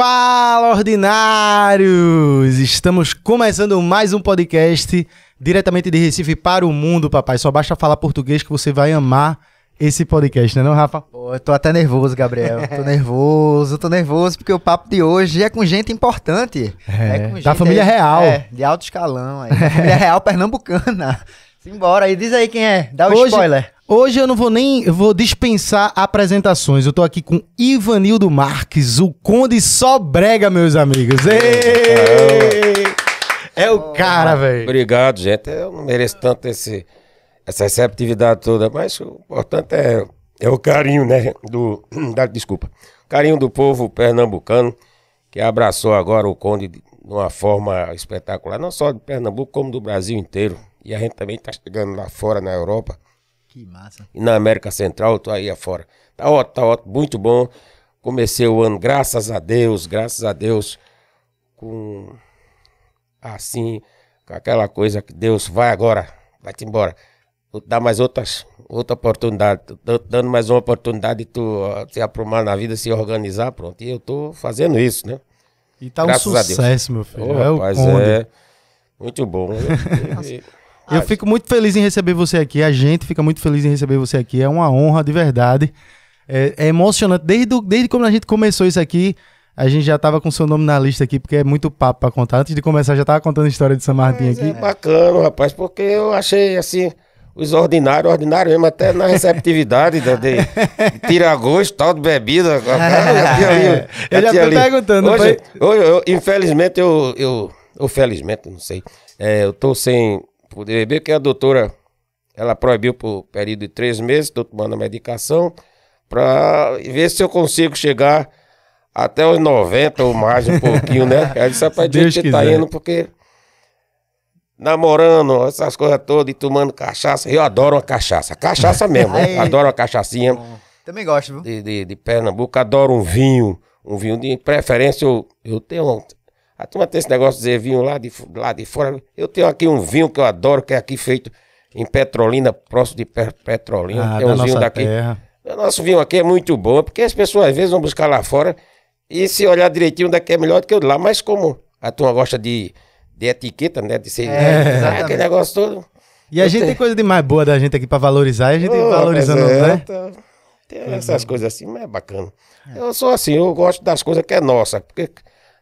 Fala, ordinários! Estamos começando mais um podcast diretamente de Recife para o mundo, papai. Só basta falar português que você vai amar esse podcast, né não, Rafa? Pô, eu tô até nervoso, Gabriel. tô nervoso, tô nervoso, porque o papo de hoje é com gente importante. É, é com gente, da família real. É, de alto escalão. É, família real pernambucana. Simbora aí, diz aí quem é. Dá o hoje, spoiler. Hoje eu não vou nem vou dispensar apresentações. Eu tô aqui com Ivanildo Marques, o Conde Sobrega, meus amigos. É o cara, velho. Obrigado, gente. Eu não mereço tanto esse, essa receptividade toda, mas o importante é, é o carinho, né? Do, da, desculpa. Carinho do povo pernambucano, que abraçou agora o Conde de uma forma espetacular, não só de Pernambuco, como do Brasil inteiro. E a gente também está chegando lá fora, na Europa que massa. E na América Central, eu tô aí afora. Tá ótimo, tá ótimo, muito bom. Comecei o ano, graças a Deus, graças a Deus, com assim, com aquela coisa que Deus vai agora, vai-te embora. Vou te dar mais outras, outra oportunidade, tô dando mais uma oportunidade de tu se aprumar na vida, se organizar, pronto. E eu tô fazendo isso, né? E tá graças um sucesso, meu filho. Oh, rapaz, o É... Muito bom. Né? Eu fico muito feliz em receber você aqui. A gente fica muito feliz em receber você aqui. É uma honra de verdade. É, é emocionante. Desde, desde quando a gente começou isso aqui, a gente já estava com seu nome na lista aqui, porque é muito papo para contar. Antes de começar, já estava contando a história de São Martinho aqui. É bacana, rapaz, porque eu achei assim. Os ordinários, ordinários mesmo, até na receptividade de, de, tira-gosto, tal, de bebida. Ele já está é. perguntando. Hoje, foi... eu, infelizmente, eu, eu, Ou felizmente, não sei. É, eu estou sem Poder beber que a doutora ela proibiu por período de três meses, estou tomando a medicação, para ver se eu consigo chegar até os 90 ou mais, um pouquinho, né? Aí disse, rapaz, do jeito que tá indo, porque namorando, essas coisas todas, e tomando cachaça, eu adoro a cachaça, cachaça mesmo, né? adoro a cachaçinha. também gosto, viu? De, de, de Pernambuco, adoro um vinho, um vinho de preferência, eu, eu tenho a turma tem esse negócio de dizer vinho lá de, lá de fora. Né? Eu tenho aqui um vinho que eu adoro, que é aqui feito em Petrolina, próximo de Petrolina. Ah, tem uns vinhos daqui. Terra. O nosso vinho aqui é muito bom, porque as pessoas às vezes vão buscar lá fora e se olhar direitinho daqui é, é melhor do que o de lá. Mas como a turma gosta de, de etiqueta, né? De ser é, né? aquele negócio todo. E a gente tem coisa de mais boa da gente aqui para valorizar, e a gente oh, valorizando, é, né? Tá... Tem essas é. coisas assim, mas é bacana. É. Eu sou assim, eu gosto das coisas que é nossa. Porque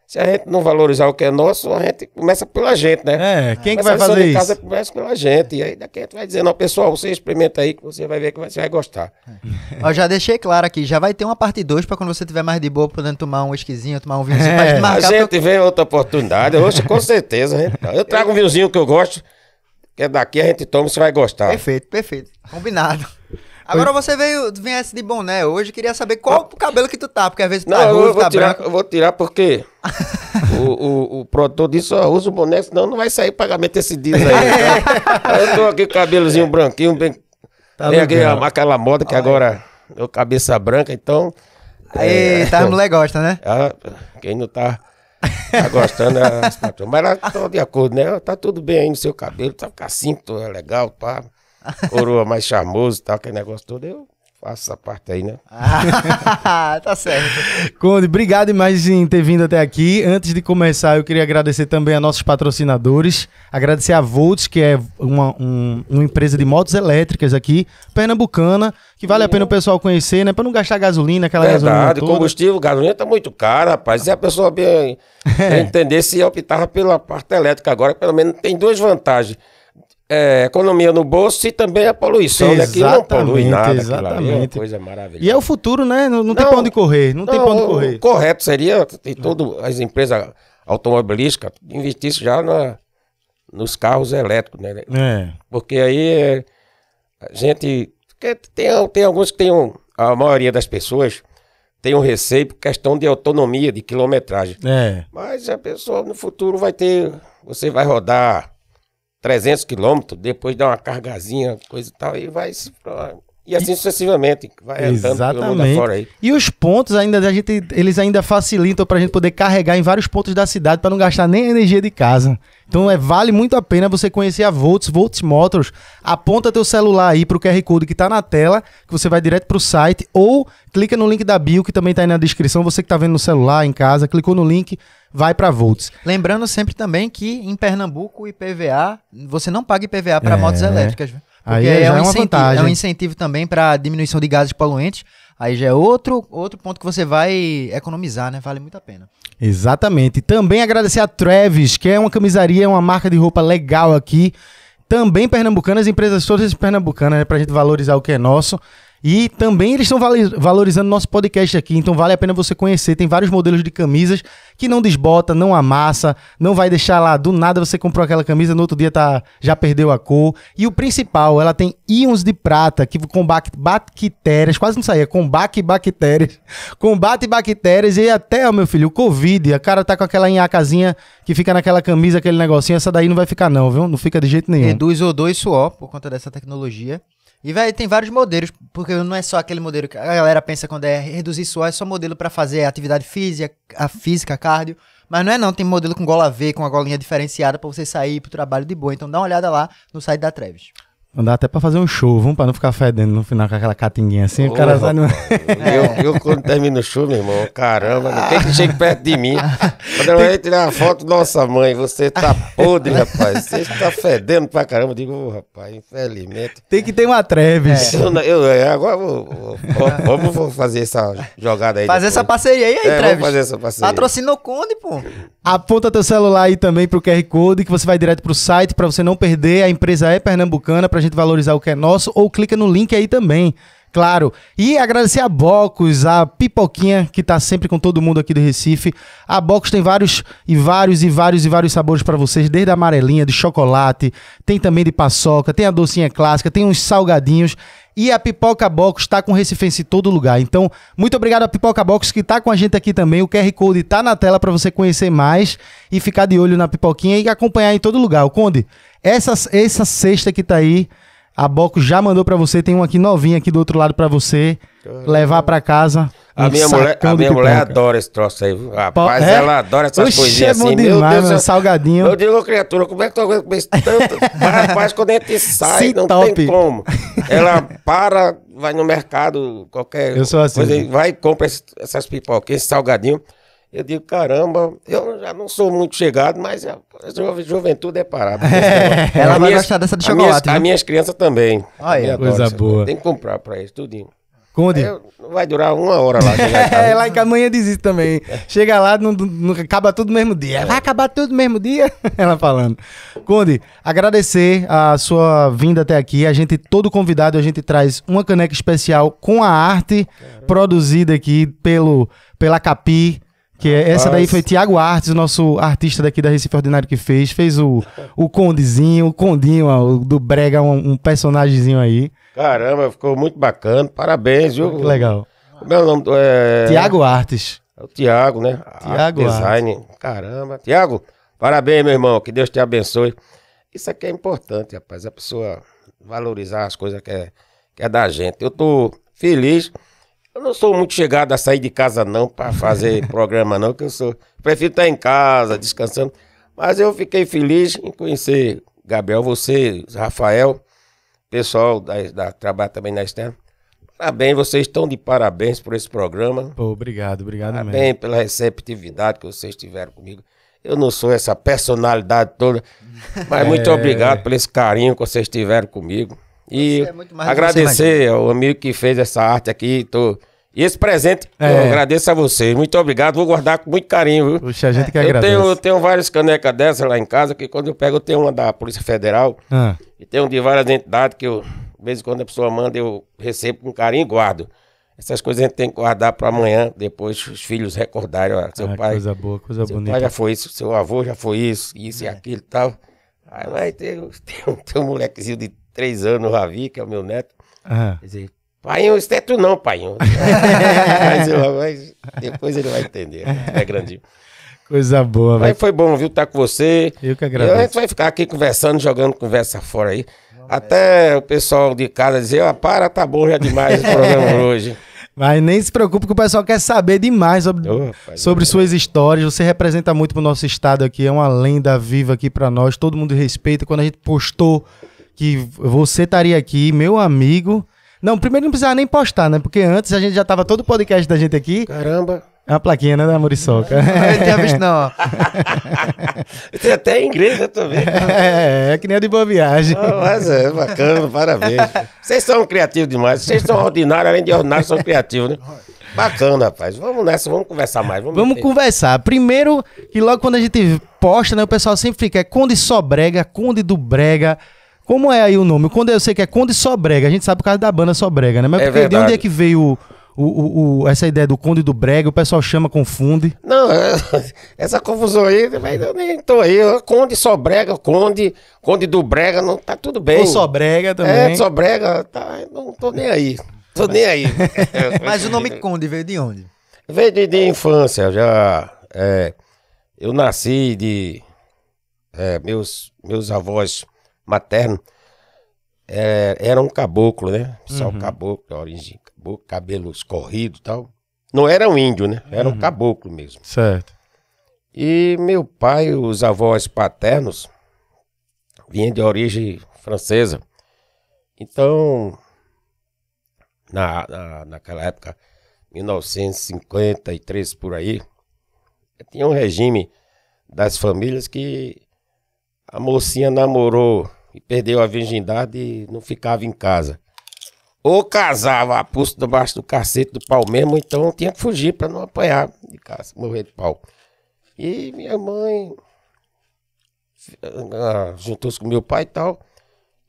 se a gente não valorizar o que é nosso, a gente começa pela gente, né? É, quem que vai fazer isso? casa começa pela gente. E aí daqui a gente vai dizendo, não, pessoal, você experimenta aí que você vai ver que você vai gostar. Eu é. já deixei claro aqui, já vai ter uma parte 2 para quando você tiver mais de boa, podendo tomar um esquisinho tomar um vinhozinho. É. a gente vê outra oportunidade, hoje com certeza. eu trago um vinhozinho que eu gosto, que é daqui a gente toma, você vai gostar. Perfeito, perfeito. Combinado. Agora você veio, viesse de boné hoje, queria saber qual o ah. cabelo que tu tá, porque às vezes tu não, tá é ruim, eu vou tá tirar, branco. Eu vou tirar porque o, o, o produtor disse, ó, usa o boné, senão não vai sair pagamento esse dia aí. Então, eu tô aqui com o cabelozinho branquinho, bem... Tá peguei legal. aquela moda que Olha. agora eu é cabeça branca, então... Aí, é, tá no então, mulher gosta, né? Ah, quem não tá, tá gostando, é mas ela tá de acordo, né? Ela tá tudo bem aí no seu cabelo, tá com a é legal, pá. Tá. coroa mais charmoso e tal, aquele negócio todo, eu faço essa parte aí, né? Ah, tá certo. Conde, obrigado demais em ter vindo até aqui. Antes de começar, eu queria agradecer também a nossos patrocinadores, agradecer a Volts, que é uma, um, uma empresa de motos elétricas aqui, pernambucana, que vale a pena o pessoal conhecer, né? Pra não gastar gasolina, aquela Verdade, gasolina toda. combustível, gasolina tá muito cara, rapaz. Se a pessoa bem, é. entender se optar pela parte elétrica agora, pelo menos tem duas vantagens é, economia no bolso e também a poluição, exatamente, né? Que não polui nada. É exatamente. coisa maravilhosa. E é o futuro, né? Não, não, não tem pra onde correr. Não, não tem pra onde correr. Correto seria que todas as empresas automobilísticas investissem já na, nos carros elétricos, né? É. Porque aí é, a gente. Tem, tem alguns que tem. Um, a maioria das pessoas tem um receio por questão de autonomia, de quilometragem. É. Mas a pessoa no futuro vai ter. Você vai rodar 300 quilômetros, depois dá uma cargazinha, coisa e tal, e vai. E assim sucessivamente. Vai Exatamente. E os pontos ainda a gente, eles ainda facilitam para a gente poder carregar em vários pontos da cidade para não gastar nem energia de casa. Então é, vale muito a pena você conhecer a Volts, Volts Motors. Aponta teu celular aí para o QR Code que está na tela, que você vai direto para o site, ou clica no link da bio que também está aí na descrição. Você que está vendo no celular, em casa, clicou no link, vai para Volts. Lembrando sempre também que em Pernambuco, IPVA, você não paga IPVA para é... motos elétricas. Viu? Aí já é, é um uma vantagem. É um incentivo também para diminuição de gases poluentes. Aí já é outro, outro ponto que você vai economizar, né? Vale muito a pena. Exatamente. Também agradecer a Travis, que é uma camisaria, uma marca de roupa legal aqui. Também pernambucanas, empresas todas pernambucanas, né? a gente valorizar o que é nosso. E também eles estão valorizando nosso podcast aqui, então vale a pena você conhecer. Tem vários modelos de camisas que não desbota, não amassa, não vai deixar lá do nada você comprou aquela camisa, no outro dia tá, já perdeu a cor. E o principal, ela tem íons de prata que combate bactérias, quase não saía, combate bactérias, combate bactérias e até, ó, meu filho, o Covid. A cara tá com aquela inhacazinha que fica naquela camisa, aquele negocinho, essa daí não vai ficar não, viu? Não fica de jeito nenhum. Reduz o dois suor por conta dessa tecnologia. E, velho, tem vários modelos, porque não é só aquele modelo que a galera pensa quando é reduzir suor, é só modelo para fazer atividade física, a física, cardio. Mas não é não, tem modelo com gola V, com a golinha diferenciada para você sair pro trabalho de boa. Então dá uma olhada lá no site da Treves. Não dá até pra fazer um show, vamos pra não ficar fedendo no final com aquela catinguinha assim, Ô, o cara sai no... eu, eu, quando termino o show, meu irmão, caramba, não tem que chegar perto de mim. Quando eu ia tirar foto, nossa mãe, você tá podre, rapaz. Você tá fedendo pra caramba. Eu digo, oh, rapaz, infelizmente. Tem que ter uma treve. É. Eu, eu, é, agora vou, vamos fazer essa jogada aí. Fazer depois. essa parceria aí, aí, é, Treves. fazer essa parceria. Patrocina o Conde, pô. Aponta teu celular aí também pro QR Code, que você vai direto pro site pra você não perder. A empresa é pernambucana, pra gente gente valorizar o que é nosso, ou clica no link aí também claro. E agradecer a Bocos, a Pipoquinha, que tá sempre com todo mundo aqui do Recife. A Bocos tem vários e vários e vários e vários sabores para vocês, desde a amarelinha, de chocolate, tem também de paçoca, tem a docinha clássica, tem uns salgadinhos. E a Pipoca Box está com Recife em todo lugar. Então, muito obrigado a Pipoca Box que está com a gente aqui também. O QR Code está na tela para você conhecer mais e ficar de olho na pipoquinha e acompanhar em todo lugar. O Conde, essa, essa sexta que está aí, a Boco já mandou para você, tem um aqui novinho aqui do outro lado para você Caramba. levar para casa. A minha, mulher, a minha mulher adora esse troço aí. Rapaz, é? ela adora essas é coisinhas é assim. Demais, meu Deus, meu salgadinho. Eu digo, criatura, como é que tu aguenta comer tanto? Rapaz, quando a gente sai, não top. tem como. Ela para, vai no mercado, qualquer Eu sou assim. coisa, vai e compra essas pipoquinhas, esse salgadinho. Eu digo, caramba, eu já não sou muito chegado, mas a juventude é parada. É, ela vai minhas, gostar dessa de chocolate. As minhas crianças também. é, coisa boa. Tem que comprar pra eles, tudinho. Conde. vai durar uma hora lá. é, lá em casa amanhã diz isso também. Chega lá, não, não, acaba tudo no mesmo dia. Vai acabar tudo no mesmo dia? Ela falando. Conde, agradecer a sua vinda até aqui. A gente, todo convidado, a gente traz uma caneca especial com a arte produzida aqui pelo, pela Capi que é, essa daí foi Tiago Artes, o nosso artista daqui da Recife Ordinário que fez. Fez o, o Condezinho, o Condinho, do Brega, um, um personagemzinho aí. Caramba, ficou muito bacana. Parabéns, viu? Que legal. É o meu nome é. Tiago Artes. É o Tiago, né? Tiago Design. Artes. Caramba. Tiago, parabéns, meu irmão. Que Deus te abençoe. Isso aqui é importante, rapaz. A pessoa valorizar as coisas que é, que é da gente. Eu tô feliz eu não sou muito chegado a sair de casa, não, para fazer programa, não, que eu sou. Prefiro estar em casa, descansando. Mas eu fiquei feliz em conhecer Gabriel, você, Rafael, pessoal da, da trabalho também na externa. Parabéns, vocês estão de parabéns por esse programa. Pô, obrigado, obrigado parabéns mesmo. Parabéns pela receptividade que vocês tiveram comigo. Eu não sou essa personalidade toda, mas é... muito obrigado pelo esse carinho que vocês tiveram comigo. E é agradecer ao amigo que fez essa arte aqui. Tô e esse presente, é. eu agradeço a vocês. Muito obrigado. Vou guardar com muito carinho, viu? Puxa, a gente que é. eu agradece. Tenho, eu tenho várias canecas dessas lá em casa, que quando eu pego, eu tenho uma da Polícia Federal. Ah. E tem um de várias entidades que eu, de vez em quando a pessoa manda, eu recebo com carinho e guardo. Essas coisas a gente tem que guardar para amanhã, depois os filhos recordarem. Ó, seu ah, pai. Coisa boa, coisa seu bonita. Seu pai já foi isso, seu avô já foi isso, isso é. e aquilo e tal. Aí vai ter, tem, um, tem um molequezinho de três anos, o Ravi, que é o meu neto. Ah. Quer dizer, Pai, o esteto não, pai. mas, mas, depois ele vai entender. É grandinho. Coisa boa, velho. Foi bom, viu, estar tá com você. Eu que agradeço. E a gente vai ficar aqui conversando, jogando conversa fora aí. Até o pessoal de casa dizer, ó, para, tá bom já é demais o programa hoje. Mas nem se preocupe que o pessoal quer saber demais sobre, oh, é. sobre suas histórias. Você representa muito pro nosso estado aqui, é uma lenda viva aqui para nós. Todo mundo respeita. Quando a gente postou que você estaria aqui, meu amigo, não, primeiro não precisava nem postar, né? Porque antes a gente já tava todo o podcast da gente aqui. Caramba. É uma plaquinha, né, da Muriçoca? não ah, tinha visto, não. Tem até inglês, eu tô vendo. É, é que nem a de boa viagem. Oh, mas é bacana, parabéns. Vocês são criativos demais. Vocês são ordinários, além de ordinários, são criativos, né? Bacana, rapaz. Vamos nessa, vamos conversar mais. Vamos, vamos conversar. Primeiro, que logo quando a gente posta, né, o pessoal sempre fica, é Conde só brega, Conde do brega. Como é aí o nome? Quando eu sei que é Conde Sobrega, a gente sabe por causa da banda Sobrega, né? Mas é de onde é que veio o, o, o, essa ideia do Conde do Brega? O pessoal chama, confunde. Não, essa confusão aí, eu nem tô aí. Conde Sobrega, Conde, Conde do Brega, não tá tudo bem. Ou Sobrega é, também. É, Sobrega, tá, não tô nem aí. Tô nem aí. mas o nome Conde veio de onde? Veio de, de infância, já. É, eu nasci de. É, meus, meus avós materno é, era um caboclo, né? Só uhum. caboclo, origem caboclo, cabelos corridos e tal. Não era um índio, né? Era uhum. um caboclo mesmo. Certo. E meu pai, os avós paternos, vinham de origem francesa. Então, na, na, naquela época, 1953 por aí, tinha um regime das famílias que a mocinha namorou e perdeu a virgindade e não ficava em casa. Ou casava a pulso debaixo do cacete do pau mesmo, então tinha que fugir para não apanhar de casa, morrer de pau. E minha mãe juntou-se com meu pai e tal,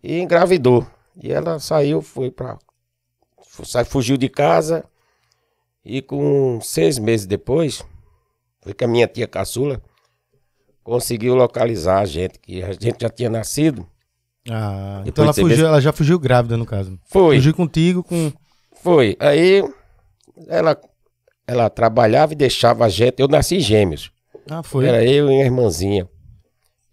e engravidou. E ela saiu, foi para. Fugiu de casa, e com seis meses depois, foi que a minha tia caçula conseguiu localizar a gente, que a gente já tinha nascido. Ah, então ela, fugiu, ela já fugiu grávida, no caso. Foi. Fugiu contigo, com. Foi. Aí ela, ela trabalhava e deixava a gente. Eu nasci gêmeos. Ah, foi. Era eu e minha irmãzinha.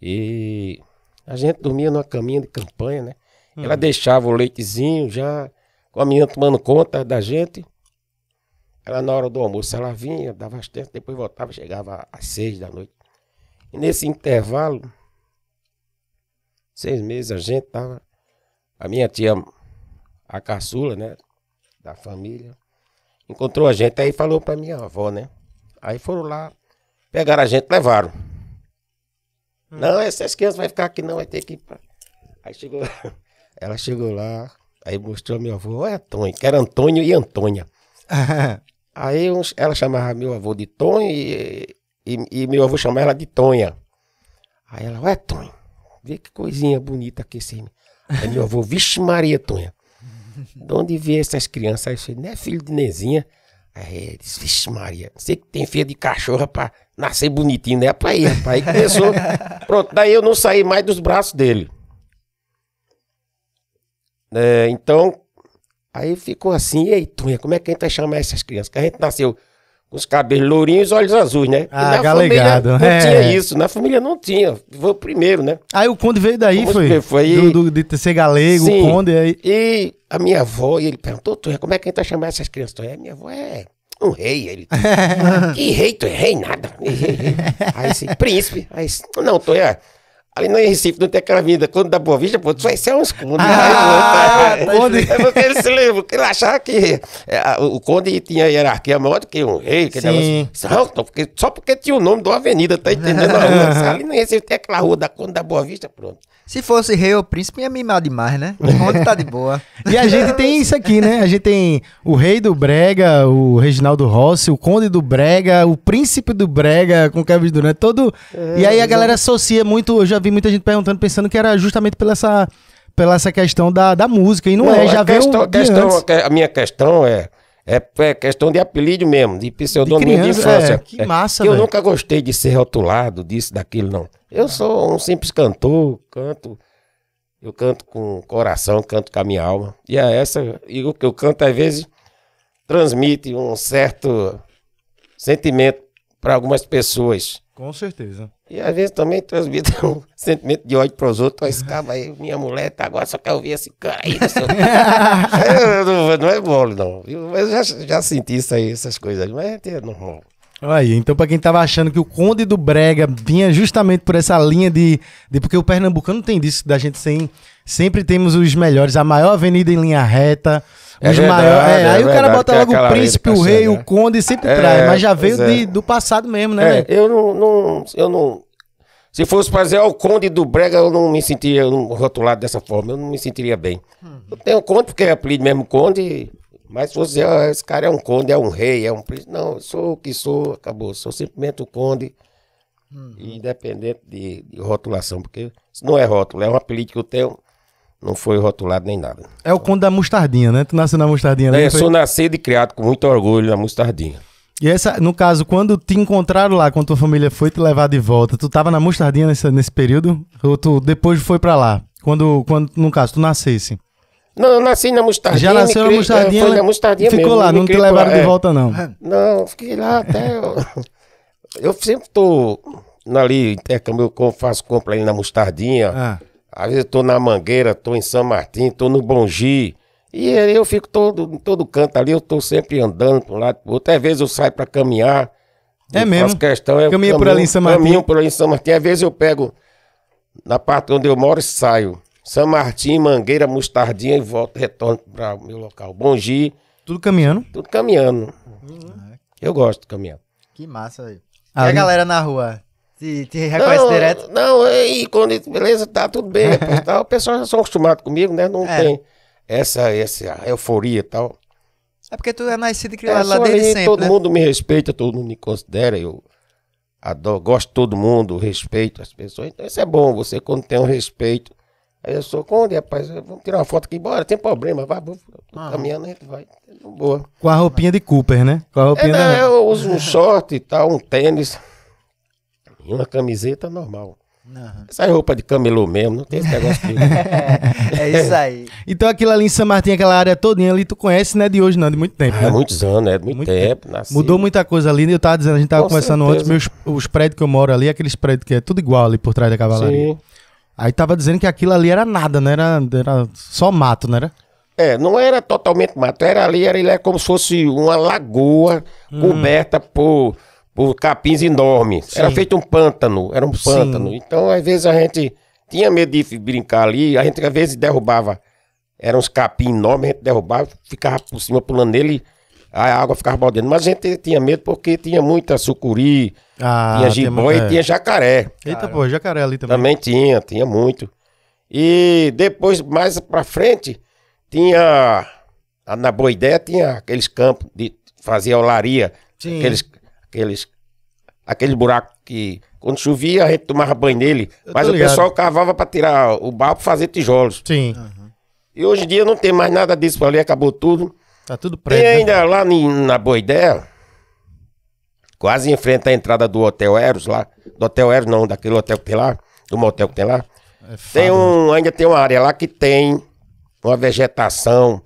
E a gente dormia numa caminha de campanha, né? Hum. Ela uhum. deixava o leitezinho já, com a menina tomando conta da gente. Ela, na hora do almoço, ela vinha, dava as tentas, depois voltava, chegava às seis da noite. E nesse intervalo, Seis meses a gente tava. A minha tia, a caçula, né? Da família, encontrou a gente aí falou pra minha avó, né? Aí foram lá, pegaram a gente, levaram. Hum. Não, essas crianças vai ficar aqui não, vai ter que ir pra... Aí chegou. Ela chegou lá, aí mostrou meu avô, olha Antônio, que era Antônio e Antônia. aí uns, ela chamava meu avô de Tonho e, e, e, meu avô chamava ela de Tonha. Aí ela, ué, Tonho, Vê que coisinha bonita que esse. Aí é meu avô, vixe Maria Tonha. De onde vê essas crianças? Aí eu falei, não é filho de Nezinha? Aí ele disse, vixe Maria, sei que tem filha de cachorra pra nascer bonitinho, né? É pra ir, rapaz. Aí começou. Pronto, daí eu não saí mais dos braços dele. É, então, aí ficou assim, e aí Tonha, como é que a gente vai chamar essas crianças? Que a gente nasceu os cabelos lourinhos e olhos azuis, né? Ah, Não é. tinha isso, na família não tinha. Foi o primeiro, né? Aí o Conde veio daí, foi? foi? Do, do, de ser galego, Sim. o Conde aí. E a minha avó, ele perguntou, tu é, como é que a gente tá chamando essas crianças? Tu é, minha avó é um rei. Ele, que rei, tu é rei nada. Aí assim, príncipe. Aí, não, tu é Ali é Recife não tem aquela avenida. Quando da Boa Vista, pô, tu vai ser uns condes. Ah, né? Tá, tá é, conde. É porque ele se lembra, porque ele achava que é, o conde tinha hierarquia maior do que um rei. Que Sim. Assim, porque, só porque tinha o nome de uma avenida, tá entendendo Ali não é Ali Recife tem aquela rua da Conde da Boa Vista, pronto. Se fosse rei ou príncipe, ia mimar demais, né? O conde tá de boa. e a gente tem isso aqui, né? A gente tem o rei do Brega, o Reginaldo Rossi, o conde do Brega, o príncipe do Brega, com o Kevin Durant, todo... É, e aí a galera associa muito... Eu já vi muita gente perguntando, pensando que era justamente pela essa, pela essa questão da, da música. E não, é, não é, já questão, veio. Questão, a minha questão é. É, é, questão de apelido mesmo, de pseudônimo de, de, infância. É, que é, massa, é, Eu nunca gostei de ser rotulado disso, daquilo, não. Eu sou um simples cantor, canto. Eu canto com coração, canto com a minha alma. E é essa, e o que eu canto às vezes transmite um certo sentimento para algumas pessoas. Com certeza. E às vezes também transmite um sentimento de ódio para os outros. Esse cara aí, minha mulher tá agora só quer ouvir esse cara aí. não, não, é mole, não. Mas eu já, já senti isso aí, essas coisas. Mas é normal. Aí, então para quem tava achando que o Conde do Brega vinha justamente por essa linha de, de porque o pernambucano tem disso da gente sem, sempre temos os melhores, a maior avenida em linha reta, é os maiores, é, aí é o cara bota logo o príncipe, o rei, né? o conde, sempre é, traz, mas já veio é. de, do passado mesmo, né? É, eu não, não, eu não se fosse fazer dizer, o conde do Brega, eu não me sentiria rotulado dessa forma, eu não me sentiria bem. Uhum. Eu tenho conde, porque é apelido mesmo conde, mas se você, ah, esse cara é um conde, é um rei, é um príncipe. Não, sou o que sou, acabou. Sou simplesmente o conde, uhum. independente de, de, rotulação, porque isso não é rótulo, é um apelido que eu tenho, não foi rotulado nem nada. É o conde da mostardinha, né? Tu nasceu na mostardinha, né? Eu foi... sou nascido e criado com muito orgulho na mostardinha. E essa, no caso, quando te encontraram lá, quando tua família foi te levar de volta, tu tava na mostardinha nesse, nesse período? Ou tu depois foi para lá? Quando, quando, no caso, tu nascesse? Não, eu nasci na Mostardinha. Já nasceu na Mostardinha? É, foi né? na Mostardinha ficou mesmo, lá, não te levaram de é. volta, não? É. Não, fiquei lá até... eu sempre tô ali, intercâmbio, é eu faço compra ali na Mostardinha. Ah. Às vezes eu tô na Mangueira, tô em São Martim, tô no Bongi. E eu fico todo, em todo canto ali, eu tô sempre andando por um lado, pro outro. Às vezes eu saio para caminhar. É mesmo? Faço questão, caminho, por ali em São Martim? Caminho por ali em São Martim. Às vezes eu pego na parte onde eu moro e saio. São Martim, Mangueira, Mostardinha e volto, retorno para o meu local. Bongi. Tudo caminhando? Tudo caminhando. Uhum. Eu gosto caminhar. Que massa aí. e ah, a galera na rua? Te, te reconhece não, direto? Não, é, e quando, beleza, tá tudo bem. Né, tal. O pessoal já são acostumados comigo, né? Não é. tem essa, essa euforia e tal. É porque tu é nascido e criado é, lá desde ali, sempre. Todo né? mundo me respeita, todo mundo me considera. Eu adoro, gosto de todo mundo, respeito as pessoas. Então isso é bom, você quando tem um respeito Aí eu sou Conde, rapaz, vamos tirar uma foto aqui, bora, tem problema, vai, vou, tô ah. caminhando, gente vai, boa. Com a roupinha de Cooper, né? Com a é, roupinha é, né, não, da... eu uso um short e tal, um tênis e uma camiseta normal. Uhum. Essa roupa de camelô mesmo, não tem esse negócio aqui. é isso aí. então aquilo ali em São Martim, aquela área todinha ali, tu conhece, né? De hoje não, de muito tempo. é né? Muitos anos, é, de muito, muito tempo. tempo. Mudou muita coisa ali, né? eu tava dizendo, a gente tava Com conversando certeza. antes, meus, os prédios que eu moro ali, aqueles prédios que é tudo igual ali por trás da cavalaria. Sim. Aí tava dizendo que aquilo ali era nada, não né? era, era só mato, não né? era? É, não era totalmente mato, era ali, era, era é como se fosse uma lagoa hum. coberta por, por capins enormes. Sim. Era feito um pântano, era um pântano. Sim. Então, às vezes a gente tinha medo de brincar ali, a gente às vezes derrubava, eram uns capim enormes, a gente derrubava, ficava por cima pulando nele a água ficava baldeando. Mas a gente tinha medo porque tinha muita sucuri, ah, tinha jiboia e é. tinha jacaré. Eita, pô, jacaré ali também. Também tinha, tinha muito. E depois, mais pra frente, tinha. Na boa ideia, tinha aqueles campos de fazer olaria. Sim. Aqueles, aqueles, aquele buraco que quando chovia a gente tomava banho nele. Mas ligado. o pessoal cavava para tirar o barro pra fazer tijolos. Sim. Uhum. E hoje em dia não tem mais nada disso ali, acabou tudo. Tá tudo preto. E né, ainda né? lá em, na Boidé, quase em frente à entrada do Hotel Eros lá, do Hotel Eros não, daquele hotel que tem lá, do motel que tem lá. É tem né? um, ainda tem uma área lá que tem uma vegetação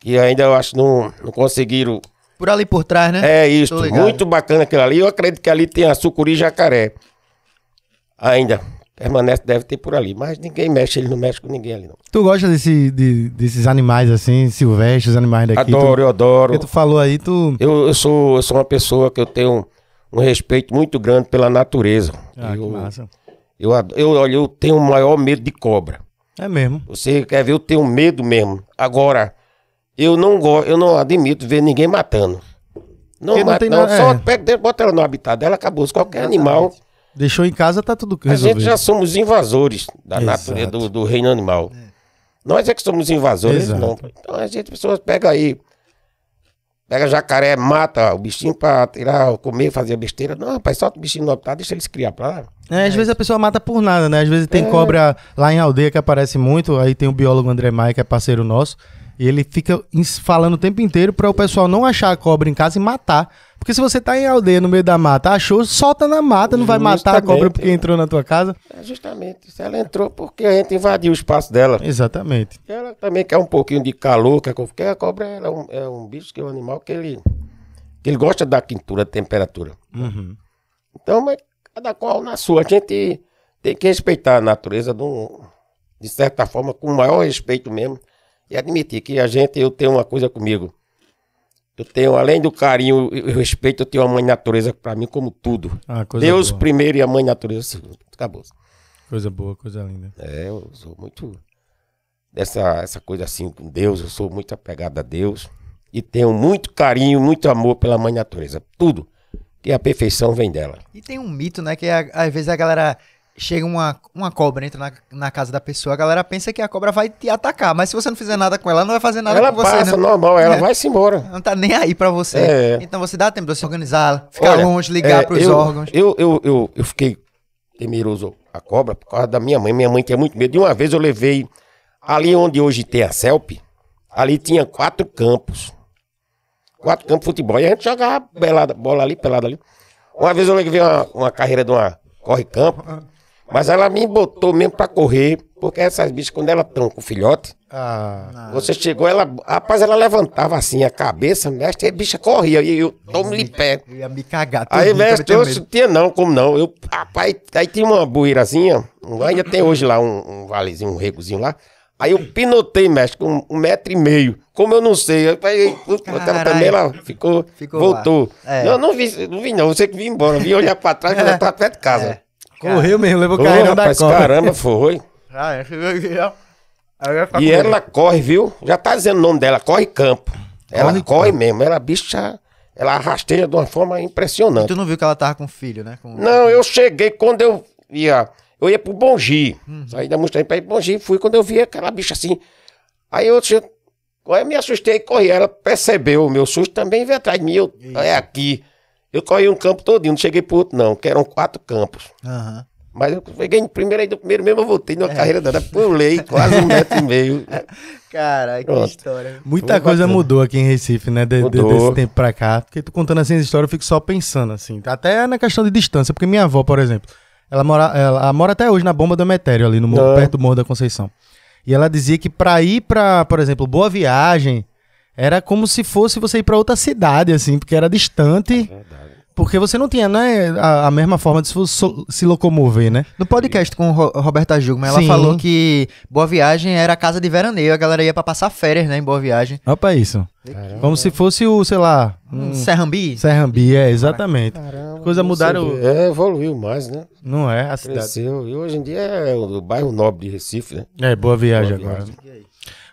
que ainda eu acho não, não conseguiram por ali por trás, né? É isso, muito bacana aquilo ali. Eu acredito que ali tem a sucuri jacaré. Ainda permanece, deve ter por ali. Mas ninguém mexe, ele não mexe com ninguém ali, não. Tu gosta desse, de, desses animais assim, silvestres, animais daqui? Adoro, tu, eu adoro. que tu falou aí, tu. Eu, eu, sou, eu sou uma pessoa que eu tenho um respeito muito grande pela natureza. Ah, eu, que massa. Eu, eu, olha, eu tenho o maior medo de cobra. É mesmo. Você quer ver, eu tenho medo mesmo. Agora, eu não gosto, eu não admito ver ninguém matando. Não, mata, não, É. só pega, bota ela no habitat dela, acabou. Qualquer Exatamente. animal Deixou em casa, tá tudo resolvido. A gente já somos invasores da Exato. natureza, do, do, reino animal. É. Nós é que somos invasores, Exato. não. Então a gente, pessoas pega aí, pega jacaré, mata o bichinho pra tirar, comer, fazer besteira. Não, rapaz, solta o bichinho no habitat, deixa eles criar pra lá. É, às é. vezes a pessoa mata por nada, né? Às vezes tem é. cobra lá em aldeia que aparece muito, aí tem o biólogo André Maia, que é parceiro nosso. E ele fica falando o tempo inteiro para o pessoal não achar a cobra em casa e matar. Porque se você tá em aldeia no meio da mata, achou, solta na mata, não vai justamente, matar a cobra porque entrou na tua casa. É justamente. Ela entrou porque a gente invadiu o espaço dela. Exatamente. Ela também quer um pouquinho de calor, quer, porque a cobra é um, é um bicho, que é um animal que ele, que ele gosta da quintura, da temperatura. Uhum. Então, mas cada qual na sua. A gente tem que respeitar a natureza de, um, de certa forma, com o maior respeito mesmo e admitir que a gente, eu tenho uma coisa comigo. Eu tenho, além do carinho e respeito, eu tenho a mãe natureza para mim como tudo. Ah, Deus boa. primeiro e a mãe natureza segundo. Acabou. Coisa boa, coisa linda. É, eu sou muito dessa essa coisa assim com Deus, eu sou muito apegado a Deus e tenho muito carinho, muito amor pela mãe natureza. Tudo. E a perfeição vem dela. E tem um mito, né, que é, às vezes a galera chega uma, uma cobra, entra na, na casa da pessoa, a galera pensa que a cobra vai te atacar, mas se você não fizer nada com ela, ela não vai fazer nada ela com você. Ela passa, né? normal, ela é. vai-se embora. Não tá nem aí pra você. É. Então você dá tempo de se organizar, ficar Olha, longe, é, ligar é, pros eu, órgãos. Eu, eu, eu, eu fiquei temeroso a cobra por causa da minha mãe. Minha mãe tinha muito medo. De uma vez eu levei ali onde hoje tem a CELP, ali tinha quatro campos. Quatro campos de futebol. E a gente jogava belada bola ali, pelada ali. Uma vez eu levei uma, uma carreira de uma corre-campo. Ah. Mas ela me botou mesmo pra correr, porque essas bichas, quando ela tranca o filhote, ah, você não. chegou, ela. Rapaz, ela levantava assim a cabeça, mestre, né? a bicha corria, e eu tomo lhe pé. Eu ia me cagar. Aí, mestre, eu não tinha não, como não. Eu, rapaz, aí tinha uma bueirazinha, ainda tem hoje lá um, um valezinho, um regozinho lá. Aí eu pinotei, mestre, com um, metro e meio. Como eu não sei, eu peguei. Ela também ela ficou. ficou voltou. É. Não, não vi, não vi, não. Você que vi embora. vim olhar pra trás que ela tava perto de casa. É. Cara. Correu mesmo, levou o oh, da Copa. Caramba, foi. Ah, é. é. E ela corre, viu? Já tá dizendo o nome dela, corre campo. Ela corre, corre mesmo, ela bicha. Ela rasteja de uma forma impressionante. E tu não viu que ela tava com filho, né? Com... Não, eu cheguei quando eu ia. Eu ia pro Bongi. Hum. Saí da Mustang pra ir pro Bongi. Fui quando eu vi aquela bicha assim. Aí eu, eu me assustei e corri. Ela percebeu o meu susto também veio atrás de mim. Eu, é aqui. Eu corri um campo todinho, não cheguei pro outro, não, que eram quatro campos. Uhum. Mas eu peguei em primeiro aí do primeiro mesmo, eu voltei numa é. carreira dada, pulei quase um metro e meio. Caralho, que história. Muita Foi coisa bacana. mudou aqui em Recife, né? De, de, desse tempo pra cá. Porque tu contando assim as histórias, eu fico só pensando, assim. Até na questão de distância, porque minha avó, por exemplo, ela mora, ela, ela mora até hoje na bomba do Metério, ali no morro, perto do Morro da Conceição. E ela dizia que pra ir pra, por exemplo, Boa Viagem, era como se fosse você ir pra outra cidade, assim, porque era distante. É verdade. Porque você não tinha, né, a, a mesma forma de se, se, locomover, né? No podcast com o Roberta Jugman, ela Sim. falou que Boa Viagem era casa de veraneio, a galera ia pra passar férias, né, em Boa Viagem. Opa, isso. Caramba. Como se fosse o, sei lá... Um... Serrambi? Serrambi, é, exatamente. Caramba, Coisa mudaram... É, evoluiu mais, né? Não é, a cidade... Cresceu, e hoje em dia é o bairro nobre de Recife, né? É, Boa Viagem boa agora.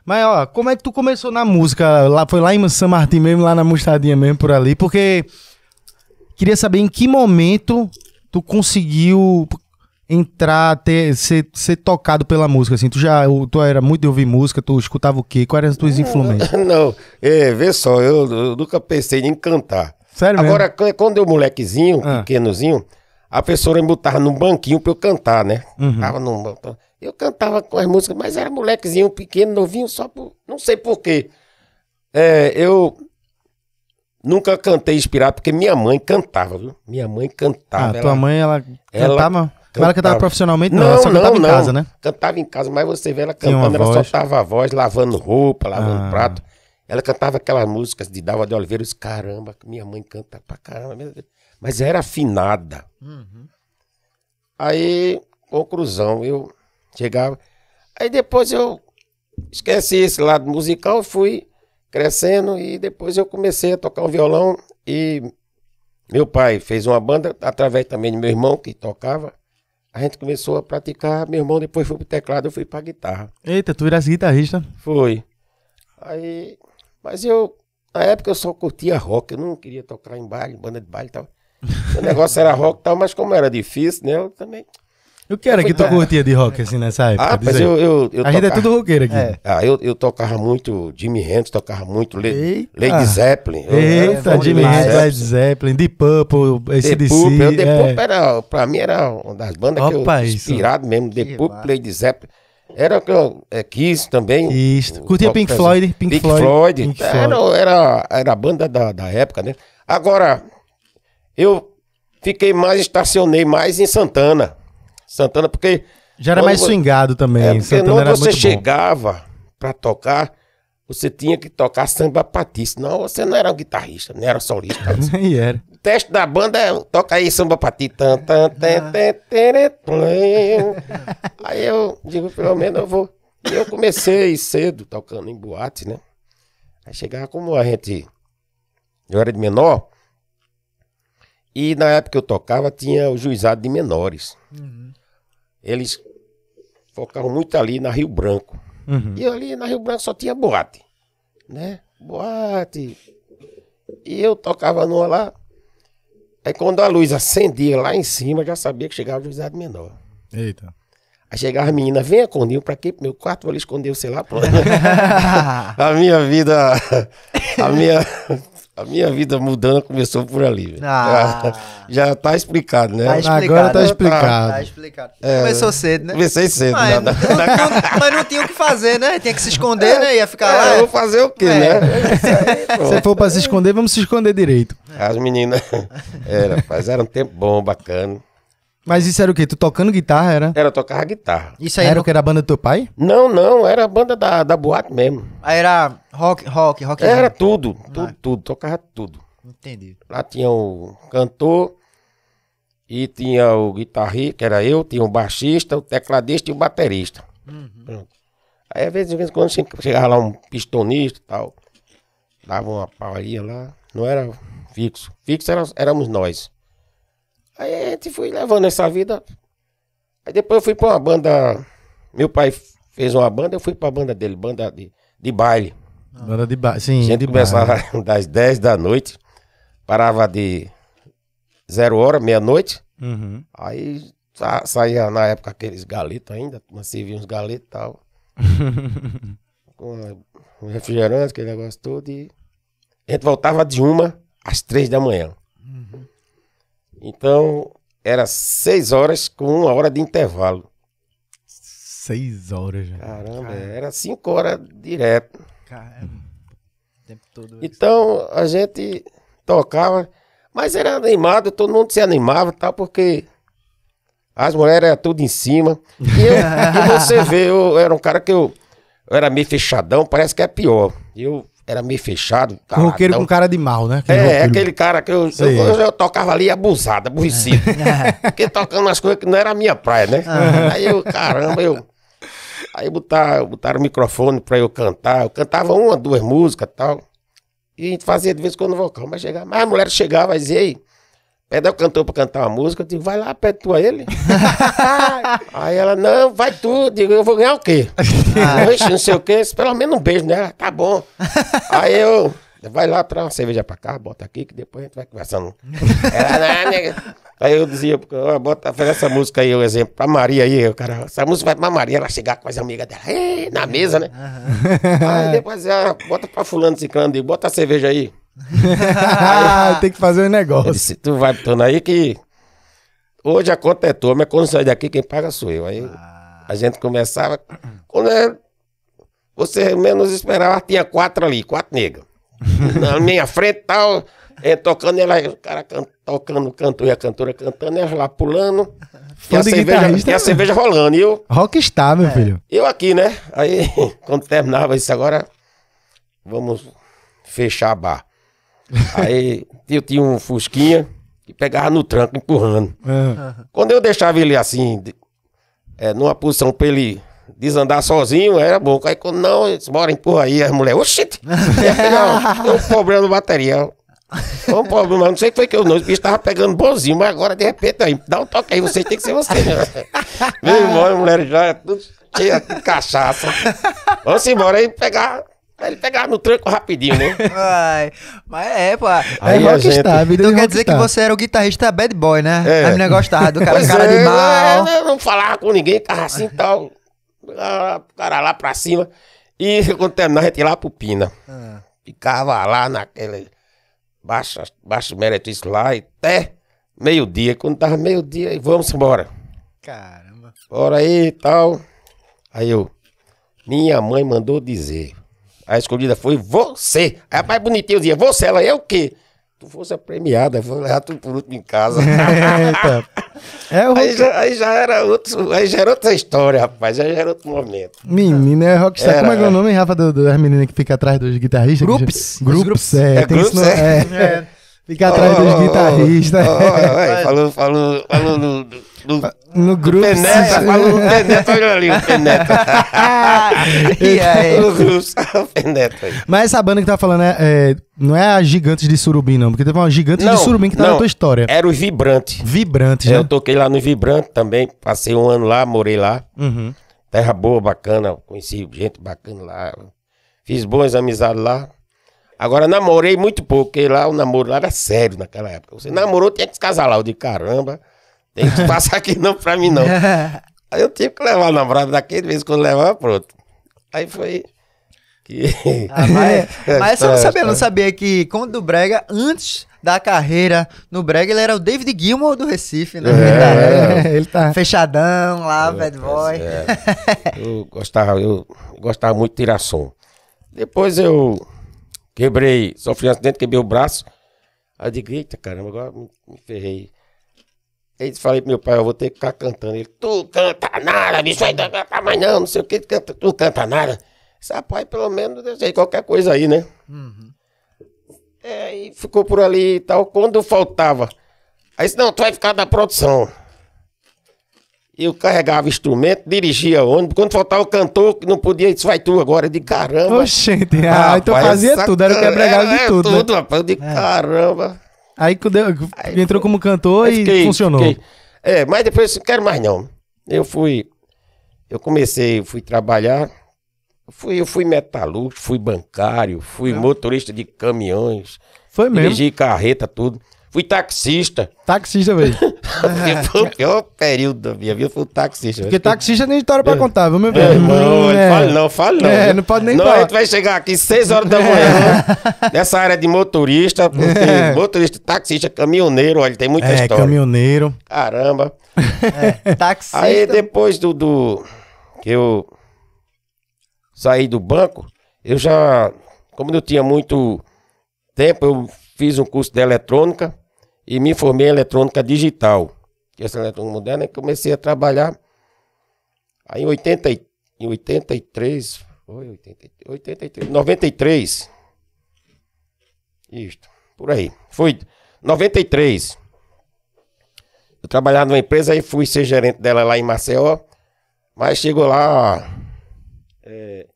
Mas, ó, como é que tu começou na música? Lá, foi lá em São Martim mesmo, lá na Mostadinha mesmo, por ali, porque... Queria saber em que momento tu conseguiu entrar, ter, ser, ser tocado pela música, assim? Tu já tu era muito de ouvir música, tu escutava o quê? Quais eram as tuas influências? Não, é, vê só, eu, eu, nunca pensei em cantar. Sério Agora, mesmo? quando eu molequezinho, ah. pequenozinho, a professora me botava num banquinho pra eu cantar, né? Uhum. Tava num... Eu cantava com as músicas, mas era molequezinho, pequeno, novinho, só por... Não sei porquê. É, eu Nunca cantei inspirado, porque minha mãe cantava, viu? Minha mãe cantava. Ah, ela, tua mãe, ela cantava? Ela cantava. Ela cantava profissionalmente? Não, não ela só cantava não, em casa, não. né? Cantava em casa, mas você vê ela cantando, ela soltava a voz, lavando roupa, lavando ah. prato. Ela cantava aquelas músicas de Dalva de Oliveira, disse, caramba, minha mãe canta pra caramba. Mas era afinada. Uhum. Aí, conclusão, eu chegava. Aí depois eu esqueci esse lado musical, fui crescendo e depois eu comecei a tocar o violão e meu pai fez uma banda através também de meu irmão que tocava. A gente começou a praticar, meu irmão depois foi pro teclado, eu fui pra guitarra. Eita, tu viras guitarrista? Foi. Aí, mas eu, na época eu só curtia rock, eu não queria tocar em baile, banda de baile e tal. O negócio era rock e tal, mas como era difícil, né, eu também o que era que tu curtia de rock assim nessa época? Ah, mas eu, eu, eu, A gente é tudo roqueiro aqui. É. Ah, eu, eu tocava muito Jimmy Hendrix, tocava muito Le... Eita. Lady Zeppelin. Eita, eu Jimmy Hendrix, Led Zeppelin, Deep Purple, esse de Purple, The é. Purple era, pra mim era uma das bandas Opa, que eu isso. inspirado mesmo, The Purple, Lady Zeppelin. Era que eu é, quis também. Isso. Curtia Pink Floyd, Pink, Pink Floyd. Floyd. Pink era, Floyd. Era, era a banda da, da época, né? Agora, eu fiquei mais, estacionei mais em Santana. Santana, porque. Já era mais você... swingado também. É, porque quando você chegava para tocar, você tinha que tocar samba patista. Não, você não era um guitarrista, não era solista. Nem era. O teste da banda é toca aí samba patista. Ah. aí eu digo, pelo menos eu vou. E eu comecei cedo, tocando em boate, né? Aí chegava como a gente. Eu era de menor. E na época que eu tocava, tinha o juizado de menores. Uhum eles focavam muito ali na Rio Branco. Uhum. E ali na Rio Branco só tinha boate, né? Boate. E eu tocava numa lá. Aí quando a luz acendia lá em cima, já sabia que chegava o juizado menor. Eita. Aí chegava a menina, venha com para Nil pra aqui pro meu quarto, vou lhe esconder, sei lá, pronto. a minha vida, a minha A minha vida mudando começou por ali. Ah. Já, tá explicado, né? Tá explicado. Agora tá explicado. Tá, tá explicado. É, Começou cedo, né? Comecei cedo. Mas ah, é, não, mas, não, tinha o que fazer, né? Tinha que se esconder, é, né? Ia ficar é, lá. Vou fazer o quê, é. né? se for pra se esconder, vamos se esconder direito. As meninas. era é, rapaz, era um tempo bom, bacana. Mas isso era o quê? Tu tocando guitarra, era? Era tocar guitarra. Isso aí era o que? Era a banda do teu pai? Não, não, era a banda da, da boate mesmo. Aí era rock, rock, rock. Era rock. tudo, tudo, ah. tudo, tocava tudo. Entendi. Lá tinha o cantor e tinha o guitarrista, que era eu, tinha o baixista, o tecladista e o baterista. Uhum. Pronto. Aí, às vezes, quando, chegava lá um pistonista e tal. Dava uma pauaria lá. Não era fixo. Fixo era, éramos nós. Aí a gente foi levando essa vida. Aí depois eu fui pra uma banda. Meu pai fez uma banda, eu fui pra banda dele, banda de, de baile. Ah. Banda de baile, sim. A gente começava baile. das 10 da noite, parava de zero hora, meia-noite. Uhum. Aí sa saía na época aqueles galetos ainda, mas servia uns galetos e tal. com refrigerante, aquele negócio todo. E a gente voltava de uma às três da manhã. Uhum. Então, era seis horas com uma hora de intervalo. Seis horas, Caramba, Caramba. era cinco horas direto. Caramba. É o tempo todo. Então, a gente tocava, mas era animado, todo mundo se animava, tá? Porque as mulheres eram tudo em cima. E, eu, e você vê, eu, eu era um cara que eu, eu era meio fechadão, parece que é pior. Eu era meio fechado. Caladão. Roqueiro com cara de mal, né? Aquele é, roqueiro. aquele cara que eu, eu, eu, eu, tocava ali abusado, aborrecido. É. Porque tocando as coisas que não era a minha praia, né? Uhum. Aí eu, caramba, eu. Aí botaram, botaram o microfone pra eu cantar. Eu cantava uma, duas músicas e tal. E a gente fazia de vez em quando vocal, mas chegava. Mas a mulher chegava e dizia, aí Pede ao cantor pra cantar uma música, eu digo, vai lá, pede tu a ele. aí ela, não, vai tu, eu digo, eu vou ganhar o quê? Ah. não sei o quê, pelo menos um beijo né? tá bom. aí eu, vai lá, traz uma cerveja pra cá, bota aqui, que depois a gente vai conversando. ela, não, nega. Aí eu dizia, oh, bota, faz essa música aí, o um exemplo, pra Maria aí, o cara, essa música vai pra Maria, ela chegar com as amigas dela, na mesa, né? aí depois, ah, bota pra fulano, ciclano, digo, bota a cerveja aí. Tem que fazer um negócio. tu vai pro aí que. Hoje a conta é tua, mas quando sair daqui, quem paga sou eu. Aí ah. a gente começava. Quando é, você menos esperava, tinha quatro ali, quatro negros. Na minha frente tal, é, tocando, ela, o cara can, tocando, o cantor e a cantora cantando, ela lá pulando. E a, cerveja, e a, né? cerveja, rolando. E eu, Rockstar, meu é, filho. Eu aqui, né? Aí, quando terminava isso agora, vamos fechar a bar. Aí eu tinha um Fusquinha que pegava no tranco, empurrando. Uhum. Quando eu deixava ele assim, é, numa posição pra ele desandar sozinho, era bom. Aí quando não, eles bora, empurra aí, as mulheres, oxente! não, tem um problema no bateria. Foi um problema, não sei o que foi que eu não. bicho bichos pegando bonzinho, mas agora de repente aí, dá um toque aí, você tem que ser vocês. Né? Meu irmão, a mulher já é tudo cheia de cachaça. Vamos embora aí pegar Aí ele pegava no tranco rapidinho, né? Ai, mas é, pô. É aí é rockstar, gente... vida Então quer dizer que você era o guitarrista bad boy, né? É. A menina gostava do cara, cara é, de mal. É, é não falava com ninguém, tava assim e tal. Ah, o cara lá pra cima. E quando terminava, a gente ia lá pro Pina. Ah. Ficava lá naquele baixo, baixo meretriz lá e até meio-dia. Quando tava meio-dia, vamos embora. Caramba. Bora aí e tal. Aí eu... Minha mãe mandou dizer a escolhida foi você. A mais bonitinha dizia, você, ela é o quê? Tu fosse a premiada, eu vou levar tudo por último em casa. É o aí, já, aí já era outro, aí já era outra história, rapaz, aí já era outro momento. Menina, é rockstar. Era, Como é que é o é. nome, Rafa, do, das meninas que fica atrás dos guitarristas? Grupos. Grupos, é. é, grupos, é. é. é. Fica atrás oh, dos guitarristas. Oh, oh, falou, falou, falou no, no, ah, no grupo. falou no Penetra, olha ali o Penetra. e aí? No grupo, Penetra. Mas essa banda que tá falando é, é, não é a Gigantes de Surubim, não, porque teve uma Gigantes não, de Surubim que tá não, na tua história. Era o Vibrante. Vibrante, né? Eu toquei lá no Vibrante também, passei um ano lá, morei lá. Uhum. Terra boa, bacana, conheci gente bacana lá. Fiz boas amizades lá. Agora, namorei muito pouco, porque lá o namoro lá era sério naquela época. Você namorou, tinha que se casar lá. Eu de caramba, tem que passar aqui não pra mim não. Aí eu tive que levar o namorado daquele, de vez quando levava, pronto. Aí foi... Que... Ah, mas, é, mas não sabia, não sabia que Conde do Brega, antes da carreira no Brega, ele era o David Gilmour do Recife, né? É, ele, tá, é. ele tá fechadão lá, é, bad boy. É. eu gostava, eu gostava muito de tirar som. Depois eu Quebrei, sofri um acidente, quebrei o braço. Aí eu digo, eita caramba, agora me, me ferrei. Aí falei pro meu pai, eu vou ter que ficar cantando. Ele, tu canta nada, bicho, ainda canta mais não, não sei o que, canta, tu canta nada. Esse rapaz, pelo menos, sei, qualquer coisa aí, né? Uhum. É, e ficou por ali e tal. Quando faltava, aí disse, não, tu vai ficar na produção. Eu carregava instrumento, dirigia ônibus. Quando faltava o cantor, que não podia, isso vai tu agora. de caramba. Oxente, ah, então rapaz, então fazia essa... tudo, era o quebra-galho é, de tudo. É, né? tudo, né? rapaz. Eu é. caramba. Aí, entrou como cantor e fiquei, funcionou. Fiquei. É, mas depois não quero mais não. Eu fui. Eu comecei, fui trabalhar. Fui, eu fui metalúrgico, fui bancário, fui é. motorista de caminhões. Foi mesmo? Dirigi carreta, tudo. Fui taxista. Taxista, velho. foi o período da minha vida foi taxista. Porque taxista nem história pra contar, vamos ver. É, não, hum, é. fale não, fala não. É, não pode nem não, falar. a gente vai chegar aqui 6 horas da manhã. É. Né, nessa área de motorista, é. motorista, taxista, caminhoneiro, olha, tem muita é, história. É, caminhoneiro. Caramba. É, taxista. Aí depois do, do... que eu saí do banco, eu já... Como não tinha muito tempo, eu fiz um curso de eletrônica e me formei em eletrônica digital. Que essa eletrônica moderna, e comecei a trabalhar. Aí em, 80, em 83, foi 83, 93. Isto, por aí. Foi 93. Eu trabalhava numa empresa e fui ser gerente dela lá em Maceió. Mas chegou lá. É,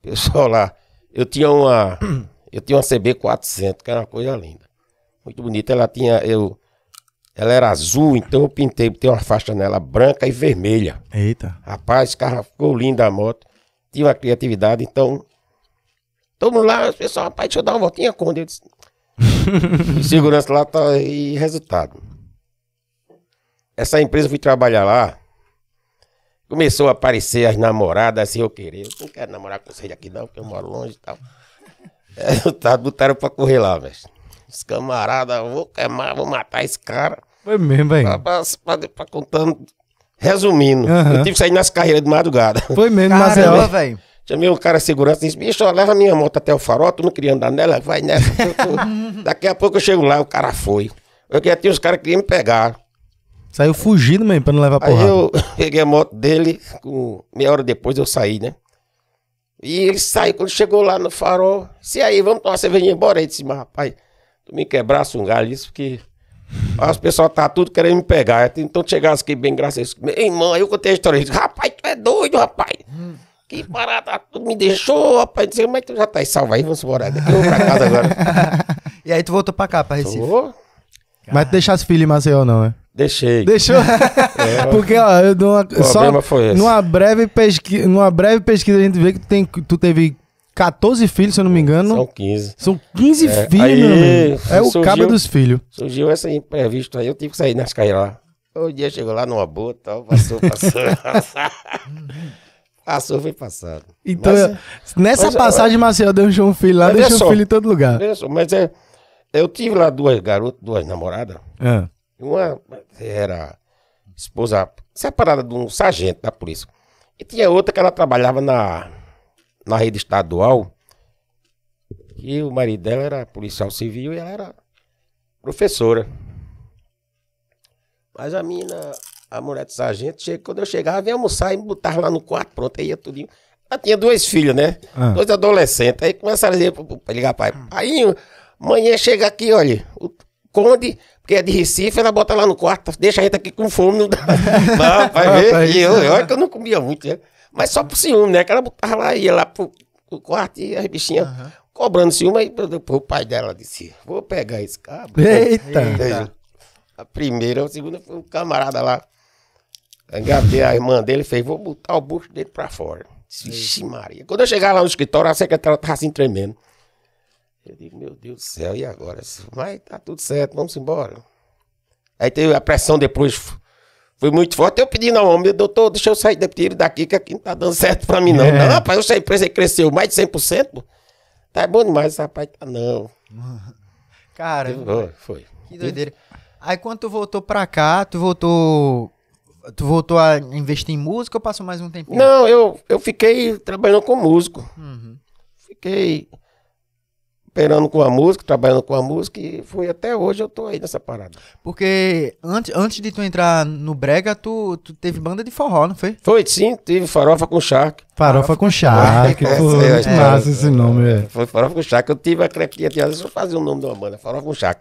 pessoal lá. Eu tinha uma. Eu tinha uma CB 400, que era uma coisa linda. Muito bonita. Ela tinha. Eu, ela era azul, então eu pintei, tem uma faixa nela branca e vermelha. Eita. Rapaz, cara, ficou linda a moto. Tinha uma criatividade, então. Todo mundo lá, pessoal, rapaz, deixa eu dar uma voltinha com Eu disse, segurança lá tá e resultado. Essa empresa eu fui trabalhar lá. Começou a aparecer as namoradas assim, eu querer. Eu não quero namorar com vocês aqui não, porque eu moro longe e tal. É, tá, botaram pra correr lá, velho. Os camaradas, vou queimar, vou matar esse cara. Foi mesmo, velho. Pra, pra, pra, contando, resumindo. Uhum. Eu tive que sair nas carreiras de madrugada. Foi mesmo, mas é, velho. Chamei um cara de segurança e disse: bicho, leva minha moto até o farol, tu não queria andar nela? Vai nessa. Daqui a pouco eu chego lá, o cara foi. Eu queria ter os caras que queriam me pegar. Saiu fugindo mesmo pra não levar porrada. Aí eu peguei a moto dele, com... meia hora depois eu saí, né? E ele saiu, quando chegou lá no farol, se aí, vamos tomar uma cervejinha embora. aí disse, mas rapaz, me quebrasse um galho, isso porque. As pessoas tá tudo querendo me pegar. Então chegasse aqui bem graças a Deus. Irmão, eu contei a história. Disse, rapaz, tu é doido, rapaz. Que parada, tu me deixou, rapaz. Disse, mas tu já tá aí, salva aí, vamos embora. eu vou pra casa agora. e aí tu voltou pra cá, pra Recife? Mas tu deixasse filho em Maceió, não, é? Deixei. Deixou? É, Porque, ó, eu dou uma, só, foi esse. Numa breve, pesqui, numa breve pesquisa a gente vê que tu, tem, tu teve 14 filhos, se eu não me engano. São 15. São 15 é, filhos, aí, meu É surgiu, o cabo dos filhos. Surgiu essa imprevista aí, eu tive que sair nas carreiras lá. O dia chegou lá numa boa, tal, passou, passou. passou, foi passado. Então, mas, nessa mas, passagem, Marcelo deixou um filho lá, deixou só, um filho em todo lugar. Só, mas é, eu tive lá duas garotas, duas namoradas. É. Uma era esposa separada de um sargento da polícia. E tinha outra que ela trabalhava na na rede estadual, que o marido dela era policial civil e ela era professora. Mas a mina, a mulher do sargento, chega, quando eu chegava, vinha almoçar e me botava lá no quarto, pronto, aí ia tudinho. Ela tinha dois filhos, né? Ah. Dois adolescentes. Aí começaram a dizer, ligar pai, pai, amanhã chega aqui, olha, o conde, porque é de Recife, ela bota lá no quarto, deixa a gente aqui com fome, não dá. Não, vai ah, ver. Tá e eu, olha que eu não comia muito, né? Mas só por ciúme, né? Que ela botava lá, ia lá pro, pro quarto e as bichinhas uhum. cobrando ciúme. Aí o pai dela disse: Vou pegar esse cabo. Eita! Eita. A primeira, a segunda foi um camarada lá. Engatei a irmã dele fez: Vou botar o bucho dele pra fora. Vixe, Maria. Quando eu chegar lá no escritório, a secretária tava assim tremendo. Eu digo, meu Deus do céu, e agora? Mas tá tudo certo, vamos embora. Aí teve a pressão depois Fui muito forte. Eu pedi não, homem, doutor, deixa eu sair daqui, que aqui não tá dando certo pra mim, não. É. Não, rapaz, essa empresa cresceu mais de 100%. Tá bom demais, rapaz. Tá, não. Cara, Eu, foi. Que doideira. Aí quando tu voltou pra cá, tu voltou. Tu voltou a investir em música ou passou mais um tempinho? Não, eu, eu fiquei trabalhando com músico. Uhum. Fiquei operando com a música, trabalhando com a música e foi até hoje eu tô aí nessa parada. Porque antes, antes de tu entrar no brega, tu, tu teve banda de forró, não foi? Foi, sim, tive Farofa com Shark. Farofa, farofa com Shark, é, pô, é, é, massa esse nome, é. Foi Farofa com Shark, eu tive a criatividade, Eu fazer o nome de uma banda, Farofa com Shark.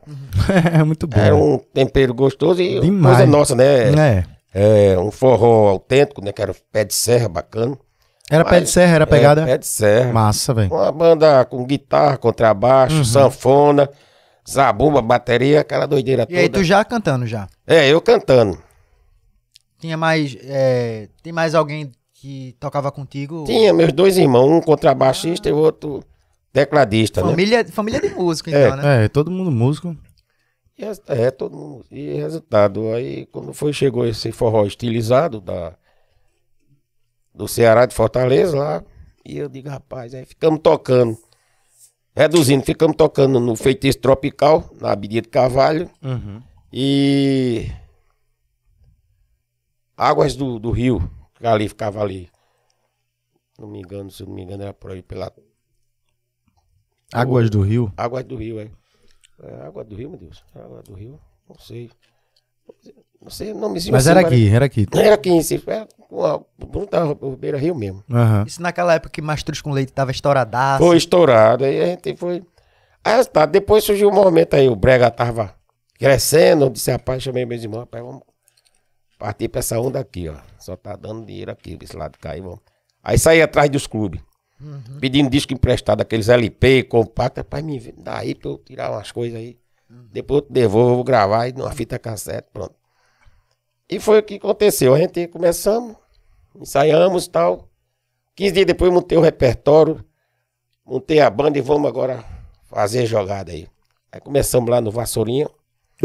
é, muito bom. Era um tempero gostoso e Demais. coisa nossa, né? É. É, um forró autêntico, né, que era pé de serra, bacana. Era pé de serra, era é pegada? É, pé de serra. Massa, velho. Uma banda com guitarra, contrabaixo, uhum. sanfona, zabumba, bateria, aquela doideira toda. E aí tu já cantando já? É, eu cantando. Tinha mais. É, tem mais alguém que tocava contigo? Tinha, meus dois irmãos, um contrabaixista ah. e o outro tecladista. Né? Família, né? família de músico, então, é. né? É, todo mundo músico. É, é, todo mundo. E resultado, aí quando foi, chegou esse forró estilizado da do Ceará de Fortaleza lá. E eu digo, rapaz, aí ficamos tocando. Reduzindo, ficamos tocando no feitiço tropical, na Avenida Carvalho. Uhum. E. Águas do, do Rio, que ali ficava ali. Não me engano, se não me engano, era por aí pela. Águas do Rio? Águas do Rio, é. é água do Rio, meu Deus. Água do Rio, não sei. Não sei me nomezinho. Mas assim, era, aqui, era aqui, era aqui. Era em Recife. Era é, o Beira Rio mesmo. Uhum. Isso naquela época que Mastruz com Leite estava estouradaço. Foi estourado. Aí a gente foi... Aí, tá, depois surgiu um momento aí, o Brega tava crescendo. Eu disse, rapaz, chamei meus irmãos, rapaz, vamos partir pra essa onda aqui, ó. Só tá dando dinheiro aqui, desse lado cair, cá, aí, vamos. Aí saí atrás dos clubes. Uhum. Pedindo disco emprestado, aqueles LP, compacto, rapaz, me dá aí pra eu tirar umas coisas aí. Uhum. Depois eu te devolvo, vou gravar aí numa fita cassete, pronto. E foi o que aconteceu. A gente começamos, ensaiamos tal. 15 dias depois montei o repertório, montei a banda e vamos agora fazer jogada aí. Aí começamos lá no Vassourinha.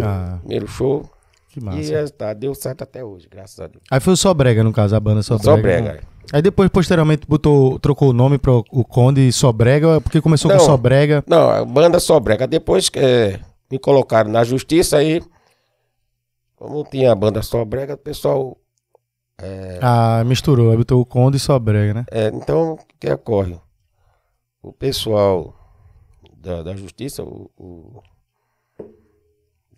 Ah. Primeiro show. Que massa. E resultado, deu certo até hoje, graças a Deus. Aí foi o Sobrega no caso, a banda Sobrega. Sobrega. Né? É. Aí depois, posteriormente, botou, trocou o nome para o Conde Sobrega, é porque começou não, com Sobrega. Não, a banda Sobrega. Depois é, me colocaram na justiça aí. E como tinha a banda só brega, o pessoal. É... Ah, misturou, habitou o Conde e só brega, né? É, então, o que ocorre? O pessoal da, da justiça, o, o.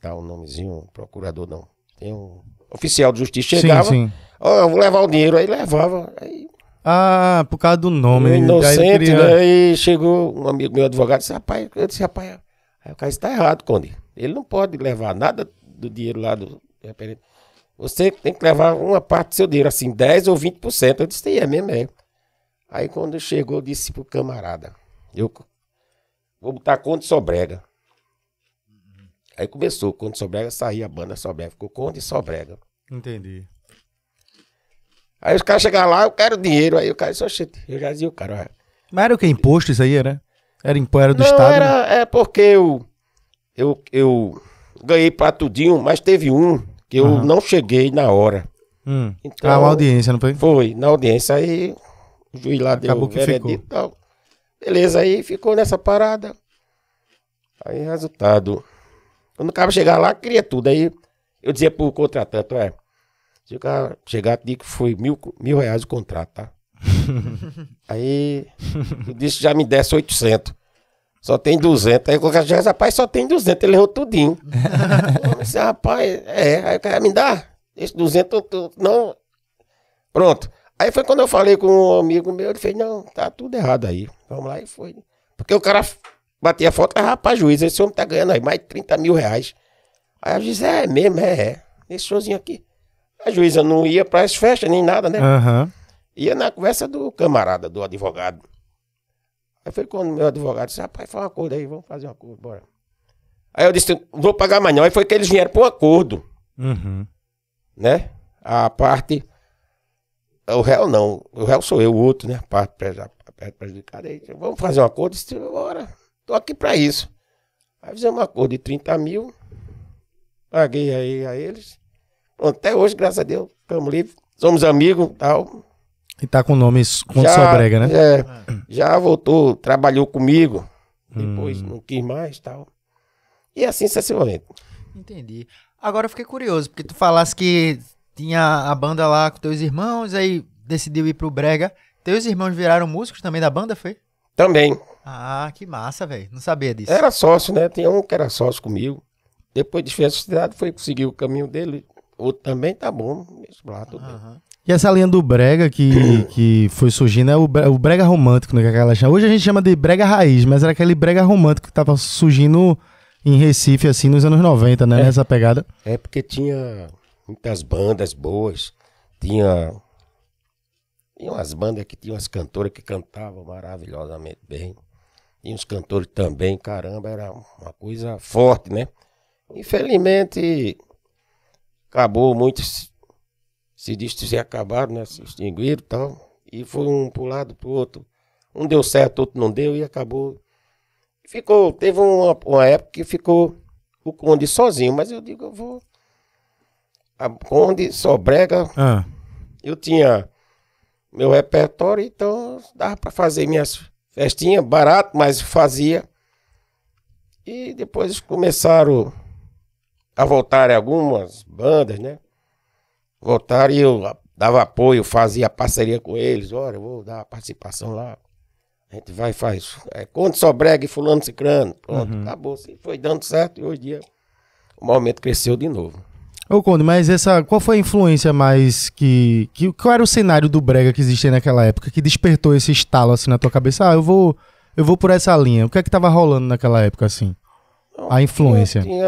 Dá um nomezinho, procurador não. Tem um oficial de justiça chegava. Sim, sim. Ó, eu vou levar o dinheiro. Aí levava. Aí... Ah, por causa do nome. Um né? inocente, né? Aí chegou um amigo meu advogado disse, rapaz, eu disse, rapaz, o cara está errado, Conde. Ele não pode levar nada do dinheiro lá do, você tem que levar uma parte do seu dinheiro, assim, 10 ou 20%. Eu disse, é mesmo, é. Aí quando chegou, eu disse pro camarada, eu vou botar Conde Sobrega. Aí começou, Conde Sobrega saía a banda Sobrega, ficou Conde Sobrega. Entendi. Aí os caras chegaram lá, eu quero dinheiro. Aí o cara só eu já dizia o cara. Mas era o que? Imposto isso aí, era? Era, era do Não, Estado? Era, né? É porque eu, eu, eu ganhei pra tudinho, mas teve um que uhum. eu não cheguei na hora. Hum. Então, ah, na audiência, não foi? Foi, na audiência aí o juiz lá Acabou deu que veredito, ficou. Tal. Beleza, aí ficou nessa parada. Aí resultado. Quando o cara chegar lá, cria tudo. Aí eu dizia pro contratante, é, se o cara chegar, digo que foi mil, mil reais o contrato, tá? aí eu disse, já me desse 800. Só tem 200. Aí o cara disse, rapaz, só tem 200. Ele errou tudinho. eu disse, rapaz, é. Aí o cara, me dá. Esse 200, tô, não... Pronto. Aí foi quando eu falei com um amigo meu, ele fez, não, tá tudo errado aí. Vamos lá, e foi. Porque o cara batia a foto, ah, rapaz, juiz, esse homem tá ganhando aí mais de 30 mil reais. Aí eu disse, é mesmo, é, é. Esse showzinho aqui. A juíza não ia para as festas nem nada, né? Uhum. Ia na conversa do camarada, do advogado. Aí foi quando meu advogado disse, rapaz, faz um acordo aí, vamos fazer um acordo, bora. Aí eu disse, vou pagar mais não. Aí foi que eles vieram para um acordo. Uhum. Né? A parte. O réu não. O réu sou eu, o outro, né? A parte prejudicada. Aí, vamos fazer um acordo? Eu disse, bora. Tô aqui para isso. Aí fizemos um acordo de 30 mil. Paguei aí a eles. Até hoje, graças a Deus, estamos livres. Somos amigos e tal. E tá com nomes com já, sobrega, né? É, já voltou, trabalhou comigo, depois hum. não quis mais tal. E é assim sucessivamente. Entendi. Agora eu fiquei curioso, porque tu falasse que tinha a banda lá com teus irmãos, aí decidiu ir pro Brega. Teus irmãos viraram músicos também da banda, foi? Também. Ah, que massa, velho. Não sabia disso. Era sócio, né? Tinha um que era sócio comigo. Depois de fez a sociedade, foi conseguir o caminho dele. Outro também tá bom. Mesmo lá, tudo uhum. bem. E essa linha do brega que, que foi surgindo é o brega, o brega romântico, né? Que chama. Hoje a gente chama de brega raiz, mas era aquele brega romântico que tava surgindo em Recife, assim, nos anos 90, né? É, Nessa pegada. É porque tinha muitas bandas boas, tinha. Tinha umas bandas que tinham umas cantoras que cantavam maravilhosamente bem. e uns cantores também, caramba, era uma coisa forte, né? Infelizmente, acabou muitos se distritos acabaram, né? Se extinguiram e tal. E foi um para um lado, para o outro. Um deu certo, outro não deu e acabou. Ficou, teve uma, uma época que ficou o Conde sozinho, mas eu digo, eu vou. A Conde só brega. Ah. Eu tinha meu repertório, então dava para fazer minhas festinhas, barato, mas fazia. E depois começaram a voltar algumas bandas, né? votaram e eu dava apoio, fazia parceria com eles. Olha, eu vou dar uma participação lá. A gente vai e faz. É, quando e fulano cicrano. Pronto, uhum. acabou. Assim, foi dando certo e hoje em dia o movimento cresceu de novo. Ô Conde, mas essa, qual foi a influência mais que, que. Qual era o cenário do Brega que existia naquela época que despertou esse estalo assim na tua cabeça? Ah, eu vou, eu vou por essa linha. O que é que tava rolando naquela época assim? Não, a influência. Tinha,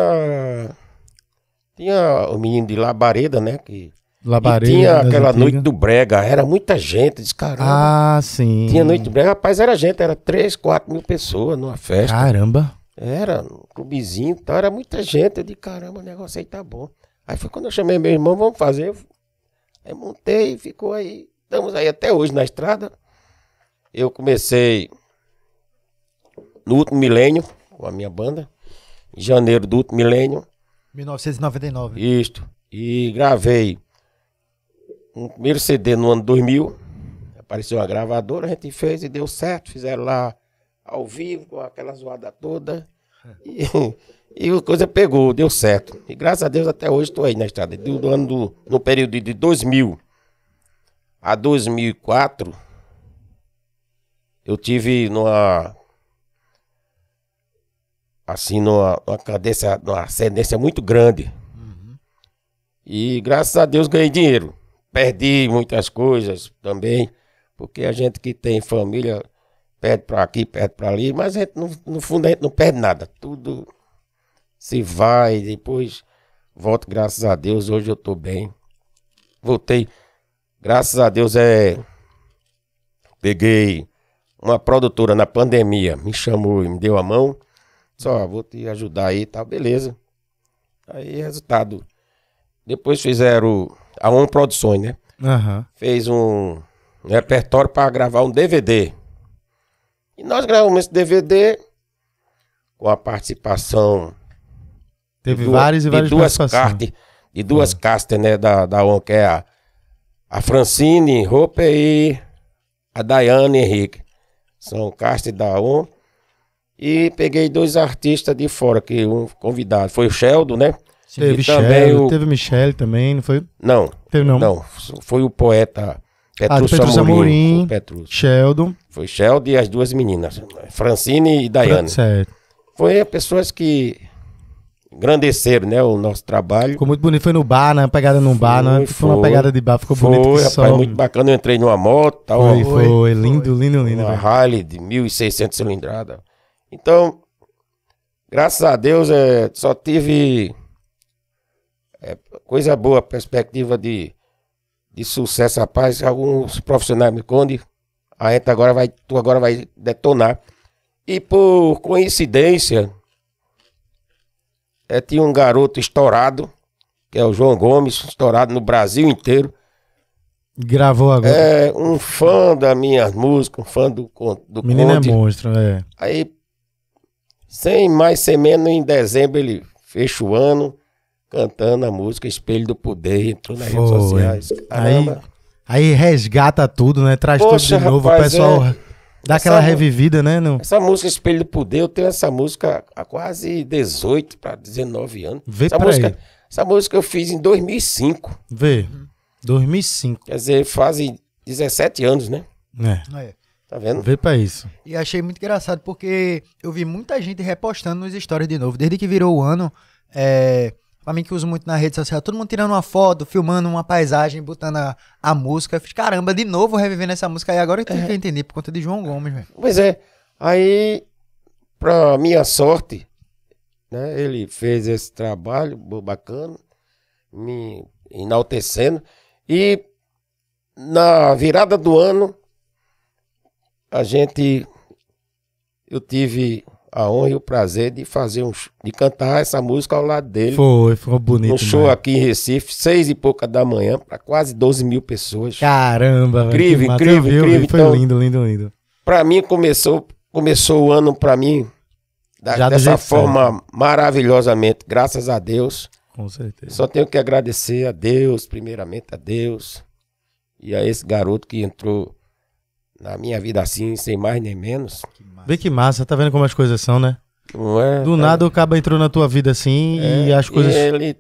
tinha, tinha o menino de Labareda, né? Que Labareda, e tinha aquela noite do Brega, era muita gente, disse, caramba. Ah, sim. Tinha noite do Brega, rapaz, era gente, era 3, 4 mil pessoas numa festa. Caramba. Era, um clubezinho e tal, era muita gente. Eu disse, caramba, o negócio aí tá bom. Aí foi quando eu chamei meu irmão, vamos fazer. Aí montei e ficou aí. Estamos aí até hoje na estrada. Eu comecei no último milênio, com a minha banda, em janeiro do último milênio. 1999. Isto. E gravei um primeiro CD no ano 2000. Apareceu uma gravadora, a gente fez e deu certo. Fizeram lá ao vivo, com aquela zoada toda. E, e a coisa pegou, deu certo. E graças a Deus até hoje estou aí na estrada. Do, do ano do, no período de 2000 a 2004, eu tive numa. Assim, numa, numa, cadência, numa ascendência muito grande. Uhum. E graças a Deus ganhei dinheiro perdi muitas coisas também, porque a gente que tem família perde para aqui, perde para ali, mas gente, no, no, fundo a gente não perde nada. Tudo se vai, depois volto, graças a Deus, hoje eu estou bem. Voltei, graças a Deus, é. Peguei uma produtora na pandemia, me chamou e me deu a mão. Só, vou te ajudar aí e tá, tal, beleza. Aí, resultado. Depois fizeram a ON Produções, né? Uhum. Fez um repertório para gravar um DVD. E nós gravamos esse DVD com a participação. Teve de várias e várias duas cartas De duas uhum. castas, né? Da, da ON, que é a, a Francine Roupa e a Daiane Henrique. São castas da ON. E peguei dois artistas de fora, que um convidado foi o Sheldon, né? Sim, teve Michele, o... teve Michel também, não foi? Não, teve não. não. Foi o poeta ah, Petrus ah, Petrus Amorim, Petrus. Sheldon. Foi Sheldon e as duas meninas, Francine e Daiane. Certo. Foi pessoas que engrandeceram, né, o nosso trabalho. Ficou muito bonito, foi no bar, né, pegada no bar, né, foi, uma pegada de bar, ficou foi, bonito que rapaz, só. muito bacana, eu entrei numa moto. Tal, foi, foi, foi, lindo, lindo, lindo. Uma Harley de 1.600 cilindrada. Então, graças a Deus, é, só tive é, coisa boa, perspectiva de, de sucesso, rapaz. Alguns profissionais me conde. A gente agora vai, tu agora vai detonar. E por coincidência, é, tinha um garoto estourado, que é o João Gomes, estourado no Brasil inteiro. Gravou agora. É, um fã das minhas músicas, um fã do, do Menino é Conde. é monstro, é. Aí, sem mais, sem menos, em dezembro ele fecha o ano cantando a música Espelho do Poder, entrou nas Foi. redes sociais. Aí, aí resgata tudo, né? Traz Poxa, tudo de novo, rapaz, o pessoal é... dá essa aquela revivida, né? No... Essa música Espelho do Poder, eu tenho essa música há quase 18 para 19 anos. Vê essa música, aí. Essa música eu fiz em 2005. Vê, 2005. Quer dizer, fazem 17 anos, né? É. é. Tá vendo? Vê pra isso. E achei muito engraçado porque eu vi muita gente repostando nos stories de novo. Desde que virou o ano, é, Pra mim que uso muito na rede social, todo mundo tirando uma foto, filmando uma paisagem, botando a, a música. Eu fiz, caramba, de novo revivendo essa música aí. Agora eu é. que entender, por conta de João Gomes, velho. Pois é. Aí, pra minha sorte, né, ele fez esse trabalho bacana, me enaltecendo. E na virada do ano, a gente. Eu tive a honra e o prazer de fazer um, de cantar essa música ao lado dele. Foi, foi bonito. Um show né? aqui em Recife, seis e pouca da manhã, para quase 12 mil pessoas. Caramba, incrível, velho, incrível, incrível. incrível. Foi então, lindo, lindo, lindo. Para mim começou, começou o ano para mim da, dessa forma certo. maravilhosamente, graças a Deus. Com certeza. Só tenho que agradecer a Deus, primeiramente a Deus e a esse garoto que entrou na minha vida assim, sem mais nem menos. Vê que massa, tá vendo como as coisas são, né? É, Do é. nada o Caba entrou na tua vida assim é, e as coisas. Ele...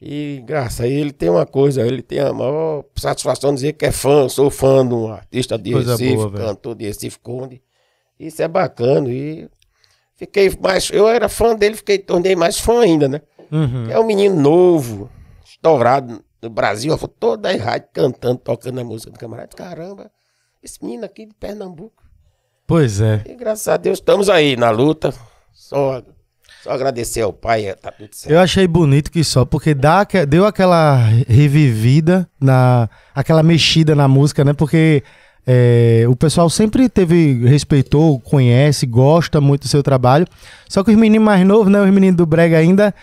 E graças a ele tem uma coisa, ele tem a maior satisfação de dizer que é fã, sou fã de um artista de coisa Recife, boa, cantor de Recife Conde. Isso é bacana. E fiquei mais. Eu era fã dele, fiquei, tornei mais fã ainda, né? Uhum. É um menino novo, estourado no Brasil, toda a rádio cantando, tocando a música do camarada. Caramba, esse menino aqui de Pernambuco. Pois é. E graças a Deus estamos aí na luta. Só, só agradecer ao pai, tá tudo certo. Eu achei bonito que só, porque dá, deu aquela revivida, na, aquela mexida na música, né? Porque é, o pessoal sempre teve, respeitou, conhece, gosta muito do seu trabalho. Só que os meninos mais novos, né? Os meninos do Brega ainda.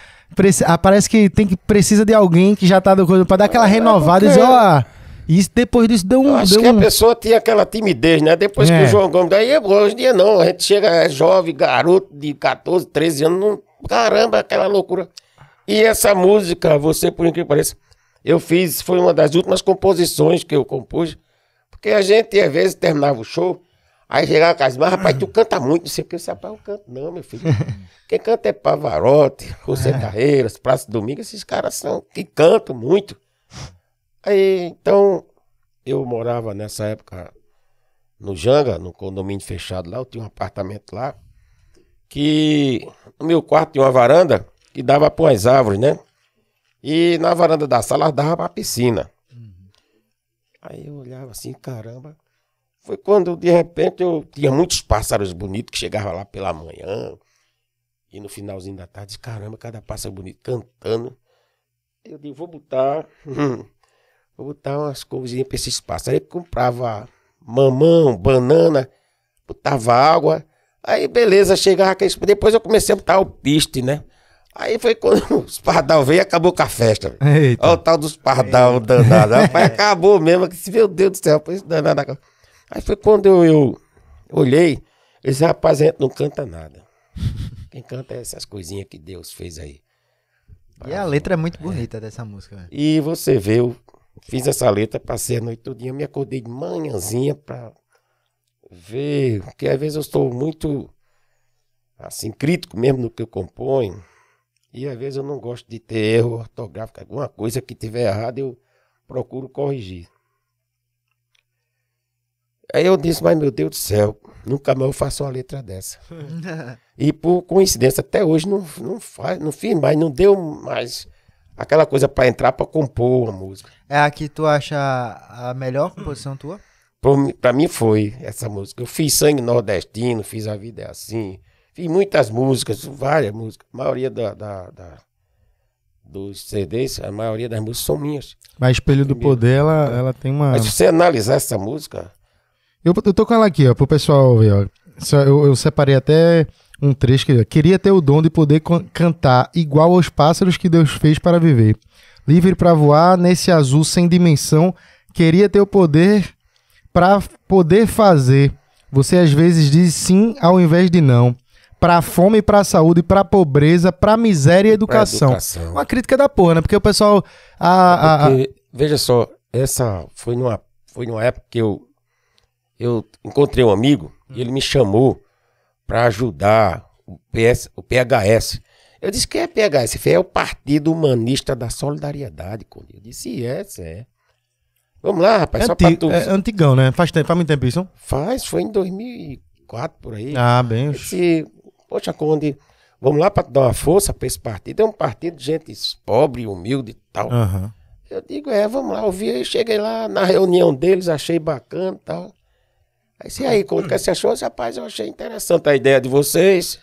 Ah, parece que tem que precisa de alguém que já tá do coisa para dar aquela é, renovada e dizer, ó. Oh, e depois disso deu um. Eu acho deu que um... a pessoa tinha aquela timidez, né? Depois é. que o é. João Gomes. Daí hoje em dia não. A gente chega, é jovem, garoto de 14, 13 anos. Não... Caramba, aquela loucura. E essa música, você, por incrível que pareça, eu fiz, foi uma das últimas composições que eu compus. Porque a gente, às vezes, terminava o show. Aí chegava com as mas rapaz, tu canta muito, não sei o que. Eu disse, rapaz, eu canto não, meu filho. Quem canta é Pavarotti, José é. Carreiras, Praça Domingo, esses caras são que cantam muito. Aí, então, eu morava nessa época no Janga, no condomínio fechado lá, eu tinha um apartamento lá, que no meu quarto tinha uma varanda que dava para as árvores, né? E na varanda da sala dava para a piscina. Uhum. Aí eu olhava assim, caramba. Foi quando de repente eu tinha muitos pássaros bonitos que chegavam lá pela manhã. E no finalzinho da tarde, caramba, cada pássaro bonito cantando. Eu digo, vou botar hum, Vou botar umas coisinhas pra esses pássaros. Aí comprava mamão, banana, botava água. Aí beleza, chegava aqueles. Depois eu comecei a botar o piste, né? Aí foi quando os pardal veio e acabou com a festa. Eita. Olha o tal dos pardal Eita. danado. Rapaz, acabou mesmo. Meu Deus do céu, foi danado. Aí foi quando eu, eu olhei, esse rapaz não canta nada. Quem canta é essas coisinhas que Deus fez aí. E a letra é muito bonita é. dessa música. Né? E você vê o, Fiz essa letra, passei a noite todinha, me acordei de manhãzinha para ver, porque às vezes eu estou muito assim crítico mesmo no que eu componho. E às vezes eu não gosto de ter erro ortográfico, alguma coisa que tiver errado eu procuro corrigir. Aí eu disse, mas meu Deus do céu, nunca mais eu faço uma letra dessa. e por coincidência, até hoje não, não, faz, não fiz mais, não deu mais aquela coisa para entrar, para compor a música. É a que tu acha a melhor composição tua? Para mim foi essa música. Eu fiz Sangue Nordestino, fiz A Vida é Assim, fiz muitas músicas, várias músicas. A maioria da, da, da dos CDs, a maioria das músicas são minhas. Mas Espelho do Poder, ela, ela tem uma. Mas se você analisar essa música. Eu, eu tô com ela aqui, ó, pro pessoal ver, ó. Eu, eu separei até um trecho que queria ter o dom de poder cantar igual aos pássaros que Deus fez para viver. Livre para voar nesse azul sem dimensão, queria ter o poder para poder fazer. Você às vezes diz sim ao invés de não. Pra fome, pra saúde, pra pobreza, pra miséria e educação. educação. Uma crítica da porra, né? Porque o pessoal. É a, a, Porque, Veja só, essa foi numa, foi numa época que eu, eu encontrei um amigo hum. e ele me chamou para ajudar o, PS, o PHS. Eu disse, que é PHS? é o Partido Humanista da Solidariedade, Conde. Eu disse, é, é. Vamos lá, rapaz, é só tu. É antigão, né? Faz, tempo, faz muito tempo isso, Faz, foi em 2004, por aí. Ah, bem. Eu disse, poxa, Conde, vamos lá para dar uma força para esse partido. É um partido de gente pobre, humilde e tal. Uhum. Eu digo, é, vamos lá, eu vi, eu cheguei lá na reunião deles, achei bacana e tal. Aí você aí, como que você achou? Rapaz, eu achei interessante a ideia de vocês.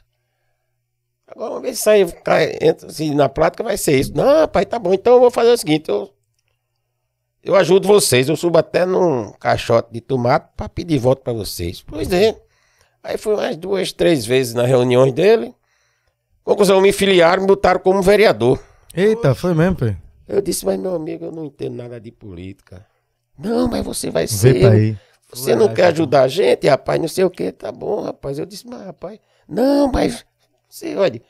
Agora vamos ver se sai, entra, assim na prática vai ser isso. Não, rapaz, tá bom, então eu vou fazer o seguinte, eu, eu ajudo vocês, eu subo até num caixote de tomate para pedir voto para vocês. Pois é. Aí fui umas duas, três vezes nas reuniões dele. Conclusão, me filiaram, me botaram como vereador. Eita, foi mesmo, pai. Eu disse, mas meu amigo, eu não entendo nada de política. Não, mas você vai Vê ser. aí. Você não quer então. ajudar a gente, rapaz? Não sei o que, tá bom, rapaz. Eu disse, mas rapaz, não, mas você, olha,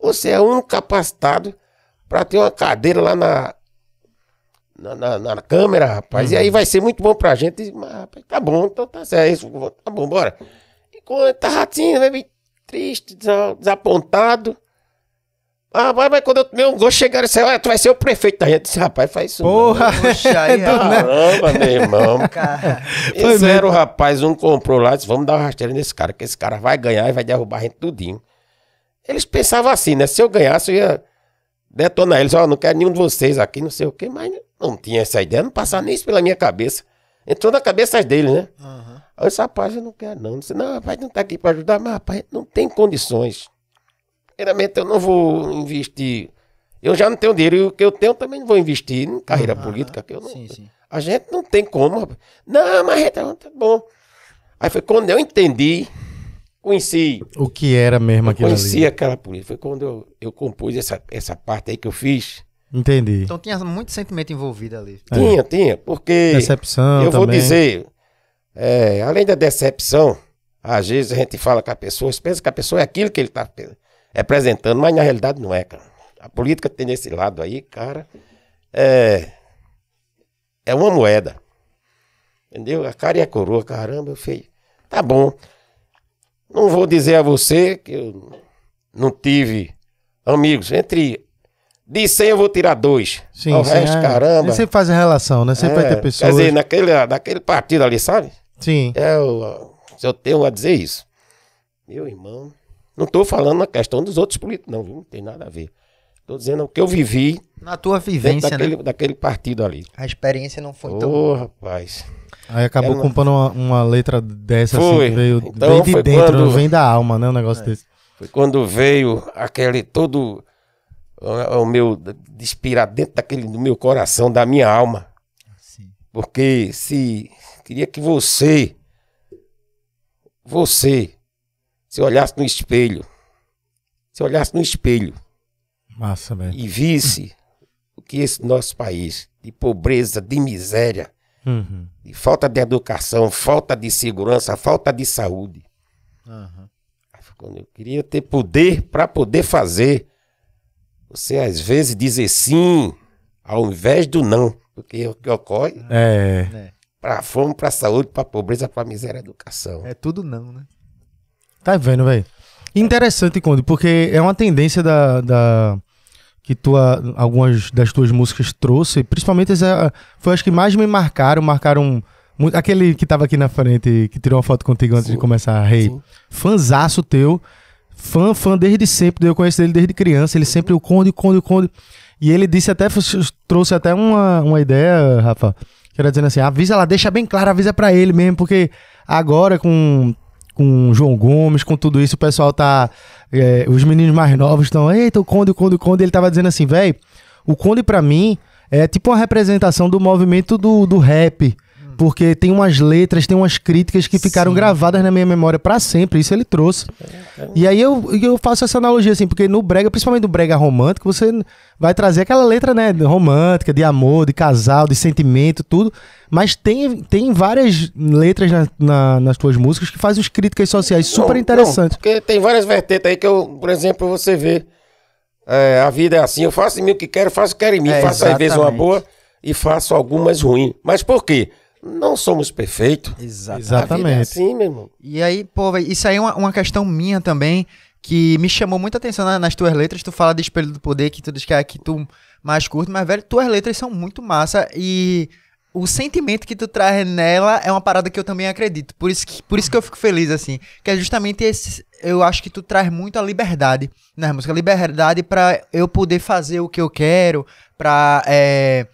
você é um capacitado para ter uma cadeira lá na, na, na, na câmera, rapaz. Uhum. E aí uhum. vai ser muito bom pra gente. Disse, mas, rapaz, tá bom, então tá certo, é isso, tá bom, bora. E quando tá ratinho, né, triste, desapontado. Ah, mas, mas quando eu tomei um gosto, chegaram e disseram, olha, ah, tu vai ser o prefeito da gente. Disse, rapaz, faz isso Porra, não. Né? Poxa, aí, é Caramba, meu irmão. Cara, Fizeram o rapaz, um comprou lá, disse, vamos dar uma rasteira nesse cara, que esse cara vai ganhar e vai derrubar a gente tudinho. Eles pensavam assim, né? Se eu ganhasse, eu ia detonar eles. Ó, oh, não quero nenhum de vocês aqui, não sei o quê. Mas não tinha essa ideia, não passava nem isso pela minha cabeça. Entrou na cabeça deles, né? Uhum. Aí eu disse, rapaz, eu não quero não. Eu disse, não, rapaz, não tá aqui pra ajudar, mas rapaz, não tem condições. Primeiramente, eu não vou investir. Eu já não tenho dinheiro, e o que eu tenho também não vou investir em carreira ah, política. Que eu não, sim, sim. A gente não tem como. Não, mas é tá, tá bom. Aí foi quando eu entendi, conheci. O que era mesmo aquilo conheci ali. aquela política. Foi quando eu, eu compus essa, essa parte aí que eu fiz. Entendi. Então tinha muito sentimento envolvido ali. É. Tinha, é. tinha, porque. Decepção. Eu também. vou dizer, é, além da decepção, às vezes a gente fala com a pessoa, pensa que a pessoa é aquilo que ele está pensando representando, mas na realidade não é, cara. A política tem nesse lado aí, cara, é, é uma moeda. Entendeu? A cara e a coroa, caramba, eu fiz. Tá bom. Não vou dizer a você que eu não tive amigos. Entre de 100 eu vou tirar dois. Sim, o resto, é, caramba. Você faz a relação, né? Sempre é, vai ter pessoas. Quer dizer, naquele, naquele partido ali, sabe? Sim. É, eu, eu tenho a dizer isso. Meu irmão. Não estou falando na questão dos outros políticos, não, viu? Não tem nada a ver. Estou dizendo o que eu vivi. Na tua vivência, né? daquele, né? daquele partido ali. A experiência não foi oh, tão. Ô, rapaz. Aí acabou comprando uma... Uma, letra dessa, assim, foi. assim, veio, então, de dentro, quando... vem da alma, né? Um negócio é. desse. Foi quando veio aquele todo. O, o meu. Despirar dentro daquele, do meu coração, da minha alma. Sim. Porque se. Queria que você. Você se olhasse no espelho, se olhasse no espelho Massa, e visse o que esse nosso país, de pobreza, de miséria, uhum. de falta de educação, falta de segurança, falta de saúde. Uhum. Eu queria ter poder para poder fazer. Você às vezes dizer sim ao invés do não, porque é o que ocorre. É. é. Para a fome, para a saúde, para a pobreza, para a miséria, a educação. É tudo não, né? Tá vendo, velho? Interessante, Conde, porque é uma tendência da, da que tua, algumas das tuas músicas trouxe, principalmente essa, foi as que mais me marcaram, marcaram aquele que tava aqui na frente, que tirou uma foto contigo antes Sim. de começar, Rei. Hey, fanzaço teu, fã, fã desde sempre, eu conheço ele desde criança, ele sempre o Conde, Conde, Conde. E ele disse até, trouxe até uma, uma ideia, Rafa, que era dizendo assim, avisa lá, deixa bem claro, avisa para ele mesmo, porque agora com com João Gomes, com tudo isso, o pessoal tá. É, os meninos mais novos estão. Eita, o Conde, o Conde, o Conde. Ele tava dizendo assim, velho, o Conde para mim é tipo uma representação do movimento do, do rap porque tem umas letras, tem umas críticas que ficaram Sim. gravadas na minha memória para sempre, isso ele trouxe. E aí eu, eu faço essa analogia, assim, porque no brega, principalmente no brega romântico, você vai trazer aquela letra, né, romântica, de amor, de casal, de sentimento, tudo. Mas tem, tem várias letras na, na, nas tuas músicas que fazem as críticas sociais super interessantes. porque tem várias vertentes aí que eu, por exemplo, você vê. É, a vida é assim, eu faço em mim o que quero, faço o que quero em mim, é, faço exatamente. às vezes uma boa e faço algumas ruins. Mas por quê? não somos perfeitos. Exatamente. É assim, meu irmão. E aí, pô, isso aí é uma, uma questão minha também, que me chamou muita atenção nas tuas letras. Tu fala de Espelho do Poder, que tu diz que é aqui tu mais curto, mas, velho, tuas letras são muito massa e o sentimento que tu traz nela é uma parada que eu também acredito. Por isso que, por isso que eu fico feliz, assim. Que é justamente esse. Eu acho que tu traz muito a liberdade na né, música. Liberdade para eu poder fazer o que eu quero, pra. É,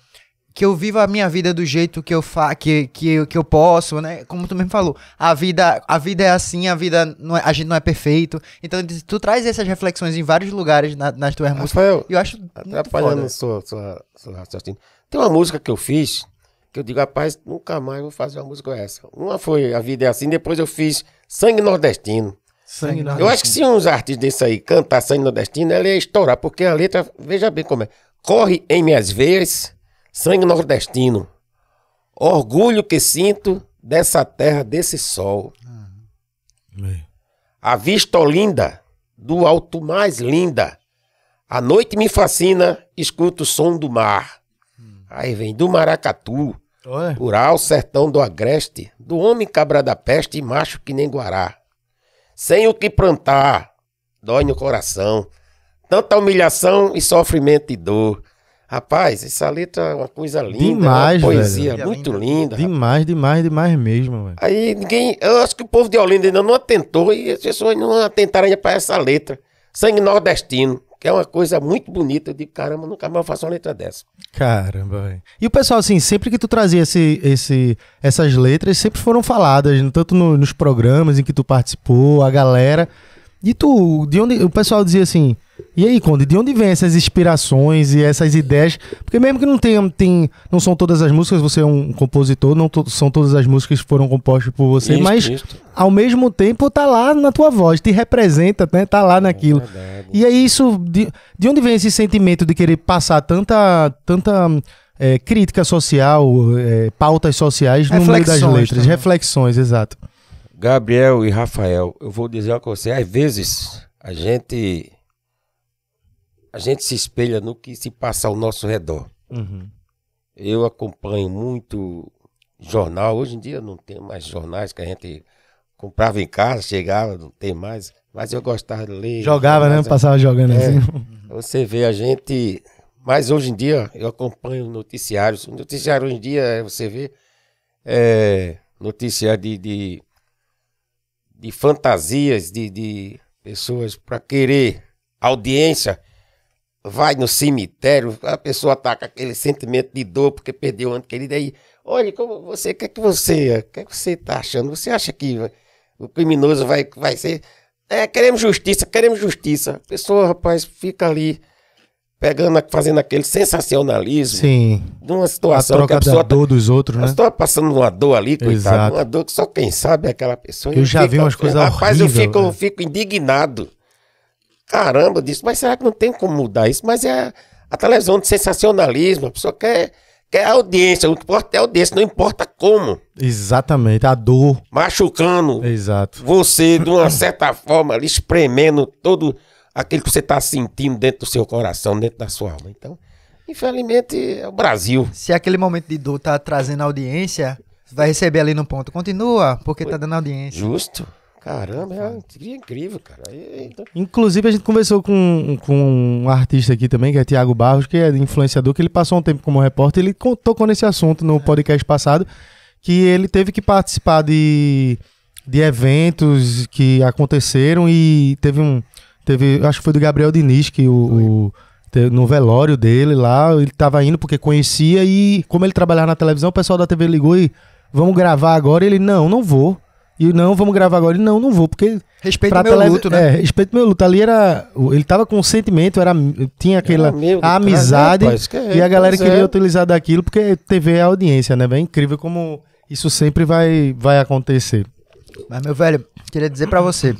que eu viva a minha vida do jeito que eu fa que, que, que eu posso, né? Como tu mesmo falou, a vida a vida é assim, a vida não é, a gente não é perfeito. Então tu traz essas reflexões em vários lugares na, nas tuas músicas. Rafael, eu acho atrapalhando sua sua sua Tem uma música que eu fiz que eu digo, rapaz, nunca mais vou fazer uma música essa. Uma foi a vida é assim, depois eu fiz Sangue Nordestino. Sangue Nordestino. Eu acho que se uns artistas desse aí cantar Sangue Nordestino, ela ia estourar, porque a letra, veja bem como é. Corre em minhas veias sangue nordestino, orgulho que sinto dessa terra, desse sol. A vista linda, do alto mais linda. A noite me fascina, escuto o som do mar. Aí vem do Maracatu, Olha. rural sertão do agreste, do homem cabra da peste e macho que nem guará. Sem o que plantar, dói no coração, tanta humilhação e sofrimento e dor. Rapaz, essa letra é uma coisa linda, né? demais, uma poesia velho. muito linda. Demais, demais, demais mesmo. Velho. Aí ninguém, eu acho que o povo de Olinda ainda não atentou e as pessoas não atentaram ainda para essa letra. Sangue nordestino, que é uma coisa muito bonita. Eu digo, caramba, nunca mais eu faço uma letra dessa. Caramba, velho. E o pessoal, assim, sempre que tu trazia esse, esse, essas letras, sempre foram faladas, tanto no, nos programas em que tu participou, a galera. E tu, de onde o pessoal dizia assim, e aí, Conde, de onde vem essas inspirações e essas ideias? Porque mesmo que não tenha, tem, não são todas as músicas, você é um compositor, não to, são todas as músicas que foram compostas por você, isso, mas isso. ao mesmo tempo tá lá na tua voz, te representa, né? Tá lá é naquilo. É e aí isso, de, de onde vem esse sentimento de querer passar tanta, tanta é, crítica social, é, pautas sociais no meio das letras, também. reflexões, exato. Gabriel e Rafael, eu vou dizer a coisa, assim, às vezes a gente a gente se espelha no que se passa ao nosso redor. Uhum. Eu acompanho muito jornal. Hoje em dia não tem mais jornais que a gente comprava em casa, chegava, não tem mais. Mas eu gostava de ler. Jogava, né? Passava jogando é, assim. Você vê a gente. Mas hoje em dia eu acompanho noticiários. O noticiário hoje em dia, é, você vê, é noticiário de, de, de fantasias de, de pessoas para querer audiência vai no cemitério, a pessoa tá com aquele sentimento de dor porque perdeu o ano querido aí. Olha, como você, o que é que você, o que é que você tá achando? Você acha que o criminoso vai, vai ser? É, queremos justiça, queremos justiça. A pessoa, rapaz, fica ali pegando, fazendo aquele sensacionalismo. Sim. De uma situação a que a pessoa da tá dor tá, dos outros, né? A pessoa tá passando uma dor ali, coitado, Exato. uma dor que só quem sabe é aquela pessoa. Eu já fica, vi umas coisas horríveis. Rapaz, horrível, eu fico, eu né? fico indignado. Caramba, disse, mas será que não tem como mudar isso? Mas é a televisão de sensacionalismo, a pessoa quer, quer audiência, o que importa é audiência, não importa como. Exatamente, a dor. Machucando Exato. você de uma certa forma, ali espremendo todo aquilo que você está sentindo dentro do seu coração, dentro da sua alma. Então, infelizmente, é o Brasil. Se aquele momento de dor está trazendo audiência, vai receber ali no ponto. Continua, porque está dando audiência. Justo. Caramba, é, é incrível, cara. Então Inclusive, a gente conversou com, com um artista aqui também, que é Tiago Barros, que é influenciador, que ele passou um tempo como repórter, ele tocou nesse assunto no é. podcast passado, que ele teve que participar de, de eventos que aconteceram e teve um. Teve, acho que foi do Gabriel Diniz, que o, o no velório dele lá, ele estava indo porque conhecia e, como ele trabalhava na televisão, o pessoal da TV ligou e vamos gravar agora. ele, não, não vou. E não, vamos gravar agora. Ele, não, não vou, porque. Respeito meu tele... luto, né? É, respeito meu luto. Ali era. Ele tava com um sentimento, era, tinha aquela amigo, amizade. Cara, é, e a galera queria é. utilizar daquilo, porque TV é audiência, né? É incrível como isso sempre vai, vai acontecer. Mas, meu velho, queria dizer para você: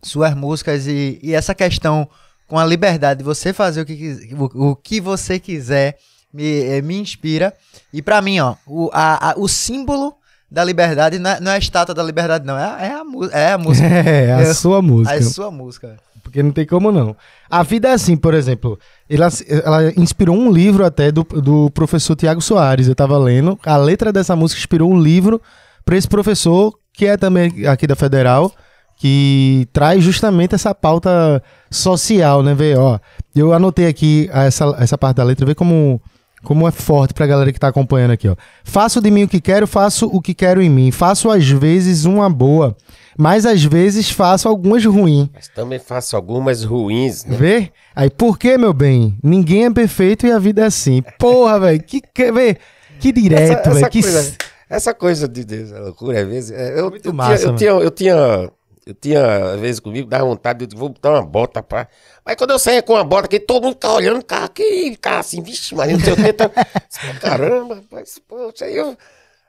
suas músicas e, e essa questão com a liberdade de você fazer o que, o, o que você quiser me, eh, me inspira. E para mim, ó, o, a, a, o símbolo da Liberdade não é, não é a estátua da Liberdade, não. É a, é a, é a música. É, a eu, sua música. É a sua música. Porque não tem como não. A vida é assim, por exemplo. Ela, ela inspirou um livro até do, do professor Tiago Soares. Eu estava lendo. A letra dessa música inspirou um livro para esse professor, que é também aqui da Federal, que traz justamente essa pauta social, né? Vê, ó. Eu anotei aqui essa, essa parte da letra, vê como como é forte pra galera que tá acompanhando aqui, ó. Faço de mim o que quero, faço o que quero em mim. Faço às vezes uma boa, mas às vezes faço algumas ruins. Mas também faço algumas ruins, né? Vê? Aí, por que, meu bem? Ninguém é perfeito e a vida é assim. Porra, velho, que, que, ver? que direto, velho. Que... Essa coisa de, de é loucura, às vezes. É, eu, Muito eu, massa, tinha, eu, tinha, eu tinha eu tinha, às vezes, comigo, dava vontade, eu vou botar uma bota pra. Mas quando eu saía com uma bota aqui, todo mundo ficava olhando, cara, que cara assim, vixe, mas não sei o que. Tá... Caramba, mas, poxa, aí eu.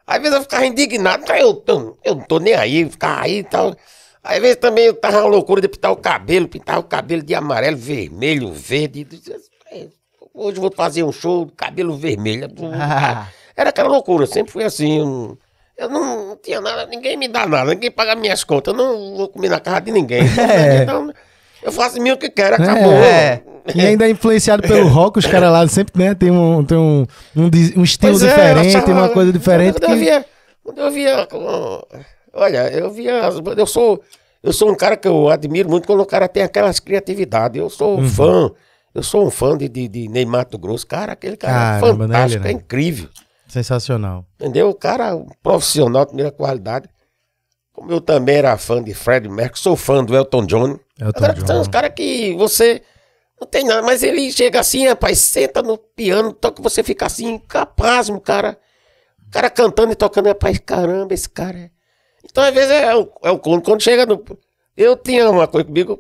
Às vezes eu ficava indignado, eu, eu, eu não tô nem aí, ficar aí e tal. Às vezes também eu tava uma loucura de pintar o cabelo, pintar o cabelo de amarelo, vermelho, verde. Hoje eu vou fazer um show de cabelo vermelho. Ah, era aquela loucura, sempre foi assim. Eu... Eu não, tinha nada, ninguém me dá nada, ninguém paga minhas contas, eu não vou comer na casa de ninguém. Então, é. Então, eu faço mil que quero, é. acabou. É. E ainda é influenciado pelo rock, os caras lá sempre né, tem um, tem um, um, um estilo é, diferente, tem uma coisa diferente. Quando, que... eu via, quando eu via. Olha, eu via. Eu sou, eu sou um cara que eu admiro muito quando o cara tem aquelas criatividades. Eu sou uhum. fã. Eu sou um fã de, de, de Neymar do Grosso. Cara, aquele cara é Caramba, né, é fantástico, né, é incrível. Sensacional. Entendeu? O cara profissional primeira qualidade. Como eu também era fã de Fred Mercury, sou fã do Elton John. Né? Elton Agora, John. São os caras que você não tem nada, mas ele chega assim, rapaz, senta no piano, toca, você fica assim, incapaz, cara. O cara cantando e tocando, rapaz, caramba, esse cara é. Então, às vezes, é, o, é o clone. Quando chega no. Eu tinha uma coisa comigo.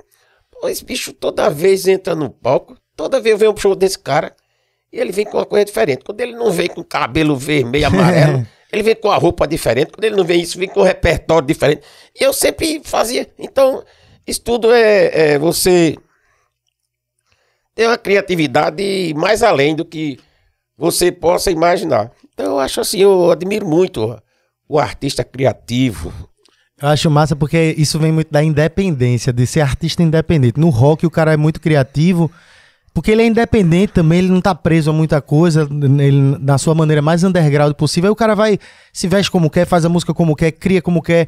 Pô, esse bicho toda vez entra no palco, toda vez eu venho pro show desse cara. E ele vem com uma coisa diferente. Quando ele não vem com cabelo vermelho, amarelo, ele vem com a roupa diferente. Quando ele não vem isso, vem com um repertório diferente. E eu sempre fazia. Então, isso tudo é, é você ter uma criatividade mais além do que você possa imaginar. Então, eu acho assim, eu admiro muito o artista criativo, eu acho massa porque isso vem muito da independência, de ser artista independente. No rock o cara é muito criativo porque ele é independente também, ele não tá preso a muita coisa, ele, na sua maneira mais underground possível. Aí o cara vai, se veste como quer, faz a música como quer, cria como quer,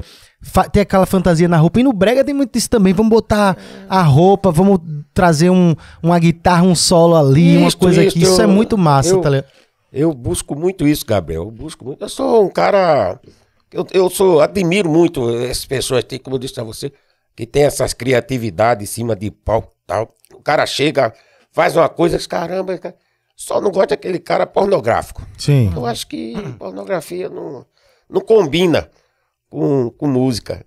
tem aquela fantasia na roupa. E no Brega tem muito disso também. Vamos botar a roupa, vamos trazer um, uma guitarra, um solo ali, isso, uma coisa isso, aqui. Isso é eu, é muito massa, eu, tá ligado? Eu busco muito isso, Gabriel. Eu busco muito. Eu sou um cara. Eu, eu sou, admiro muito essas pessoas, tem, como eu disse a você, que tem essas criatividades em cima de pau tal. O cara chega faz uma coisa, caramba, cara, só não gosta daquele cara pornográfico. Sim. Eu acho que pornografia não, não combina com, com música.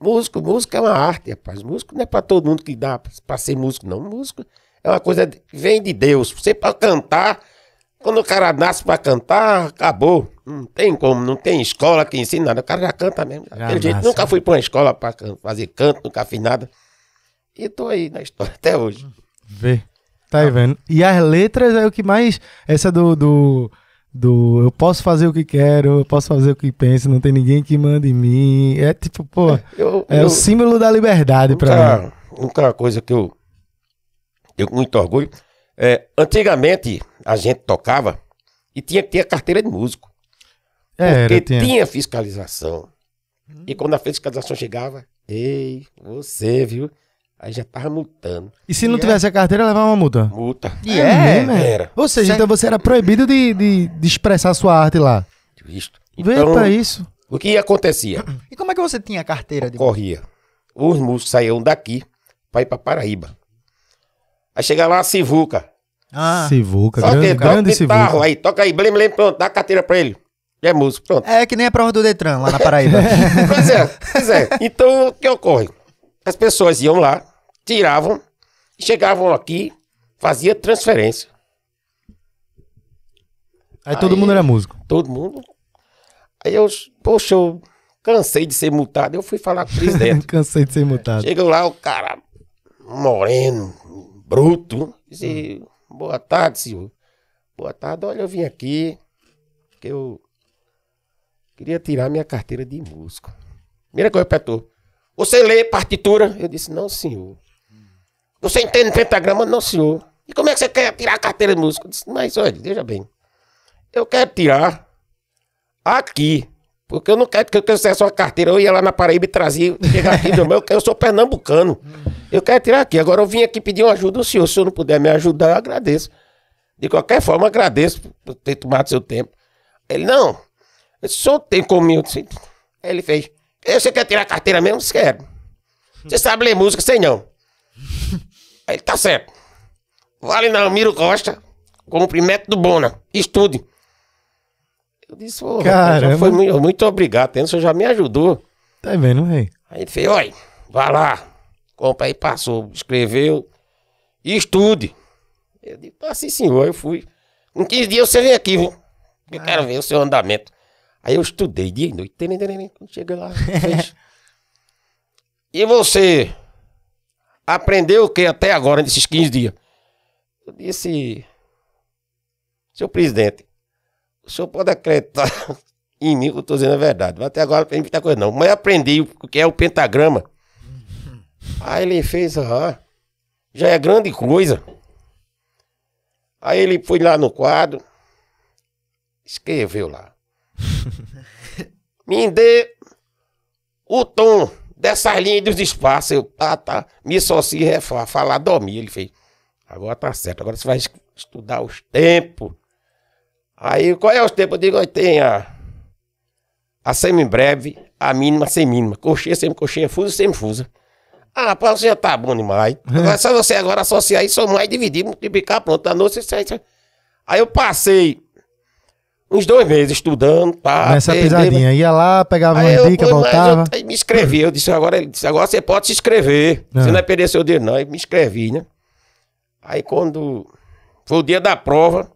Músico, música é uma arte, rapaz. Músico não é para todo mundo que dá para ser músico, não. Músico é uma coisa que vem de Deus. Você para cantar, quando o cara nasce para cantar, acabou. Não tem como, não tem escola que ensina nada. O cara já canta mesmo. Já jeito, nunca né? fui para uma escola para fazer canto, nunca fiz nada. E tô aí na história até hoje. Vê. Tá aí tá. vendo? E as letras é o que mais. Essa do, do. do eu posso fazer o que quero, eu posso fazer o que penso, não tem ninguém que manda em mim. É tipo, pô, é, eu, é eu, o símbolo da liberdade pra mim. Outra coisa que eu tenho muito orgulho é, antigamente a gente tocava e tinha que ter a carteira de músico. É, porque era, tinha. tinha fiscalização. E quando a fiscalização chegava, ei, você, viu? Aí já tava multando. E se não é- tivesse a carteira, levava uma multa? Multa. E é, é, é, era. Ou seja, então você era proibido de, de, de expressar sua arte lá. Visto. Então, Vê isso. O que acontecia? E como é que você tinha a carteira? De... Corria. Os músicos saíam daqui para ir para Paraíba. Aí chega lá a Sivuca. Ah, Sivuca, Só grande, que, grande guitarra, Sivuca. Aí toca aí, blém, blém, pronto, dá a carteira para ele. Ele é músico, pronto. É que nem a prova do Detran lá na Paraíba. pois é, pois é. Então, o que ocorre? As pessoas iam lá, tiravam, chegavam aqui, fazia transferência. Aí, Aí todo mundo era músico. Todo mundo. Aí eu, poxa, eu cansei de ser multado. Eu fui falar com o presidente. cansei de ser multado. Chegou lá o cara, moreno, bruto. Disse, hum. boa tarde, senhor. Boa tarde, olha, eu vim aqui que eu queria tirar minha carteira de músico. Primeira coisa, Petor, você lê partitura? Eu disse, não, senhor. Você entende pentagrama? Não, senhor. E como é que você quer tirar a carteira de músico? Eu disse, mas olha, veja bem. Eu quero tirar aqui. Porque eu não quero que eu quisesse uma carteira. Eu ia lá na Paraíba e trazia, chegar aqui do meu, eu sou pernambucano. Eu quero tirar aqui. Agora eu vim aqui pedir uma ajuda do senhor. Se o senhor não puder me ajudar, eu agradeço. De qualquer forma, agradeço por ter tomado seu tempo. Ele, não, eu senhor tem comigo. Aí ele fez, você quer tirar a carteira mesmo? Quero. Você sabe ler música? Sei não. Aí tá certo. Vale na Almiro Costa, cumprimento do Bona, estude. Eu disse, ô, Cara, foi muito, muito obrigado, tá o senhor já me ajudou. Tá vendo, rei? Aí ele fez, olha, vá lá, compra aí, passou, escreveu, estude. Eu disse, assim, sim senhor, eu fui. Em 15 dias você vem aqui, viu? Eu ah. quero ver o seu andamento. Aí eu estudei dia e noite, quando chega lá, fez. e você, Aprendeu o que até agora, nesses 15 dias? Eu disse, senhor presidente, o senhor pode acreditar em mim que eu estou dizendo a verdade. Até agora não tem muita coisa, não. Mas aprendi o que é o pentagrama. Aí ele fez, ah, já é grande coisa. Aí ele foi lá no quadro, escreveu lá. Me dê o tom dessas linhas dos espaços. Eu, ah, tá. Me associar falar dormir. Ele fez. Agora tá certo. Agora você vai estudar os tempos. Aí, qual é os tempos? Eu digo, tem a, a semi-breve, a mínima, semínima. Coxinha, semi-coxinha, fusa, semi-fusa. Ah, rapaz, você já tá bom demais. Agora, é. só você agora associar e somar e dividir, multiplicar, pronto. Da noite, você... Aí eu passei uns dois meses estudando, pá. Nessa perder, pisadinha. Mas... Ia lá, pegava aí uma dica, voltava. Aí me inscrevi. Eu disse, agora, ele disse, agora você pode se inscrever. Ah. Não. Você não vai perder seu dinheiro, não. Aí me inscrevi, né? Aí quando foi o dia da prova,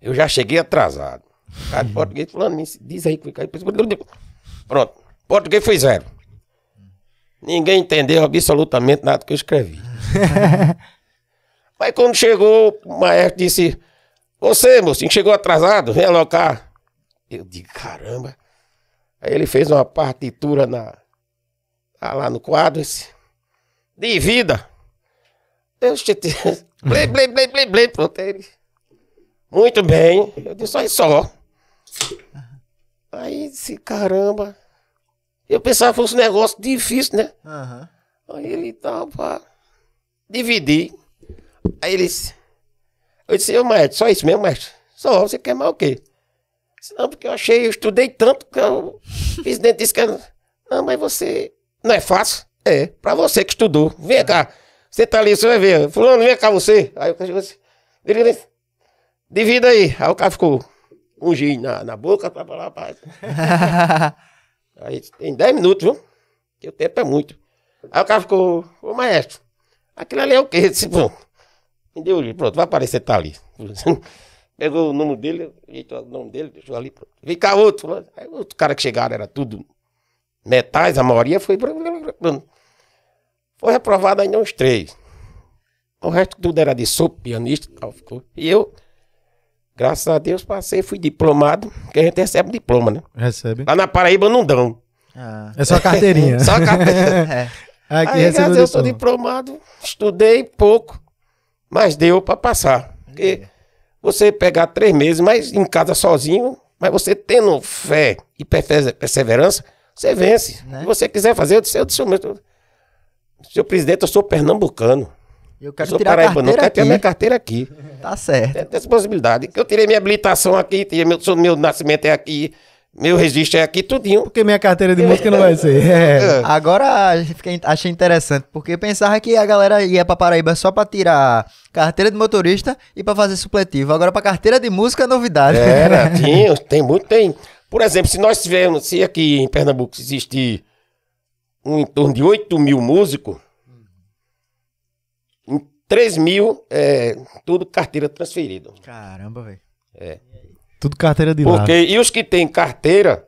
eu já cheguei atrasado. O cara de português falando, me diz aí. que Pronto. Português foi zero. Ninguém entendeu absolutamente nada que eu escrevi. Mas quando chegou, o maestro disse... Você, mocinho, que chegou atrasado, vem alocar. Eu digo, caramba. Aí ele fez uma partitura na, tá lá no quadro. Esse, de vida. Eu chutei. Blê, blê, blê, blê, blê. Pronto, ele. Muito bem. Eu disse, olha só. Aí disse, caramba. Eu pensava que fosse um negócio difícil, né? Uhum. Aí ele tava. Tá, dividi. Aí ele disse, eu disse, ô mestre, só isso mesmo, mestre? Só, você quer mais o quê? Disse, não, porque eu achei, eu estudei tanto que eu fiz dentro disso que eu... Não, mas você... Não é fácil? É, pra você que estudou. Vem é. cá, você tá ali, você vai ver. Fulano, vem cá você. Aí o cara chegou assim, divida aí. Aí o cara ficou um ginho na, na boca, pra falar, pra Aí em 10 minutos, viu? Que o tempo é muito. Aí o cara ficou, ô maestro, aquilo ali é o quê? Eu disse, bom... Entendeu? pronto, vai aparecer, tá ali. Pegou o nome dele, o nome dele, deixou ali, pronto. Vem cá outro, mano. Aí outro cara que chegaram era tudo metais, a maioria foi. Pronto. Foi reprovado ainda uns três. O resto tudo era de sopa, pianista, tal, ficou. E eu, graças a Deus, passei, fui diplomado, porque a gente recebe diploma, né? Recebe. Lá na Paraíba não dão. Ah. É só carteirinha. só carteirinha. é. é aí, graças a Deus, eu sou diplomado, estudei pouco. Mas deu para passar. Porque é. você pegar três meses, mas em casa sozinho, mas você tendo fé e perseverança, você vence. Né? Se você quiser fazer, eu disse, eu disse meu, Senhor presidente, eu sou pernambucano. Eu quero eu sou tirar a carteira eu quero minha carteira aqui. Tá certo. Tem essa possibilidade. Que eu tirei minha habilitação aqui, tirei meu, meu nascimento é aqui. Meu registro é aqui tudinho. Porque minha carteira de música não vai ser. É. é. Agora achei interessante, porque pensava que a galera ia pra Paraíba só pra tirar carteira de motorista e pra fazer supletivo. Agora pra carteira de música é novidade. Era, é, tinha, tem muito, tem. Por exemplo, se nós tivermos, se aqui em Pernambuco existe um, em torno de 8 mil músicos, 3 mil é tudo carteira transferida. Caramba, velho. É. Tudo carteira de Porque, E os que têm carteira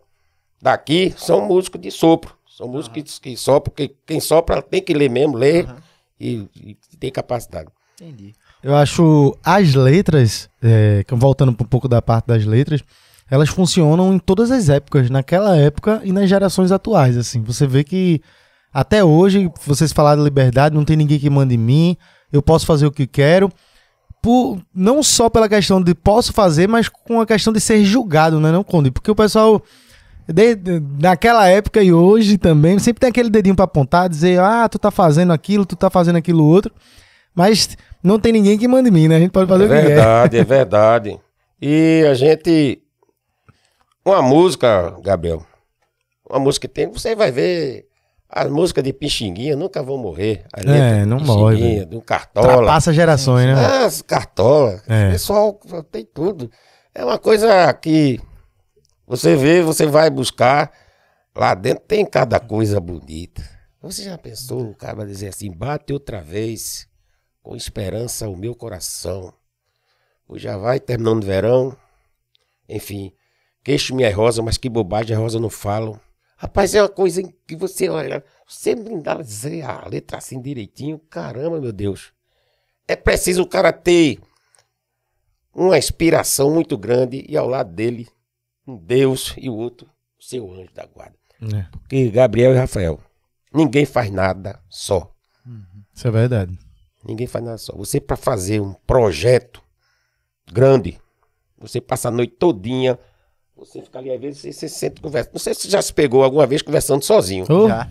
daqui são músicos de sopro. São músicos uhum. que sopram, porque quem sopra tem que ler mesmo, ler uhum. e, e, tem capacidade. Entendi. Eu acho as letras, é, voltando um pouco da parte das letras, elas funcionam em todas as épocas, naquela época e nas gerações atuais. Assim, você vê que até hoje, vocês falaram de liberdade, não tem ninguém que manda em mim, eu posso fazer o que quero por, não só pela questão de posso fazer, mas com a questão de ser julgado, né, não, Conde? Porque o pessoal, desde, naquela época e hoje também, sempre tem aquele dedinho para apontar, dizer, ah, tu tá fazendo aquilo, tu tá fazendo aquilo outro, mas não tem ninguém que manda em mim, né? A gente pode fazer é o que verdade, É verdade, é verdade. E a gente. Uma música, Gabriel. Uma música que tem, você vai ver as músicas de Pixinguinha nunca vão morrer. as é, não morre. Do Cartola. Passa gerações, né? Ah, as Cartola. É. Pessoal, tem tudo. É uma coisa que você vê, você vai buscar. Lá dentro tem cada coisa bonita. Você já pensou o cara vai dizer assim: bate outra vez, com esperança o meu coração. Hoje já vai terminando o verão. Enfim, queixo minha é rosa, mas que bobagem, a é rosa não falam. Rapaz, é uma coisa que você olha, você me dá dizer a letra assim direitinho, caramba, meu Deus. É preciso o cara ter uma inspiração muito grande e ao lado dele um Deus e o outro seu anjo da guarda. É. Porque Gabriel e Rafael, ninguém faz nada só. Uhum. Isso é verdade. Ninguém faz nada só. Você para fazer um projeto grande, você passa a noite todinha você fica ali, às vezes, você, você conversa. Não sei se você já se pegou alguma vez conversando sozinho. Oh. Já.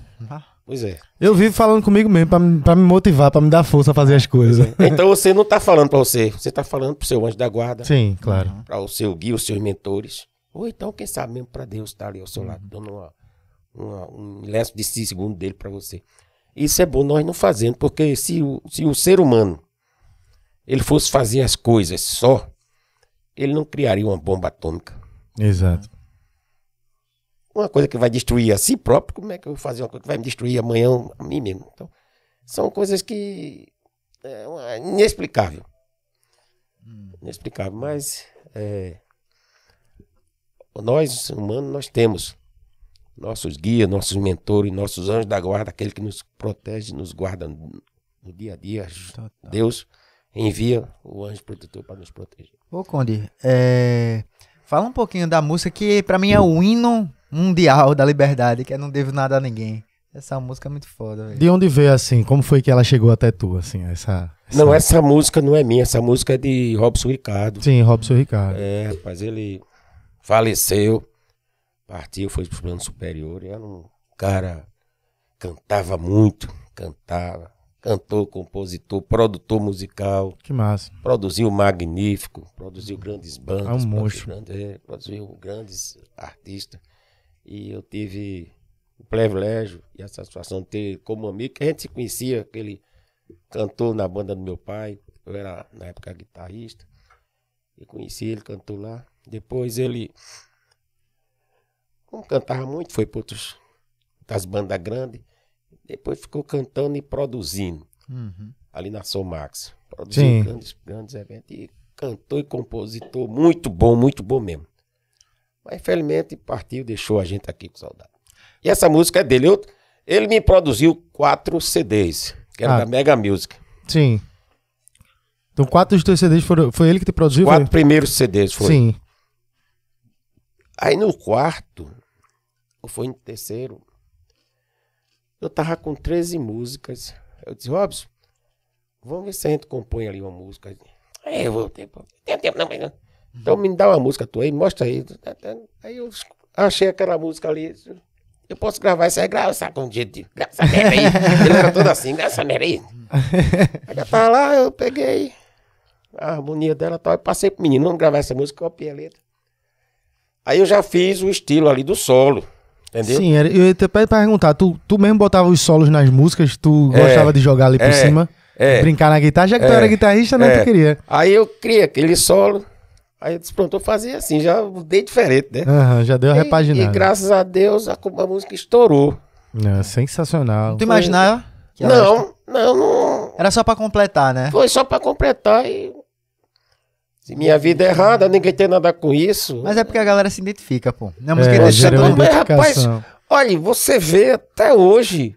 Pois é. Eu vivo falando comigo mesmo para me motivar, para me dar força a fazer as coisas. É. Então você não tá falando para você, você tá falando pro seu anjo da guarda. Sim, claro. Para o seu guia, os seus mentores. Ou então, quem sabe mesmo para Deus estar tá ali ao seu uhum. lado, dando uma, uma, um leço de si segundo dele para você. Isso é bom nós não fazendo, porque se o, se o ser humano ele fosse fazer as coisas só, ele não criaria uma bomba atômica. Exato. É. Uma coisa que vai destruir a si próprio, como é que eu vou fazer uma coisa que vai me destruir amanhã a mim mesmo? Então, são coisas que é inexplicável. Hum. Inexplicável, mas é, nós, humanos, nós temos nossos guias, nossos mentores, nossos anjos da guarda, aquele que nos protege, nos guarda no dia a dia. Deus envia o anjo protetor para nos proteger. Ô, Conde, é, Fala um pouquinho da música que para mim é o hino mundial da liberdade, que é Não Devo Nada a Ninguém. Essa música é muito foda, véio. De onde veio assim? Como foi que ela chegou até tu, assim, essa, essa... Não, essa música não é minha, essa música é de Robson Ricardo. Sim, Robson Ricardo. É, rapaz, ele faleceu, partiu, foi pro plano superior, era um cara cantava muito, cantava cantor, compositor, produtor musical. Que massa. Produziu Magnífico, produziu grandes bandas. É um produziu, grandes, é, produziu grandes artistas. E eu tive o privilégio e a satisfação de ter como amigo, que a gente se conhecia, aquele ele cantou na banda do meu pai, eu era na época guitarrista, e conheci ele, cantou lá. Depois ele, como cantava muito, foi para outras bandas grandes, depois ficou cantando e produzindo. Uhum. Ali na Somax. produzindo grandes, grandes eventos. E cantor e compositor muito bom, muito bom mesmo. Mas infelizmente partiu, deixou a gente aqui com saudade. E essa música é dele. Eu, ele me produziu quatro CDs, que era ah. da Mega Music. Sim. Então, quatro dos teus CDs foram, foi ele que te produziu? Quatro foi? primeiros CDs foi. Sim. Aí no quarto, ou foi no terceiro, eu tava com 13 músicas. Eu disse, Robson, vamos ver se a gente compõe ali uma música. eu vou tempo. tem tempo, não, mas não. Então me dá uma música tua aí, mostra aí. Aí eu achei aquela música ali. Eu posso gravar isso aí, grava essa com um dia de. graça merda aí. Ele era todo assim, graça essa merda aí. Aí eu tava lá, eu peguei a harmonia dela e tal, e passei pro menino, vamos gravar essa música, copiei a letra. Aí eu já fiz o estilo ali do solo. Entendeu? Sim, eu ia até perguntar, tu, tu mesmo botava os solos nas músicas, tu é, gostava de jogar ali por é, cima, é, brincar na guitarra, já que tu era é, guitarrista, né, é. tu queria. Aí eu criei aquele solo, aí eu disse, pronto, eu fazia assim, já dei diferente, né? Uhum, já deu a repaginada. E, e graças a Deus a, a música estourou. Não, sensacional. Tu imaginava? Não, não, não, Era só pra completar, né? Foi só pra completar e se minha vida é errada, ninguém tem nada com isso. Mas é porque a galera se identifica, pô. Não, música é, deixa todo mas, Rapaz, olha, você vê até hoje.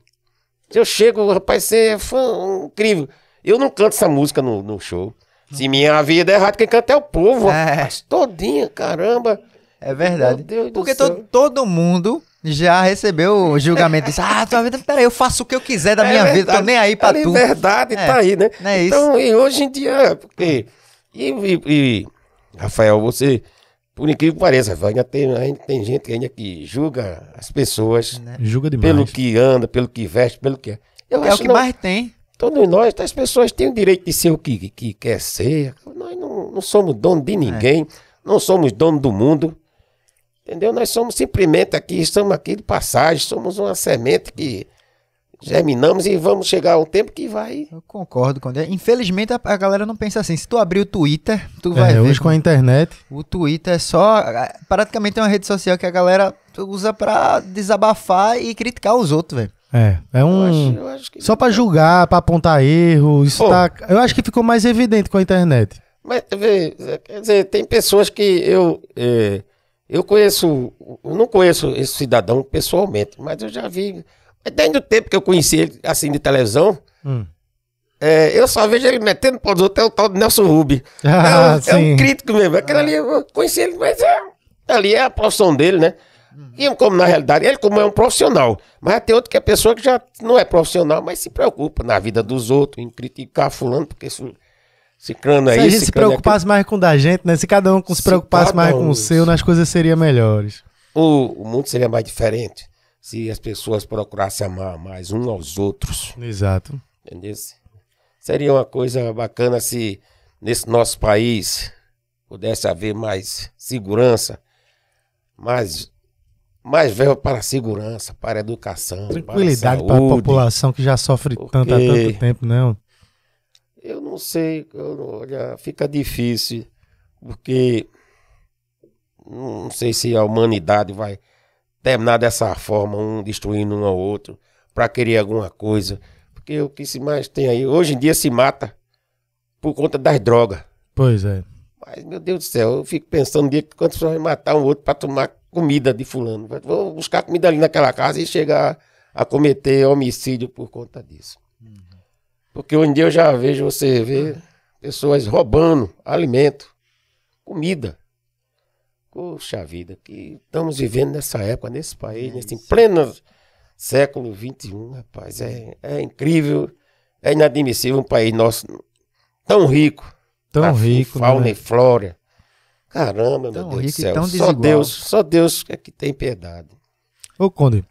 Eu chego, rapaz, você é fã, incrível. Eu não canto essa música no, no show. Se minha vida é errada, quem canta é o povo. É. todinha, caramba. É verdade. Porque todo, todo mundo já recebeu o julgamento. Disse, ah, tua vida, peraí, eu faço o que eu quiser da é minha vida, tô nem aí pra é tu. Tá é verdade, tá aí, né? é então, isso. e hoje em dia, porque... Hum. E, e, e, Rafael, você, por incrível que pareça, Rafael, ainda tem, ainda tem gente ainda que julga as pessoas né? julga demais. pelo que anda, pelo que veste, pelo que é. Eu é o que não, mais tem. Todos nós, as pessoas têm o direito de ser o que, que quer ser. Nós não, não somos dono de é. ninguém, é. não somos dono do mundo. Entendeu? Nós somos simplesmente aqui, estamos aqui de passagem, somos uma semente que germinamos e vamos chegar a um tempo que vai. Eu concordo com ele. Infelizmente a, a galera não pensa assim. Se tu abrir o Twitter, tu é, vai é, ver. Hoje com a internet. O Twitter é só. É, praticamente é uma rede social que a galera usa para desabafar e criticar os outros, velho. É, é um. Eu acho, eu acho só para julgar, para apontar erros. Isso tá... Eu acho que ficou mais evidente com a internet. Mas, vê, quer dizer, tem pessoas que eu. É, eu conheço. Eu não conheço esse cidadão pessoalmente, mas eu já vi Desde o tempo que eu conheci ele, assim, de televisão, hum. é, eu só vejo ele metendo para os outros, é o tal do Nelson Rubi. Ah, é, um, é, um, crítico mesmo. Aquele ah. ali, eu conheci ele, mas é, ali é a profissão dele, né? Hum. E como na realidade, ele como é um profissional, mas tem outro que é pessoa que já não é profissional, mas se preocupa na vida dos outros, em criticar fulano, porque isso, esse crânio aí... Se a gente se é preocupasse é mais com o da gente, né? Se cada um se preocupasse mais com o seu, nas coisas seriam melhores. O, o mundo seria mais diferente se as pessoas procurassem amar mais um aos outros. Exato. Entendeu? Seria uma coisa bacana se nesse nosso país pudesse haver mais segurança, mais mais velho para a segurança, para a educação, tranquilidade para a, para a população que já sofre tanto há tanto tempo, não? Né? Eu não sei, eu, olha, fica difícil porque não sei se a humanidade vai terminar dessa forma, um destruindo um ao outro, para querer alguma coisa. Porque o que se mais tem aí, hoje em dia se mata por conta das drogas. Pois é. Mas, meu Deus do céu, eu fico pensando um dia que quantas pessoas vai matar um outro para tomar comida de fulano. Vou buscar comida ali naquela casa e chegar a cometer homicídio por conta disso. Porque hoje em dia eu já vejo você ver pessoas roubando alimento, comida. Poxa vida, que estamos vivendo nessa época, nesse país, é nesse pleno século XXI, rapaz. É, é incrível, é inadmissível um país nosso tão rico. Tão rico. Fauna né? e flora. Caramba, tão meu Deus do céu. Só Deus, só Deus é que tem piedade. Ô, Conde,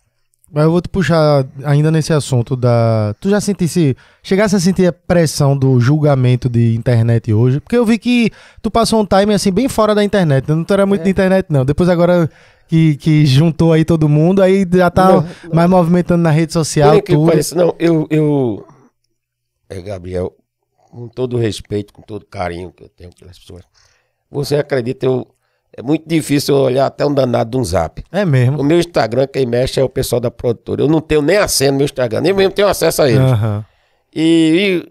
mas eu vou te puxar ainda nesse assunto da. Tu já sentisse. Chegasse a sentir a pressão do julgamento de internet hoje? Porque eu vi que tu passou um time assim bem fora da internet. Não né? era muito é. de internet, não. Depois agora que, que juntou aí todo mundo, aí já tá não, não. mais movimentando na rede social. É que tudo. Parece, não, eu. eu... É, Gabriel, com todo o respeito, com todo o carinho que eu tenho pelas pessoas. Você acredita, eu é muito difícil olhar até um danado de um zap. É mesmo. O meu Instagram, quem mexe é o pessoal da produtora. Eu não tenho nem acesso no meu Instagram, nem mesmo tenho acesso a ele. Uhum. E, e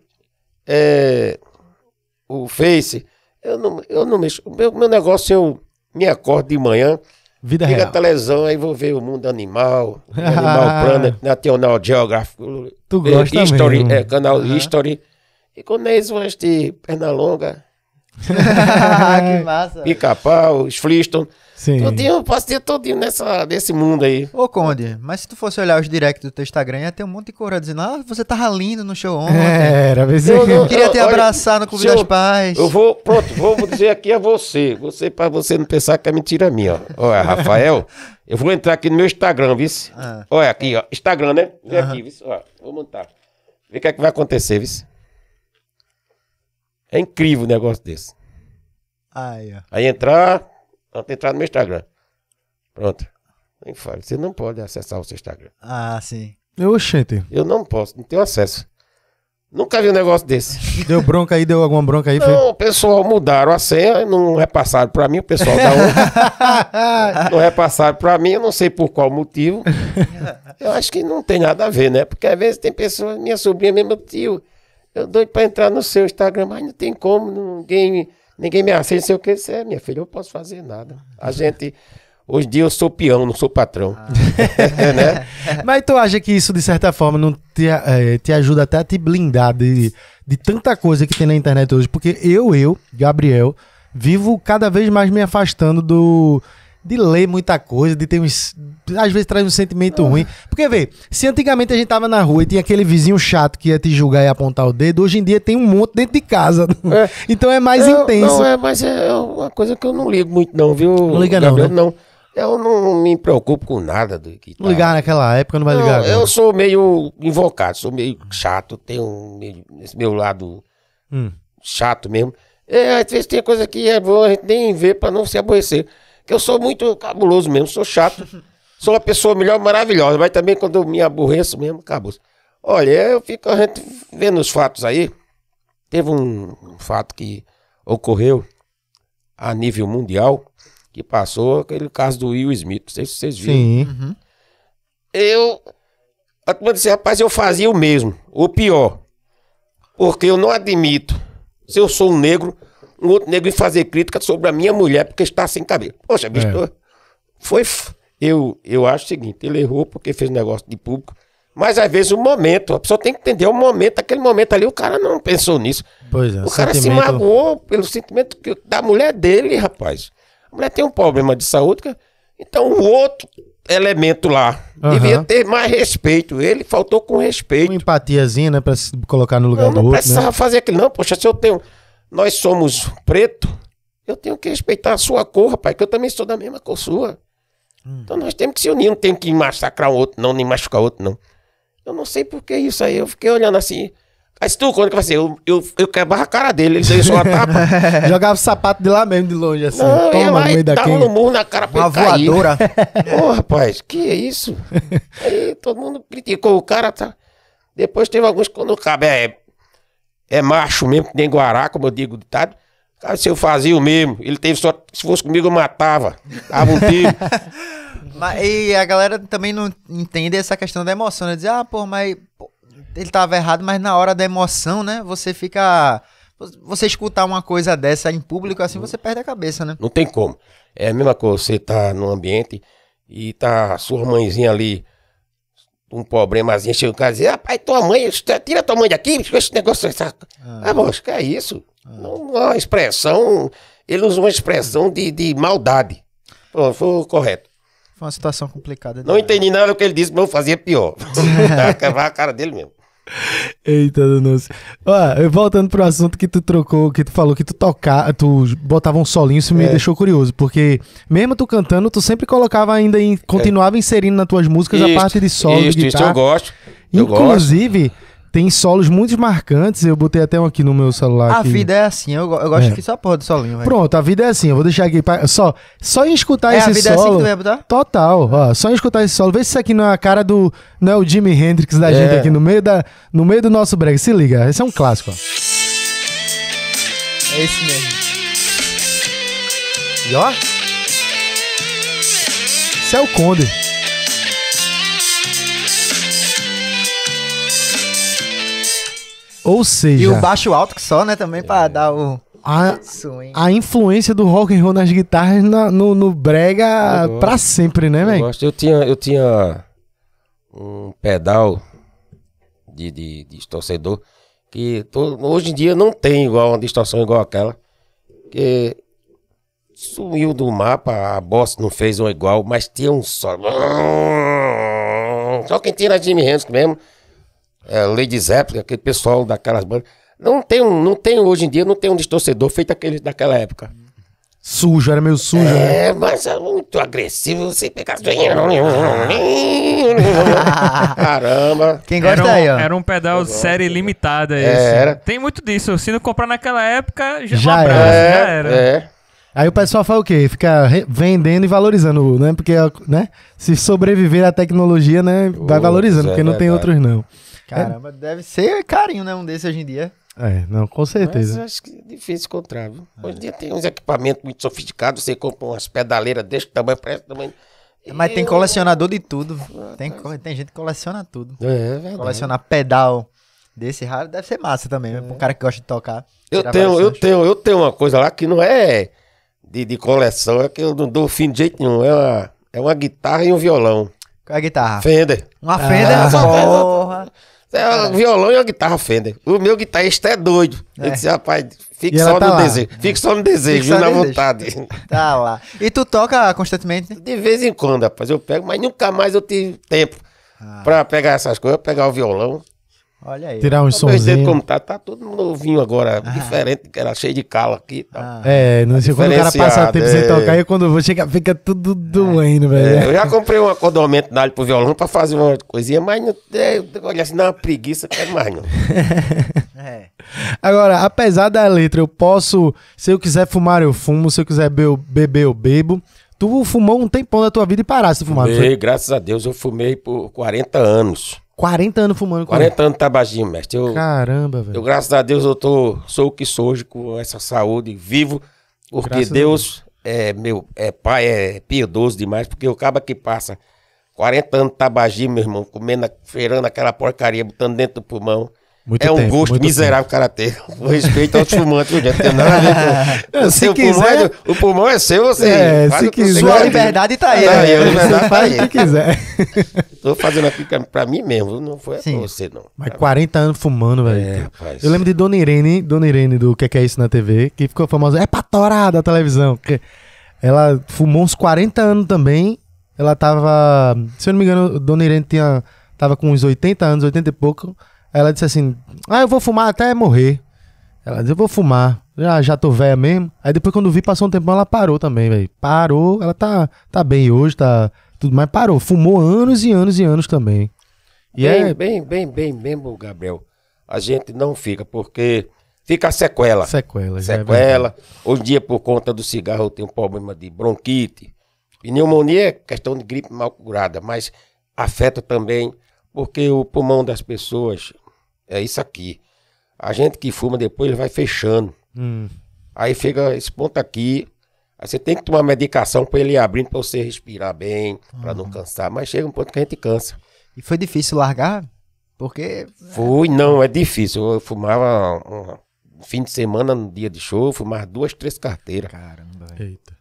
é, o Face, eu não, eu não mexo. O meu, meu negócio, eu me acordo de manhã, Vida Liga real. a televisão, aí vou ver o mundo animal, Animal Planet, National Geographic. Tu gosta é, History, mesmo. É, canal uhum. History. E quando é isso, vou assistir Pernalonga, que massa. Pica-pau, os Sim. Todinho, eu posso ter todinho nessa, nesse mundo aí. Ô, Conde, mas se tu fosse olhar os directs do teu Instagram, ia ter um monte de coroa dizendo, ah, você tava lindo no show ontem. É, era, mas... Assim. Eu, eu, queria eu, abraçar, no Clube das Paz. Eu vou, pronto, vou dizer aqui a você, você para você não pensar que é mentira minha, ó. Olha, Rafael, eu vou entrar aqui no meu Instagram, viu? Ah. Olha aqui, ó, Instagram, né? Vem aqui, viu? Ó, vou montar. Vê o que é que vai acontecer, viu? É incrível o negócio desse. ó. Aí entrar, pronto, entrar no meu Instagram. Pronto. Nem fale, você não pode acessar o seu Instagram. Ah, sim. Eu, gente. Eu não posso, não tenho acesso. Nunca vi um negócio desse. Deu bronca aí, deu alguma bronca aí? Não, foi? o pessoal mudaram a senha, não repassaram é pra mim, o pessoal da outra. não repassaram é pra mim, eu não sei por qual motivo. Eu acho que não tem nada a ver, né? Porque às vezes tem pessoas, minha sobrinha é mesmo, tio, eu doido para entrar no seu Instagram, mas não tem como, ninguém, ninguém me aceita, sei o que. Você é, minha filha, eu não posso fazer nada. A gente. Hoje em dia eu sou peão, não sou patrão. Ah. né? Mas tu acha que isso, de certa forma, não te, é, te ajuda até a te blindar de, de tanta coisa que tem na internet hoje? Porque eu, eu, Gabriel, vivo cada vez mais me afastando do de ler muita coisa, de ter uns. Às vezes traz um sentimento ruim. Porque, vê, se antigamente a gente tava na rua e tinha aquele vizinho chato que ia te julgar e apontar o dedo, hoje em dia tem um monte dentro de casa. Né? É. Então é mais eu, intenso. Não, é, mas é, é uma coisa que eu não ligo muito, não, viu? Não liga, Gabriel, não. Né? não. Eu não me preocupo com nada do que tá. Ligar naquela época não vai não, ligar. Agora. Eu sou meio invocado, sou meio chato, tenho meio, esse meu lado hum. chato mesmo. É, às vezes tem coisa que é boa a gente nem vê para não se aborrecer que eu sou muito cabuloso mesmo, sou chato. sou uma pessoa melhor, maravilhosa, mas também quando eu me aborreço mesmo, acabou. Olha, eu fico a gente vendo os fatos aí. Teve um fato que ocorreu a nível mundial, que passou aquele caso do Will Smith, não sei se vocês viram. Sim. Uhum. Eu, eu disse, rapaz, eu fazia o mesmo, o pior, porque eu não admito, se eu sou um negro, um outro negro em fazer crítica sobre a minha mulher porque está sem cabelo. Poxa, é. bicho, é. foi. Eu, eu acho o seguinte: ele errou porque fez um negócio de público. Mas às vezes o momento, a pessoa tem que entender o momento, aquele momento ali, o cara não pensou nisso. Pois é, o cara sentimento... se magoou pelo sentimento que, da mulher dele, rapaz. A mulher tem um problema de saúde, então o outro elemento lá uhum. devia ter mais respeito. Ele faltou com respeito. Uma empatiazinha, né, pra se colocar no lugar não, do não outro. Não né? precisava né? fazer aquilo, não. Poxa, se eu tenho nós somos preto, eu tenho que respeitar a sua cor, rapaz, que eu também sou da mesma cor sua. Hum. Então nós temos que se unir, não temos que massacrar um outro, não, nem machucar outro, não. Eu não sei por que isso aí, eu fiquei olhando assim. Aí se tu, quando que vai ser? Eu, quebrava a cara dele, ele saiu só a tapa. Jogava o sapato de lá mesmo, de longe, assim. Não, Toma, no meio dava daqui. no murro na cara pra uma ele cair. voadora. Ô, oh, rapaz, que é isso? Aí todo mundo criticou o cara, tá? Depois teve alguns quando o cabo é, é macho mesmo, que nem Guará, como eu digo, ditado. Tá? Cara, se eu fazia o mesmo, ele teve só. Se fosse comigo, eu matava. Tava um tiro. mas, e a galera também não entende essa questão da emoção, né? Dizer, ah, pô, mas pô, ele tava errado, mas na hora da emoção, né? Você fica. Você escutar uma coisa dessa em público assim, você perde a cabeça, né? Não tem como. É a mesma coisa, você tá num ambiente e tá sua mãezinha ali um problemazinho, chega em casa e diz, rapaz, tua mãe, tira tua mãe daqui, esse negócio. Essa... Ah, ah moço, que é isso? Ah. Não, é uma expressão. Ele usa uma expressão de, de maldade. Pronto, foi correto. Foi uma situação complicada. Né? Não entendi nada do que ele disse, mas eu fazia pior. Acabar a cara dele mesmo. Eita do voltando pro assunto que tu trocou, que tu falou que tu tocava, tu botava um solinho, isso me é. deixou curioso, porque mesmo tu cantando, tu sempre colocava ainda em, continuava é. inserindo nas tuas músicas isso, a parte de solo isso, de guitarra. Isso eu gosto. Inclusive, eu gosto. Tem solos muito marcantes, eu botei até um aqui no meu celular. A aqui. vida é assim, eu, eu gosto é. que só porra do solinho, Pronto, a vida é assim, eu vou deixar aqui pra, só só em escutar é, esse solo. a vida solo, é assim que tu vai botar? Total, ó, só em escutar esse solo, vê se isso aqui não é a cara do não é o Jimi Hendrix da é. gente aqui no meio da no meio do nosso break. Se liga, esse é um clássico, ó. É esse mesmo. E ó. Esse é o Conde. Ou seja. E o baixo alto que só, né? Também para é. dar o. A, a, influência do rock and roll nas guitarras na, no, no, brega eu pra gosto. sempre, né, velho? Eu, eu, tinha, eu tinha um pedal de, de, de distorcedor que hoje em dia não tem igual uma distorção igual aquela. Que sumiu do mapa, a Boss não fez uma igual, mas tinha um só Só quem na Jimmy Hendrix mesmo é, Lady Zeppelin, aquele pessoal daquelas bandas. Não tem, um, não tem, hoje em dia, não tem um distorcedor feito aquele, daquela época. Sujo, era meio sujo. Né? É, né? mas é muito agressivo, você pegar. Caramba. Quem gosta era um, aí, ó. Era um pedal de série limitada. É, esse. Era. Tem muito disso. Se não comprar naquela época, já, é já, abraço, era. já é, era. É. Aí o pessoal faz o quê? Fica vendendo e valorizando, né? Porque, né? Se sobreviver à tecnologia, né? Vai valorizando, é porque não tem outros não. Caramba, é. deve ser carinho, né? Um desse hoje em dia. É, não, com certeza. Mas acho que é difícil encontrar, viu? É. Hoje em dia tem uns equipamentos muito sofisticados, você compra umas pedaleiras desse tamanho, para esse tamanho. É, mas eu... tem colecionador de tudo. Ah, tá. Tem, tem gente que coleciona tudo. É, é verdade. Colecionar pedal desse raro deve ser massa também, é. Um cara que gosta de tocar. Eu tenho, eu tenho, eu tenho uma coisa lá que não é de, de coleção, é que eu não dou fim de jeito nenhum. É uma, é uma guitarra e um violão. Qual é a guitarra? Fender. Uma Fender? Ah, porra. É um violão e uma guitarra Fender. O meu guitarrista é doido. É. Eu disse, rapaz, fique só, tá no desejo. Fique só no desejo, fique na vontade. Tá lá. E tu toca constantemente? Né? De vez em quando, rapaz, eu pego, mas nunca mais eu tive tempo ah. pra pegar essas coisas, pegar o violão. Olha aí. Tirar uns sonzinhos. como tá, tá todo novinho agora, ah. diferente, que era cheio de cala aqui. Tá. Ah. É, não sei, quando o cara passa tempo é. sem tocar, aí quando vou chegar, fica tudo doendo, é. velho. É, eu já comprei um acordamento na pro violão pra fazer uma coisinha, mas não, é, eu olha assim, dá uma preguiça, quer é mais não. é. Agora, apesar da letra, eu posso, se eu quiser fumar, eu fumo, se eu quiser be beber, eu bebo. Tu fumou um tempão da tua vida e paraste de fumar. Fumei, graças a Deus, eu fumei por 40 anos. 40 anos fumando. 40 anos de mestre. Eu, Caramba, velho. Eu, graças a Deus, eu tô, sou o que sou hoje com essa saúde, vivo, porque graças Deus, é meu é pai é piedoso demais, porque o cabo que passa 40 anos de meu irmão, comendo, cheirando aquela porcaria, botando dentro do pulmão. Muito é um tempo, gosto miserável tempo. karatê. O respeito aos fumantes, não tem nada a ver com. O, se quiser, pulmão é, o pulmão é seu, você. É, se quiser. Sua liberdade tá aí. Tá aí, a né? é, liberdade tá aí. Se quiser. Tô fazendo aqui pra mim mesmo, não foi Sim. pra você, não. Mas 40 anos fumando, velho. É, rapaz, Eu lembro de Dona Irene, Dona Irene do Que é Isso na TV, que ficou famosa. É patorada a televisão. Ela fumou uns 40 anos também. Ela tava. Se eu não me engano, Dona Irene tinha, tava com uns 80 anos, 80 e pouco. Ela disse assim: Ah, eu vou fumar até morrer. Ela disse: Eu vou fumar. Já, ah, já tô velha mesmo. Aí depois, quando vi, passou um tempão, ela parou também, velho. Parou. Ela tá, tá bem hoje, tá tudo mais. Parou. Fumou anos e anos e anos também. E bem, é... bem, bem, bem, bem, Gabriel. A gente não fica, porque fica a sequela. Sequela, é Sequela. É hoje em dia, por conta do cigarro, eu tenho um problema de bronquite. Pneumonia é questão de gripe mal curada, mas afeta também porque o pulmão das pessoas é isso aqui. A gente que fuma depois ele vai fechando. Hum. Aí fica esse ponto aqui. Aí você tem que tomar medicação para ele ir abrindo, para você respirar bem, uhum. para não ah. cansar. Mas chega um ponto que a gente cansa. E foi difícil largar? Porque. Foi, não, é difícil. Eu fumava um fim de semana, no dia de show, eu fumava duas, três carteiras. Caramba. Eita.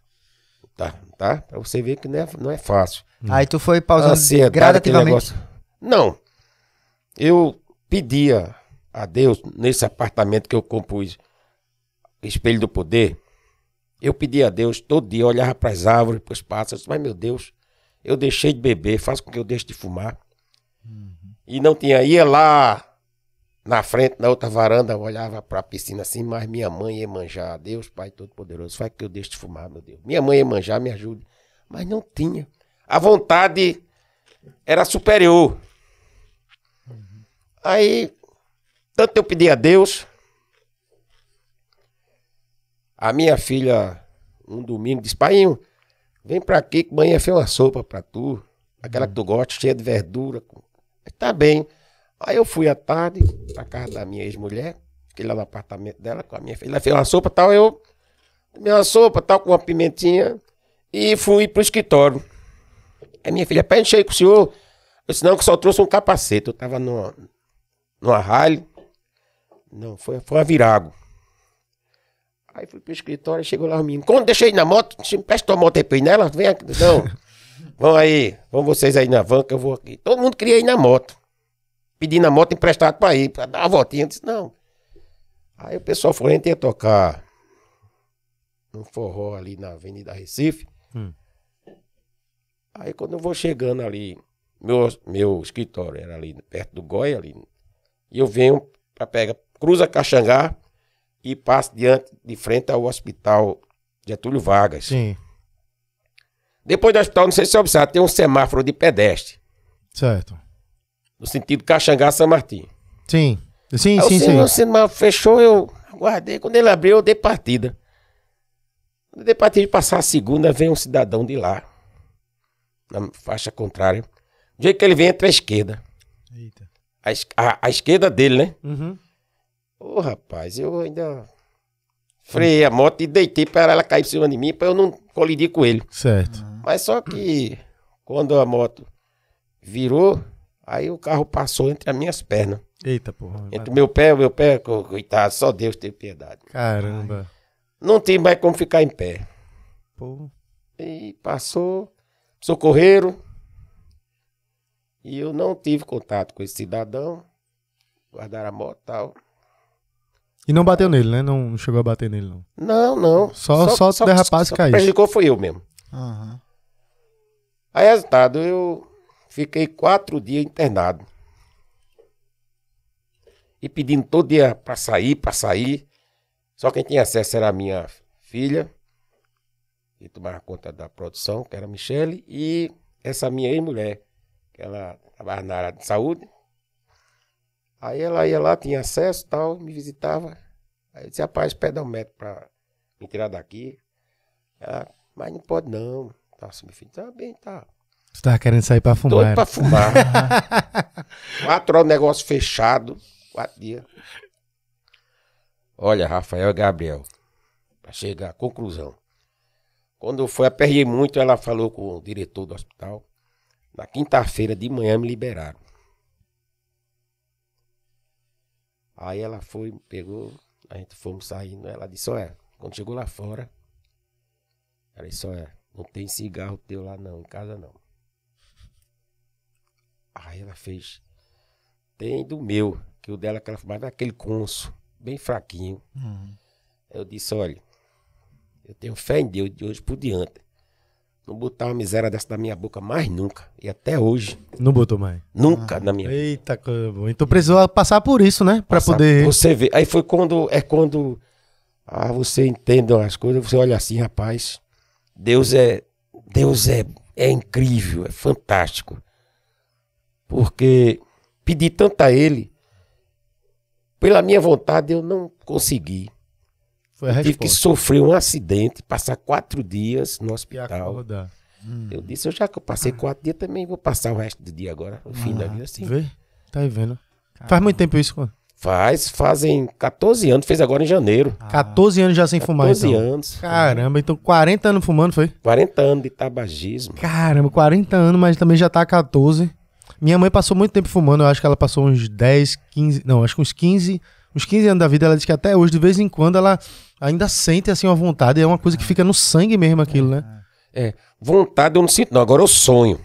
Tá, tá? Pra você ver que não é, não é fácil. Aí tu foi pausando Ansiedade, gradativamente? Não. Eu pedia a Deus, nesse apartamento que eu compus, Espelho do Poder, eu pedia a Deus todo dia, olhava para as árvores, para os pássaros, mas meu Deus, eu deixei de beber, faz com que eu deixe de fumar. Uhum. E não tinha, ia lá na frente, na outra varanda, olhava para a piscina assim, mas minha mãe ia manjar, Deus Pai Todo-Poderoso, faz que eu deixe de fumar, meu Deus. Minha mãe ia manjar, me ajude. Mas não tinha. A vontade era superior. Aí, tanto eu pedi a Deus. A minha filha, um domingo, disse: Pai, vem pra aqui que manhã é fez uma sopa pra tu. Aquela que tu gosta, cheia de verdura. Tá bem. Aí eu fui à tarde pra casa da minha ex-mulher. Fiquei lá no apartamento dela com a minha filha. Ela é fez uma sopa tal. Eu comi uma sopa tal com uma pimentinha. E fui pro escritório. Aí minha filha, pede cheio com o senhor. Eu disse: Não, que só trouxe um capacete. Eu tava no numa rally. Não, foi, foi uma virago. Aí fui pro escritório, chegou lá o menino. Quando deixei na moto, presta tua moto aí nela, né? vem aqui. Não, vão aí, vão vocês aí na van que eu vou aqui. Todo mundo queria ir na moto. Pedindo a moto emprestada pra ir, pra dar uma voltinha. Eu disse, não. Aí o pessoal foi ia tocar um forró ali na Avenida Recife. Hum. Aí quando eu vou chegando ali, meu, meu escritório era ali perto do Goiás ali e eu venho para pega, cruza Caxangá e passo diante de frente ao hospital Getúlio Vargas. Sim. Depois do hospital, não sei se você observa, tem um semáforo de pedestre. Certo. No sentido Caxangá-São Martim. Sim. Sim, Aí sim, sim. O semáforo fechou, eu guardei. Quando ele abriu, eu dei partida. Quando eu dei partida de passar a segunda, vem um cidadão de lá. Na faixa contrária. Do jeito que ele vem, é entra à esquerda. Eita a, a, a esquerda dele, né? Uhum. Ô, rapaz, eu ainda freiei a moto e deitei para ela cair por cima de mim para eu não colidir com ele. Certo. Mas só que quando a moto virou, aí o carro passou entre as minhas pernas. Eita, porra. Entre o meu pé, o meu pé, coitado, só Deus teve piedade. Caramba. Não tem mais como ficar em pé. Porra. E passou, socorreram, e eu não tive contato com esse cidadão. Guardaram a moto e tal. E não bateu nele, né? Não chegou a bater nele, não. Não, não. Só, só, só que e cair. prejudicou foi eu mesmo. Uhum. Aí, resultado, eu fiquei quatro dias internado. E pedindo todo dia pra sair, pra sair. Só quem tinha acesso era a minha filha, que tomava conta da produção, que era a Michele, e essa minha ex-mulher que ela trabalha na área de saúde. Aí ela ia lá, tinha acesso e tal, me visitava. Aí eu disse, rapaz, pede um médico para me tirar daqui. Ela, mas não pode não. Nossa, meu filho, tá bem, tá. Tu tava querendo sair pra fumar. Doido né? pra fumar. quatro horas, negócio fechado. Quatro dias. Olha, Rafael e Gabriel, pra chegar à conclusão. Quando foi, aperrei muito, ela falou com o diretor do hospital. Na quinta-feira de manhã me liberaram. Aí ela foi, pegou, a gente fomos saindo. Né? Ela disse: Olha, quando chegou lá fora, ela disse: Olha, não tem cigarro teu lá não, em casa não. Aí ela fez: Tem do meu, que o dela é que ela fumava é aquele conso, bem fraquinho. Uhum. Eu disse: Olha, eu tenho fé em Deus de hoje por diante. Não botar uma miséria dessa na minha boca mais nunca. E até hoje. Não botou mais? Nunca ah, na minha Eita, boca. então precisou passar por isso, né? Pra passar, poder. Você vê. Aí foi quando. É quando. Ah, você entende as coisas, você olha assim, rapaz. Deus é. Deus é, é incrível, é fantástico. Porque pedi tanto a Ele. Pela minha vontade, eu não consegui. Foi a eu tive que sofrer um acidente, passar quatro dias no hospital. Hum. Eu disse, eu já que eu passei ah. quatro dias também, vou passar o resto do dia agora, o fim ah, da vida assim. Vê? Tá aí vendo. Caramba. Faz muito tempo isso, mano. Faz, fazem 14 anos, fez agora em janeiro. Ah. 14 anos já sem 14 fumar, 14 então. anos. Caramba, então 40 anos fumando, foi? 40 anos de tabagismo. Caramba, 40 anos, mas também já tá 14. Minha mãe passou muito tempo fumando, eu acho que ela passou uns 10, 15, não, acho que uns 15, uns 15 anos da vida, ela disse que até hoje, de vez em quando, ela Ainda sente assim uma vontade, é uma coisa que fica no sangue mesmo aquilo, né? É, vontade eu não sinto, não. Agora eu sonho.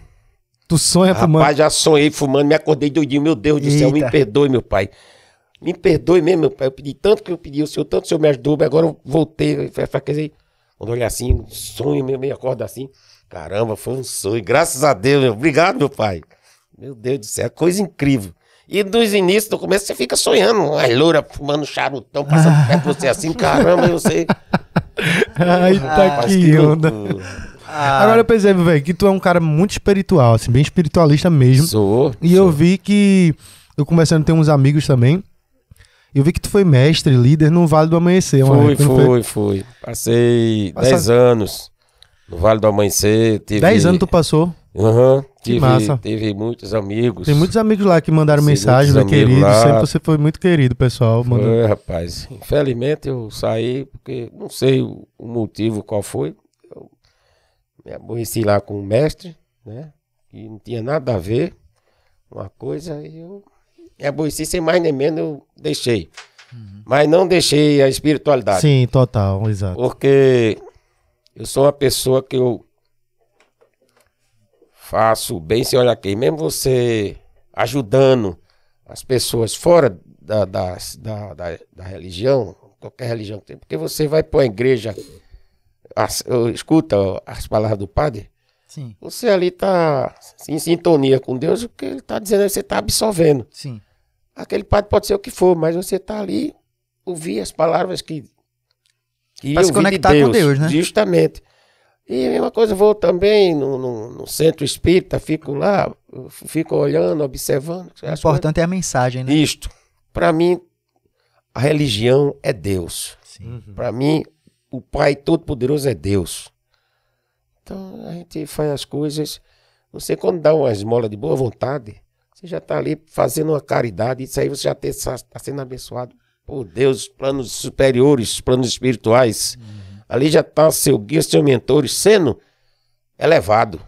Tu sonha Rapaz, fumando? Rapaz, já sonhei fumando, me acordei doidinho. Meu Deus do Eita. céu, me perdoe, meu pai. Me perdoe mesmo, meu pai. Eu pedi tanto que eu pedi o senhor, tanto o senhor me ajudou, mas agora eu voltei, dizer, Quando olhar assim, sonho mesmo, me acordo assim. Caramba, foi um sonho. Graças a Deus, meu. Obrigado, meu pai. Meu Deus do céu, é coisa incrível. E dos inícios, do começo, você fica sonhando. Uma loura fumando charutão, passando ah. perto de você assim, caramba, eu sei. Ai, tá ah, que onda. Ah. Agora eu percebo, velho, que tu é um cara muito espiritual, assim, bem espiritualista mesmo. Sou. E sou. eu vi que, eu conversando, tem uns amigos também, eu vi que tu foi mestre, líder no Vale do Amanhecer. Fui, fui, foi... fui. Passei 10 Passa... anos no Vale do Amanhecer. Tive... 10 anos tu passou? Uhum. tive, massa. Teve muitos amigos. Tem muitos amigos lá que mandaram Tem mensagem, né, querido? Lá. Sempre você foi muito querido, pessoal. Mandou... rapaz. Infelizmente eu saí porque não sei o motivo qual foi. Eu me aborreci lá com o mestre, né? E não tinha nada a ver uma coisa e eu me aborreci sem mais nem menos, eu deixei. Uhum. Mas não deixei a espiritualidade. Sim, total, exato. Porque eu sou uma pessoa que eu faço bem, se olha aqui, mesmo você ajudando as pessoas fora da, da, da, da, da religião, qualquer religião que tem, porque você vai para a igreja, escuta as palavras do padre, Sim. você ali está em sintonia com Deus, o que ele está dizendo é que você está absorvendo. Sim. Aquele padre pode ser o que for, mas você está ali, ouvir as palavras que. que para se conectar de Deus, com Deus, né? Justamente. E a mesma coisa, vou também no, no, no, centro espírita, fico lá, fico olhando, observando. O importante coisas. é a mensagem, né? Isto. Para mim, a religião é Deus. Uhum. Para mim, o Pai Todo-Poderoso é Deus. Então, a gente faz as coisas. Você, quando dá uma esmola de boa vontade, você já está ali fazendo uma caridade. Isso aí você já está sendo abençoado por Deus, planos superiores, planos espirituais. Uhum ali já está seu guia, seu mentor sendo elevado.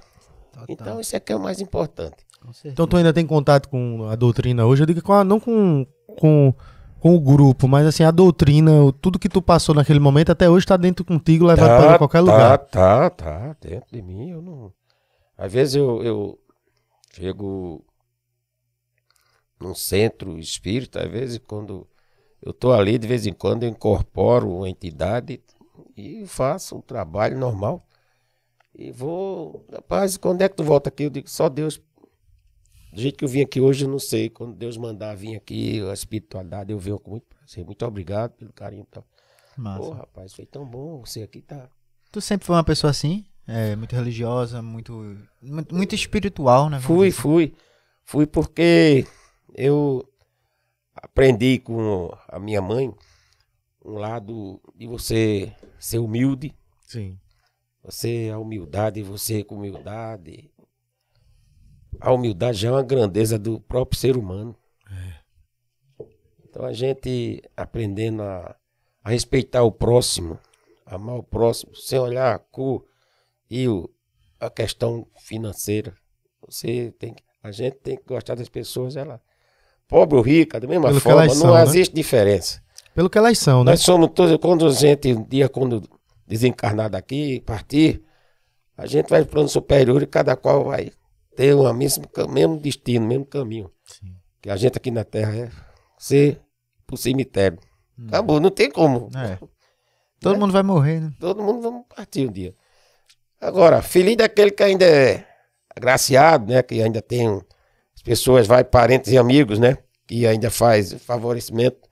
Total. Então, isso é que é o mais importante. Então, tu ainda tem contato com a doutrina hoje? Eu digo com a, não com, com, com o grupo, mas assim, a doutrina, tudo que tu passou naquele momento até hoje está dentro contigo, levado tá, para qualquer tá, lugar. Tá, tá, dentro de mim. Eu não... Às vezes eu, eu chego num centro espírita, às vezes quando eu estou ali, de vez em quando eu incorporo uma entidade e faço um trabalho normal. E vou. Rapaz, quando é que tu volta aqui? Eu digo, só Deus. Do jeito que eu vim aqui hoje, eu não sei. Quando Deus mandar vir aqui, a espiritualidade, eu venho com muito prazer. Muito obrigado pelo carinho. Tá? Massa. Pô, rapaz, foi tão bom você aqui tá. Tu sempre foi uma pessoa assim? É, muito religiosa, muito. Muito, muito espiritual, né? Fui, dizer. Assim? fui. Fui porque eu aprendi com a minha mãe um lado de você ser humilde. Sim. Você, a humildade, você com humildade. A humildade já é uma grandeza do próprio ser humano. É. Então a gente aprendendo a, a respeitar o próximo, amar o próximo, sem olhar a cor e o, a questão financeira. Você tem que, a gente tem que gostar das pessoas, ela pobre ou rica, da mesma Pelo forma, não são, né? existe né? diferença. Pelo que elas são, né? Nós somos todos, quando a gente, um dia, quando desencarnar daqui, partir, a gente vai para o plano superior e cada qual vai ter o mesmo, mesmo destino, mesmo caminho. Sim. Que a gente aqui na Terra é ser para o cemitério. Hum. Acabou, não tem como. É. Todo é. mundo vai morrer, né? Todo mundo vai partir um dia. Agora, feliz daquele que ainda é agraciado, né? Que ainda tem as pessoas, vai parentes e amigos, né? Que ainda faz favorecimento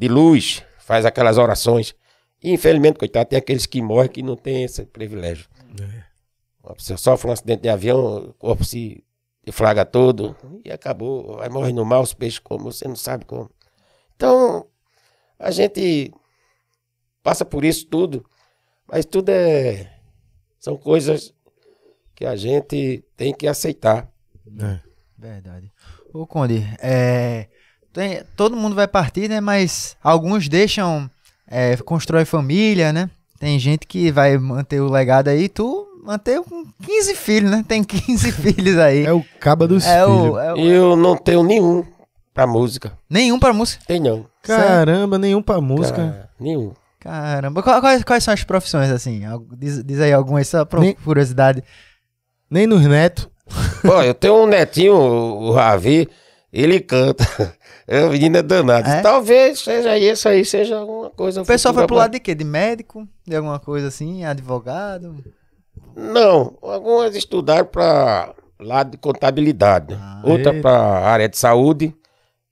de luz, faz aquelas orações. E infelizmente, coitado, tem aqueles que morrem que não tem esse privilégio. É. Uma pessoa sofre um acidente de avião, o corpo se deflaga todo e acabou. Vai morrer no mar, os peixes como você não sabe como. Então, a gente passa por isso tudo, mas tudo é. São coisas que a gente tem que aceitar. É. Verdade. Ô, Conde, é, tem, todo mundo vai partir, né? Mas alguns deixam, é, constrói família, né? Tem gente que vai manter o legado aí, tu manter com 15 filhos, né? Tem 15 filhos aí. É o caba dos é filhos. é Eu não tenho nenhum pra música. Nenhum pra música? Tem não. Caramba, nenhum pra música. nenhum. Caramba, quais, quais são as profissões, assim? Diz, diz aí alguma essa nem, curiosidade. Nem nos netos. Pô, eu tenho um netinho, o Ravi, ele canta. É uma menina danada. É? Talvez seja isso aí, seja alguma coisa. O pessoal foi pro lado de quê? De médico? De alguma coisa assim? Advogado? Não. Algumas estudaram para lado de contabilidade. Né? Ah, outra para área de saúde.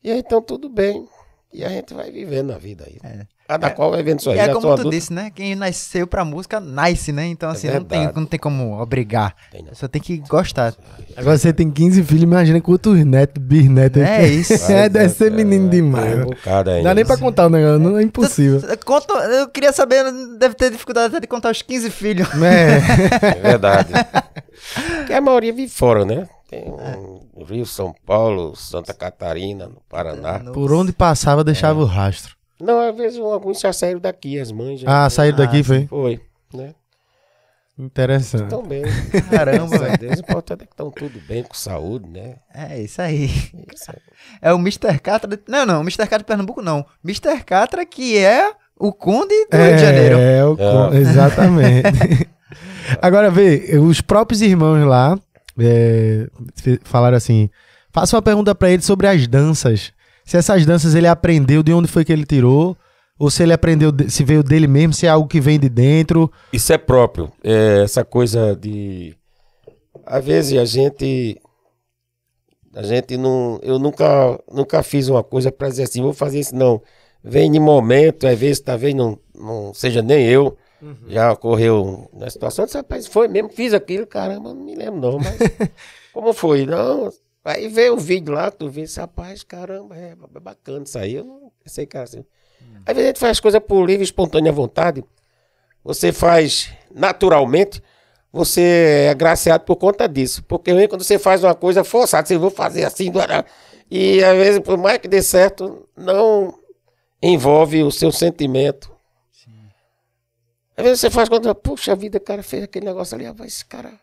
E aí, então tudo bem. E a gente vai vivendo a vida aí. É. Cada ah, é, qual vai vendo sua vida. É como tu adulto. disse, né? Quem nasceu pra música, nasce, né? Então, é assim, é não, tem, não tem como obrigar. Tem, né? Só tem que gostar. Agora você tem 15 filhos, imagina quantos netos, bisnetos. É isso. é, é, deve ser menino demais. É Dá nem né? pra contar o negócio, não é impossível. Conto, eu queria saber, deve ter dificuldade até de contar os 15 filhos. É, é verdade. Porque a maioria vive fora, né? Tem um é. Rio, São Paulo, Santa Catarina, no Paraná. Tá Por onde passava, deixava é. o rastro. Não, às vezes alguns já saíram daqui, as mães já. Ah, saíram ah, daqui, foi? Foi, né? Interessante. Estão bem. Caramba, velho. Deus, o importante tá é que estão tudo bem, com saúde, né? É isso aí. Isso aí. É o Mr. Catra. De... Não, não, o Mr. Catra de Pernambuco não. Mr. Catra que é o Conde do é, Rio de é, Janeiro. É, o Conde, ah. exatamente. Agora, vê, os próprios irmãos lá é, falaram assim: faça uma pergunta para ele sobre as danças se essas danças ele aprendeu, de onde foi que ele tirou, ou se ele aprendeu, se veio dele mesmo, se é algo que vem de dentro. Isso é próprio. É essa coisa de. Às vezes a gente. A gente não. Eu nunca, nunca fiz uma coisa pra dizer assim, vou fazer isso, não. Vem de momento, às vezes talvez não, não seja nem eu. Uhum. Já ocorreu na situação, disse, rapaz, foi mesmo, fiz aquilo, caramba, não me lembro não, mas como foi? Não, Aí veio o vídeo lá, tu vê esse rapaz, caramba, é, é, bacana isso aí. Eu não pensei, cara, assim. Hum. Às vezes a gente faz as coisas por livre, espontânea vontade. Você faz naturalmente, você é agraciado por conta disso. Porque quando você faz uma coisa forçada, você vou fazer assim, e às vezes, por mais que dê certo, não envolve o seu sentimento. Sim. Às vezes você faz quando, puxa vida, o cara fez aquele negócio ali, ah, esse cara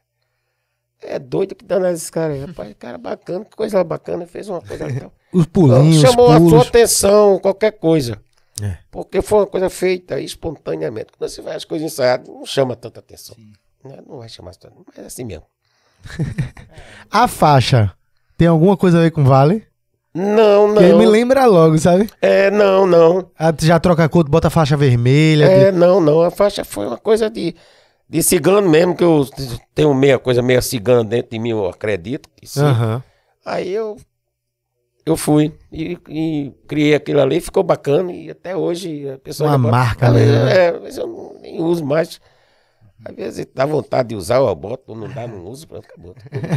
é doido que dá esse caras, rapaz. Cara é bacana, que coisa bacana, fez uma coisa legal. os pulinhos, então, Chamou os pulos. a sua atenção, qualquer coisa. É. Porque foi uma coisa feita espontaneamente. Quando você faz as coisas ensaiadas, não chama tanta atenção. Né? Não vai chamar tanto, mas é assim mesmo. a faixa tem alguma coisa a ver com Vale? Não, não. Ele me lembra logo, sabe? É, não, não. Ah, já troca a cor, bota a faixa vermelha. É, de... não, não. A faixa foi uma coisa de de cigano mesmo, que eu tenho meia coisa meia cigana dentro de mim, eu acredito que sim. Uhum. Aí eu, eu fui e, e, criei aquilo ali, ficou bacana e até hoje a pessoa... Uma marca ali, né? É, mas eu nem uso mais. Às vezes dá vontade de usar, o boto, não dá, não uso, pronto, acabou.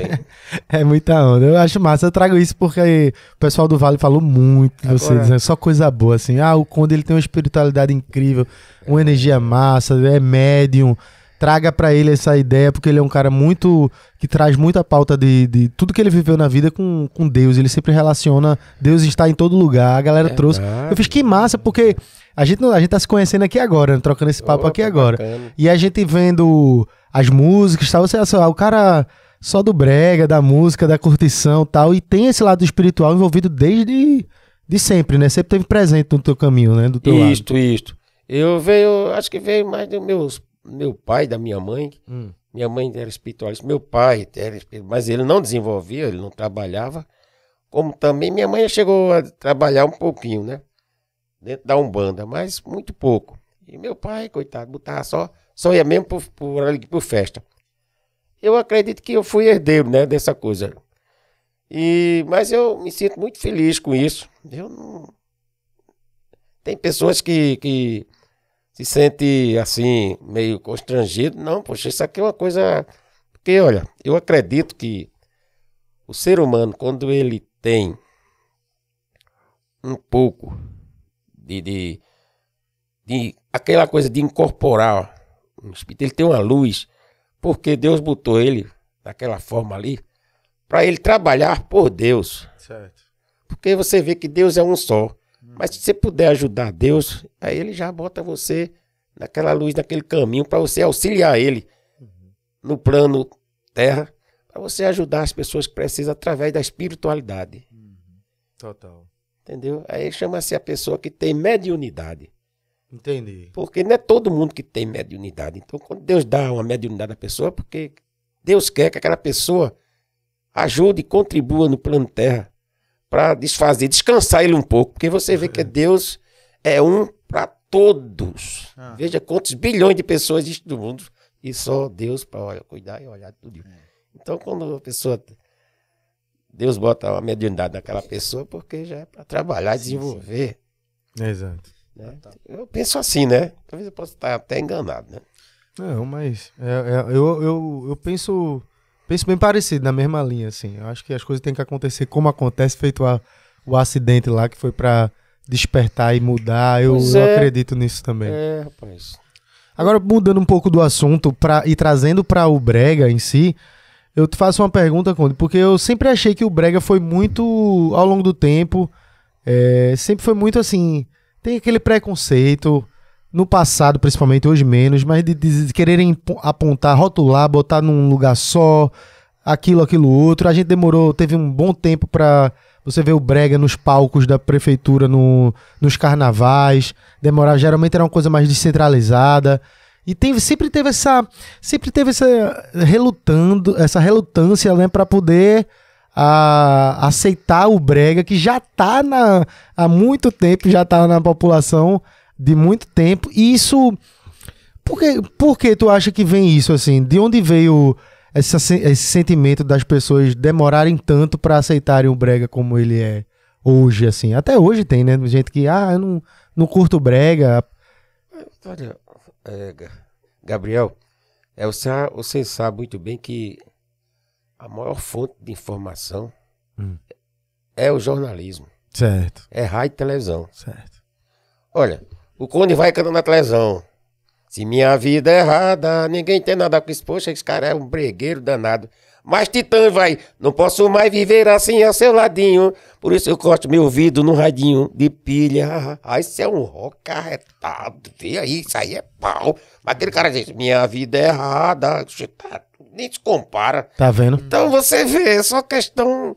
é muita onda. Eu acho massa. Eu trago isso porque o pessoal do Vale falou muito de você, né? só coisa boa, assim. Ah, o Conde ele tem uma espiritualidade incrível, uma energia massa, é médium traga para ele essa ideia, porque ele é um cara muito. que traz muita pauta de, de tudo que ele viveu na vida com, com Deus. Ele sempre relaciona. Deus está em todo lugar, a galera é trouxe. Verdade. Eu fiz que massa, porque a gente, a gente tá se conhecendo aqui agora, né? trocando esse papo Opa, aqui tá agora. Bacana. E a gente vendo as músicas tal, você assim, o cara só do brega, da música, da curtição tal, e tem esse lado espiritual envolvido desde de sempre, né? Sempre teve presente no teu caminho, né? Do teu isto, lado. isto. Eu veio, acho que veio mais dos meus meu pai, da minha mãe. Hum. Minha mãe era espiritualista, meu pai era espiritualista, mas ele não desenvolvia, ele não trabalhava. Como também minha mãe chegou a trabalhar um pouquinho, né? Dentro da Umbanda, mas muito pouco. E meu pai, coitado, botava só, só ia mesmo por, por, por festa. Eu acredito que eu fui herdeiro, né, dessa coisa. E, mas eu me sinto muito feliz com isso. Eu não... Tem pessoas que, que se sente assim, meio constrangido. Não, poxa, isso aqui é uma coisa. Porque, olha, eu acredito que o ser humano, quando ele tem um pouco de, de, de aquela coisa de incorporar um espírito, ele tem uma luz, porque Deus botou ele daquela forma ali, para ele trabalhar por Deus. Certo. Porque você vê que Deus é um só. Mas se você puder ajudar Deus, aí ele já bota você naquela luz, naquele caminho, para você auxiliar ele uhum. no plano terra, para você ajudar as pessoas que precisam através da espiritualidade. Uhum. Total. Entendeu? Aí chama-se a pessoa que tem mediunidade. Entendi. Porque não é todo mundo que tem mediunidade. Então, quando Deus dá uma mediunidade à pessoa, é porque Deus quer que aquela pessoa ajude e contribua no plano terra para desfazer, descansar ele um pouco, porque você vê que Deus é um para todos. Ah. Veja quantos bilhões de pessoas existem no mundo e só Deus para cuidar e olhar tudo. É. Então, quando a pessoa. Deus bota uma mediunidade naquela pessoa porque já é para trabalhar desenvolver. Sim, Exato. Né? Eu penso assim, né? Talvez eu possa estar até enganado, né? Não, mas é, é, eu, eu, eu penso Penso bem parecido, na mesma linha, assim. Eu acho que as coisas têm que acontecer como acontece, feito a, o acidente lá, que foi para despertar e mudar. Eu, é. eu, acredito nisso também. É, rapaz. Agora, mudando um pouco do assunto pra, e trazendo para o Brega em si, eu te faço uma pergunta, Conde, porque eu sempre achei que o Brega foi muito, ao longo do tempo, é, sempre foi muito assim. Tem aquele preconceito no passado, principalmente, hoje menos, mas de, de quererem apontar, rotular, botar num lugar só, aquilo, aquilo, outro. A gente demorou, teve um bom tempo para você ver o brega nos palcos da prefeitura, no, nos carnavais. Demorar, geralmente era uma coisa mais descentralizada. E teve, sempre teve essa, sempre teve essa relutando, essa relutância, né, para poder a, aceitar o brega que já está na há muito tempo, já está na população de muito tempo. E isso. Por que, por que tu acha que vem isso assim? De onde veio esse, esse sentimento das pessoas demorarem tanto para aceitarem o brega como ele é hoje, assim? Até hoje tem, né? Gente que, ah, eu não, não curto brega. Olha, é, Gabriel, é, você, você sabe muito bem que a maior fonte de informação hum. é o jornalismo. Certo. É rádio e televisão. Certo. Olha, o Conde vai candidato lesão. Se minha vida é errada, ninguém tem nada com isso. Poxa, esse cara é um bregueiro danado. Mas Titã vai, não posso mais viver assim a seu ladinho. Por isso eu corto meu ouvido no radinho de pilha. Ah, isso ah, é um rock arretado. Vê aí, isso aí é pau. Mas aquele cara diz: minha vida é errada. Tá, nem se compara. Tá vendo? Então você vê, é só questão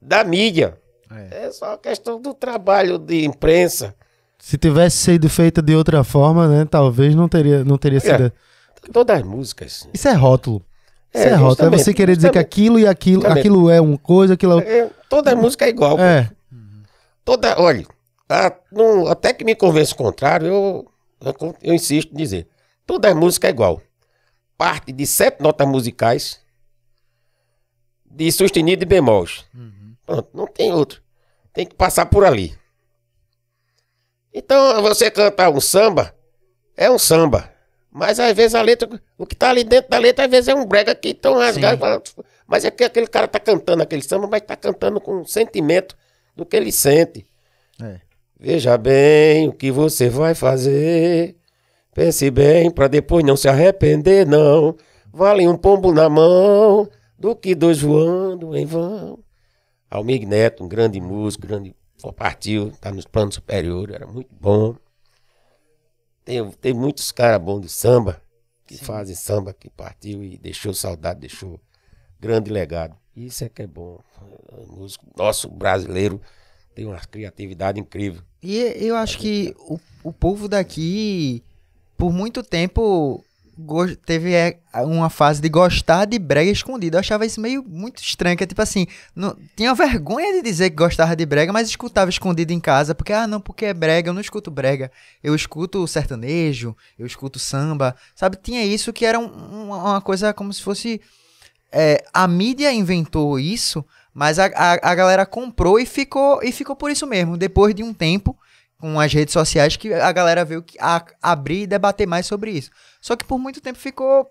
da mídia. É, é só questão do trabalho de imprensa. Se tivesse sido feita de outra forma, né? Talvez não teria, não teria sido. É. todas as músicas. Isso é rótulo. É, isso é rótulo. É você querer dizer que aquilo e aquilo, justamente. aquilo é uma coisa, aquilo é. outra. É, toda uhum. música é igual. É. Toda, olha, a, tá, não, até que me convença o contrário, eu, eu, eu insisto em dizer. Toda música é igual. Parte de sete notas musicais, de sustenido e bemol. Uhum. Pronto, não tem outro. Tem que passar por ali. Então você cantar um samba é um samba. Mas às vezes a letra, o que tá ali dentro da letra, às vezes é um brega que tão rasgando tipo, Mas é que aquele cara tá cantando aquele samba, mas tá cantando com um sentimento do que ele sente. É. Veja bem o que você vai fazer. Pense bem para depois não se arrepender, não. Vale um pombo na mão do que dois voando em vão. Almir Neto, um grande músico, grande partiu tá nos planos superiores, era muito bom. Tem, tem muitos caras bons de samba, que Sim. fazem samba, que partiu e deixou saudade, deixou grande legado. Isso é que é bom. O músico nosso brasileiro tem uma criatividade incrível. E eu acho que o, o povo daqui, por muito tempo, teve é, uma fase de gostar de brega escondido. Eu achava isso meio muito estranho, que é tipo assim, não, tinha vergonha de dizer que gostava de brega, mas escutava escondido em casa, porque, ah, não, porque é brega, eu não escuto brega. Eu escuto sertanejo, eu escuto samba, sabe? Tinha isso que era um, uma coisa como se fosse... É, a mídia inventou isso, mas a, a, a galera comprou e ficou, e ficou por isso mesmo. Depois de um tempo com as redes sociais que a galera veio que a, abrir e debater mais sobre isso. Só que por muito tempo ficou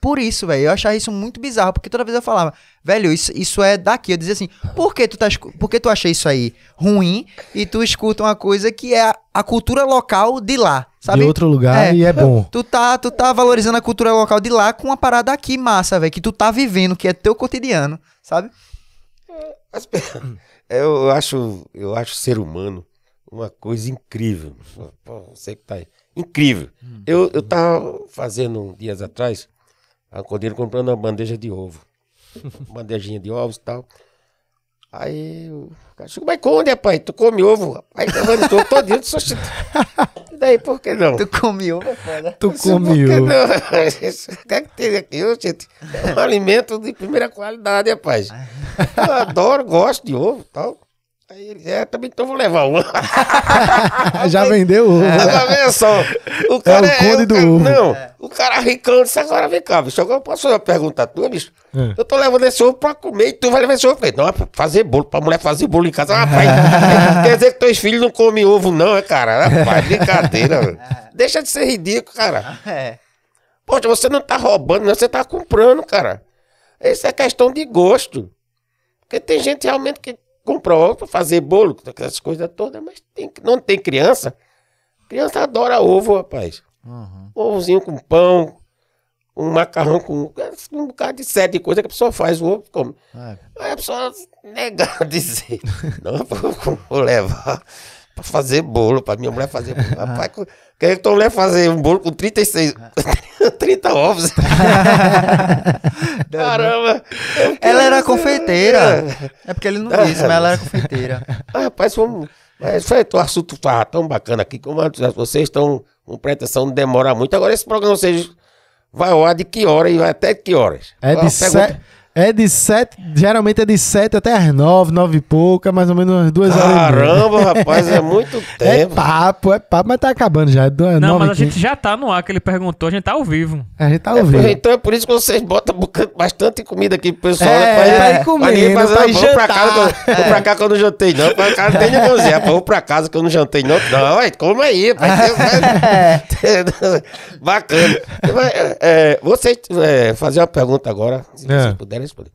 por isso, velho. Eu achava isso muito bizarro, porque toda vez eu falava, velho, isso, isso é daqui. Eu dizia assim, por que tu, tá, por que tu acha isso aí ruim e tu escuta uma coisa que é a, a cultura local de lá, sabe? De outro lugar é, e é bom. Tu tá, tu tá valorizando a cultura local de lá com uma parada aqui massa, velho, que tu tá vivendo, que é teu cotidiano, sabe? É, eu acho, eu acho ser humano uma coisa incrível. Pô, você que tá aí. Incrível. eu, eu tava fazendo dias atrás, a Cordeiro comprando uma bandeja de ovo. bandejinha de ovos e tal. Aí o cara chegou, mas come, rapaz, tu come ovo, Aí Eu levantou todo dia, só... E daí, por que não? Tu come ovo, é foda. Tu é come ovo. É o que é que tem aqui, gente? É um alimento de primeira qualidade, rapaz. Ah. Eu adoro, gosto de ovo e tal. Aí ele, é, também então vou levar um. já vendeu o né? é, só? O cara é o conde é, do cara, ovo. Não, é. o cara ricão disse, agora vem cá, bicho, agora eu posso fazer uma pergunta tua, bicho? É. Eu tô levando esse ovo pra comer e tu vai levar esse ovo pra ele. Não, é pra fazer bolo, pra mulher fazer bolo em casa. Rapaz, quer dizer que teus filhos não comem ovo não, é, cara? Rapaz, brincadeira. É. Deixa de ser ridículo, cara. É. Poxa, você não tá roubando, não, você tá comprando, cara. Isso é questão de gosto. Porque tem gente realmente que comprou ovo para fazer bolo, essas coisas todas, mas tem, não tem criança. Criança adora ovo, rapaz. Uhum. Ovozinho com pão, um macarrão com um bocado de sete coisa que a pessoa faz, o ovo come. É. Aí a pessoa nega dizer, não, vou levar para fazer bolo, para minha mulher fazer bolo. Rapaz, quer é que tua mulher fazer um bolo com 36, 30 ovos? Caramba! Ela era confeiteira. É. é porque ele não disse, mas ela era confeiteira. Ah, rapaz, vamos. foi o assunto tá tão bacana aqui, como vocês estão com pretensão de demorar muito. Agora esse programa vocês vai ao ar de que hora e vai até que horas? É de, se... É de sete, geralmente é de sete até as nove, nove e pouca, mais ou menos umas duas horas. Caramba, rapaz, é muito é tempo. É papo, é papo, mas tá acabando já. É não, mas a gente já tá no ar que ele perguntou, a gente tá ao vivo. A gente tá ao é, vivo. Então é por isso que vocês botam bastante comida aqui pro pessoal. É, né? pra, pra ir comendo, pra, ir Vou pra, casa, vou pra é. cá que eu não jantei não, pra casa tem meu Zé, vou pra casa que eu não jantei não. Não, ué, como aí, rapaz. Bacana. é, vocês, é, fazer uma pergunta agora, se é. puderem responder.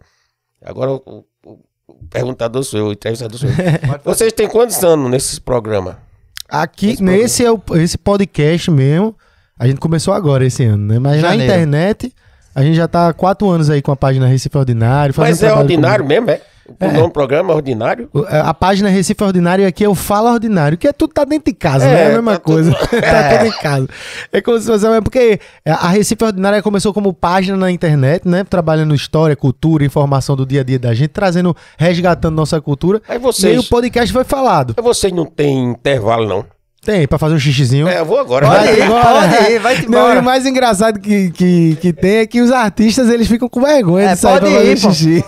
Agora o, o, o perguntador sou eu, o entrevistador sou eu. Vocês têm quantos é. anos nesse programa? Aqui, nesse, nesse programa? é o, esse podcast mesmo, a gente começou agora esse ano, né? Mas Janeiro. na internet, a gente já tá há quatro anos aí com a página Recife Ordinário. Mas é ordinário mesmo, é? o é. nome programa é ordinário? É, a página Recife Ordinário aqui é o Fala Ordinário, que é tudo tá dentro de casa, é, né? É a mesma tá coisa. Tudo... tá é. tudo em casa. É como se fosse. Porque a Recife Ordinária começou como página na internet, né? Trabalhando história, cultura, informação do dia a dia da gente, trazendo, resgatando nossa cultura. Aí vocês. E aí o podcast foi falado. Aí vocês não têm intervalo, não? Tem, pra fazer um xixizinho. É, eu vou agora. Pode vai ir, embora. pode ir, vai embora. Não, o mais engraçado que, que, que tem é que os artistas, eles ficam com vergonha é, de sair pra fazer ir, xixi.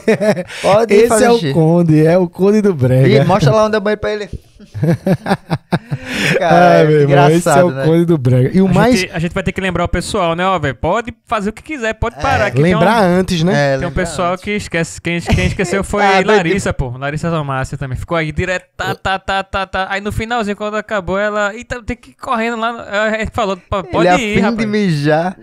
Pode ir Esse é o xixi. conde, é o conde do brega. E mostra lá onde é o banheiro pra ele. Cara, Ai, é meu irmão, esse é o né? Conde do Brega. E o a mais. Gente, a gente vai ter que lembrar o pessoal, né, ó, velho? Pode fazer o que quiser, pode é, parar. É, lembrar um... antes, né? É, tem um pessoal antes. que esquece. Quem, quem esqueceu foi ah, Larissa, pô. Larissa Tomácia também. Ficou aí direto, tá, tá, tá, tá, tá. Aí no finalzinho, quando acabou, ela. Eita, tem que ir correndo lá. Aí falou, pode Ele é ir, rapaz. de mijar.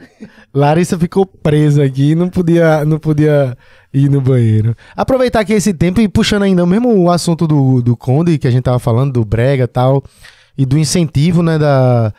Larissa ficou presa aqui, não podia. Não podia ir no banheiro. Aproveitar aqui esse tempo e puxando ainda mesmo o assunto do, do Conde, que a gente tava falando, do Brega e tal, e do incentivo, né, da,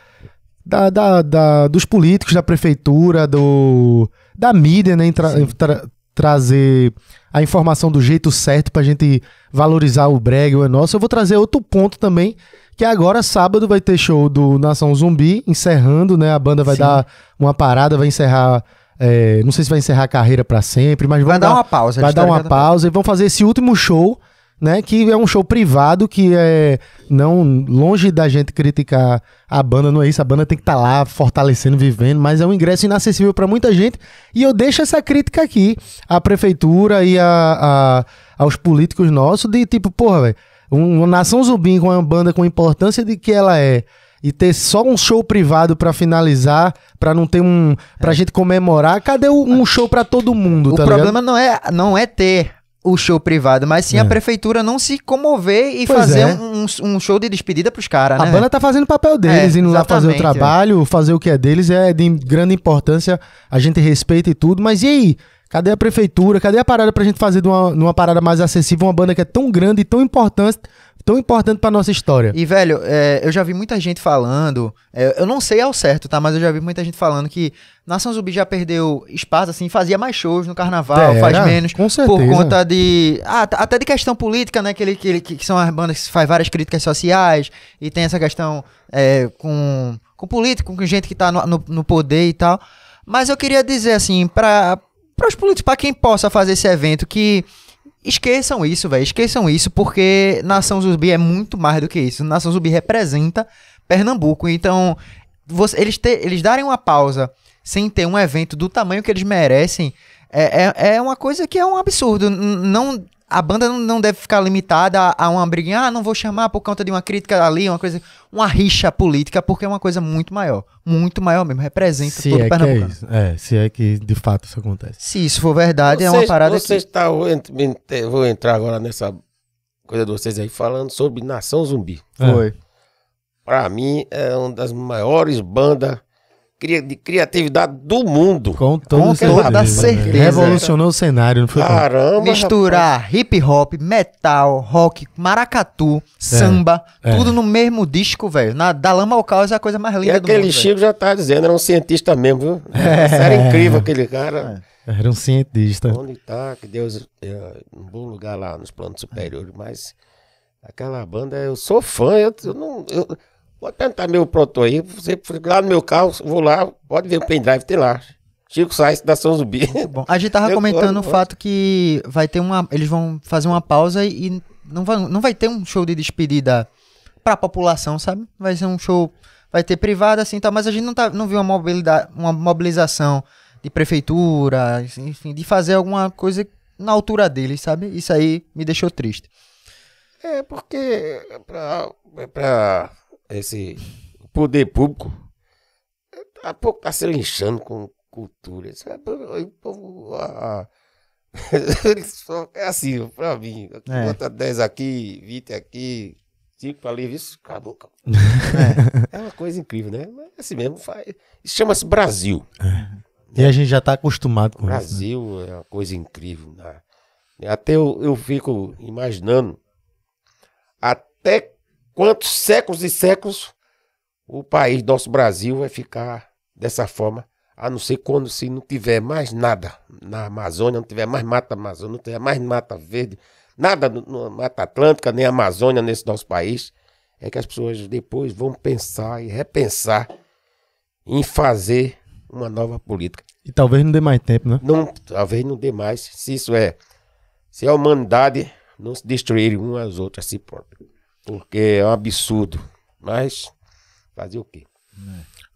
da, da, da, dos políticos, da prefeitura, do, da mídia, né, tra, tra, trazer a informação do jeito certo pra gente valorizar o Brega o nosso. Eu vou trazer outro ponto também, que agora sábado vai ter show do Nação Zumbi, encerrando, né, a banda vai Sim. dar uma parada, vai encerrar é, não sei se vai encerrar a carreira para sempre, mas vai dar, dar, uma pausa. Vai dar tá uma pausa e vão fazer esse último show, né? Que é um show privado que é não longe da gente criticar a banda, não é isso. A banda tem que estar tá lá fortalecendo, vivendo, mas é um ingresso inacessível para muita gente. E eu deixo essa crítica aqui à prefeitura e a, a aos políticos nossos de tipo, porra, velho, uma nação zumbi com uma banda com a importância de que ela é e ter só um show privado para finalizar, para não ter um, pra é. gente comemorar. Cadê um show para todo mundo, O tá problema ligado? não é não é ter o show privado, mas sim é. a prefeitura não se comover e pois fazer é. um, um, show de despedida pros caras, né? A banda tá fazendo o papel é, deles, é, indo lá fazer o é. trabalho, fazer o que é deles, é de grande importância, a gente respeita e tudo, mas e aí? Cadê a prefeitura? Cadê a parada pra gente fazer de uma, numa parada mais acessível, uma banda que é tão grande e tão importante tão importante para nossa história. E, velho, é, eu já vi muita gente falando, é, eu não sei ao certo, tá? Mas eu já vi muita gente falando que Nação Zumbi já perdeu espaço, assim, fazia mais shows no carnaval, é, faz menos. Com certeza. Por conta de. Ah, até de questão política, né? Que, ele, que, ele, que são as bandas que faz várias críticas sociais e tem essa questão é, com, com político, com gente que tá no, no, no poder e tal. Mas eu queria dizer, assim, para os políticos, para quem possa fazer esse evento, que Esqueçam isso, velho. Esqueçam isso, porque Nação Zumbi é muito mais do que isso. Nação Zumbi representa Pernambuco. Então, você, eles, te, eles darem uma pausa sem ter um evento do tamanho que eles merecem é, é, é uma coisa que é um absurdo. Não a banda não deve ficar limitada a uma briguinha, ah, não vou chamar por conta de uma crítica ali, uma coisa, uma rixa política, porque é uma coisa muito maior, muito maior mesmo, representa se todo é, é Pernambucano. É, é, se é que de fato isso acontece. Se isso for verdade, vocês, é uma parada vocês que... Tá, vou entrar agora nessa coisa de vocês aí, falando sobre Nação Zumbi. É. Foi. Pra mim, é uma das maiores bandas de criatividade do mundo. Com toda certeza. Né, certeza. Revolucionou o cenário, não foi? Caramba! Como? Misturar rapaz. hip hop, metal, rock, maracatu, é, samba, é. tudo no mesmo disco, velho. Da lama ao caos é a coisa mais linda e do mundo. aquele Chico já tá dizendo, era um cientista mesmo, viu? É. Era incrível aquele cara. É. Era um cientista. Onde tá, que Deus, É, um bom lugar lá nos planos superiores, mas aquela banda, eu sou fã, eu, eu não... Eu, Pode tentar meu pronto aí, você lá no meu carro, vou lá, pode ver o pendrive, tem lá. Chico Sainz da São Zumbi. Bom, a gente tava comentando o fato que vai ter uma. Eles vão fazer uma pausa e não vai, não vai ter um show de despedida pra população, sabe? Vai ser um show. Vai ter privado, assim, tá, mas a gente não, tá, não viu uma, mobilidade, uma mobilização de prefeitura, enfim, de fazer alguma coisa na altura deles, sabe? Isso aí me deixou triste. É, porque é pra, é pra esse poder público a tá pouco está se linchando com cultura. Sabe? É o povo. A, ah, a, ah. é assim, para mim. É. Bota 10 aqui, 20 aqui, 5 ali, isso, acabou. acabou. É. é. uma coisa incrível, né? Mas é assim mesmo faz. Isso chama-se Brasil. É. E a gente já está acostumado com né? Brasil isso. Brasil né? é uma coisa incrível. Né? Até eu, eu fico imaginando até quantos séculos e séculos o país, nosso Brasil, vai ficar dessa forma, a não ser quando se não tiver mais nada na Amazônia, não tiver mais mata Amazônia, não tiver mais mata verde, nada na Mata Atlântica, nem Amazônia nesse nosso país, é que as pessoas depois vão pensar e repensar em fazer uma nova política. E talvez não dê mais tempo, né? Não, talvez não dê mais. Se isso é. Se a humanidade não se destruir umas às outras, si próprias. Porque é um absurdo. Mas fazer o quê?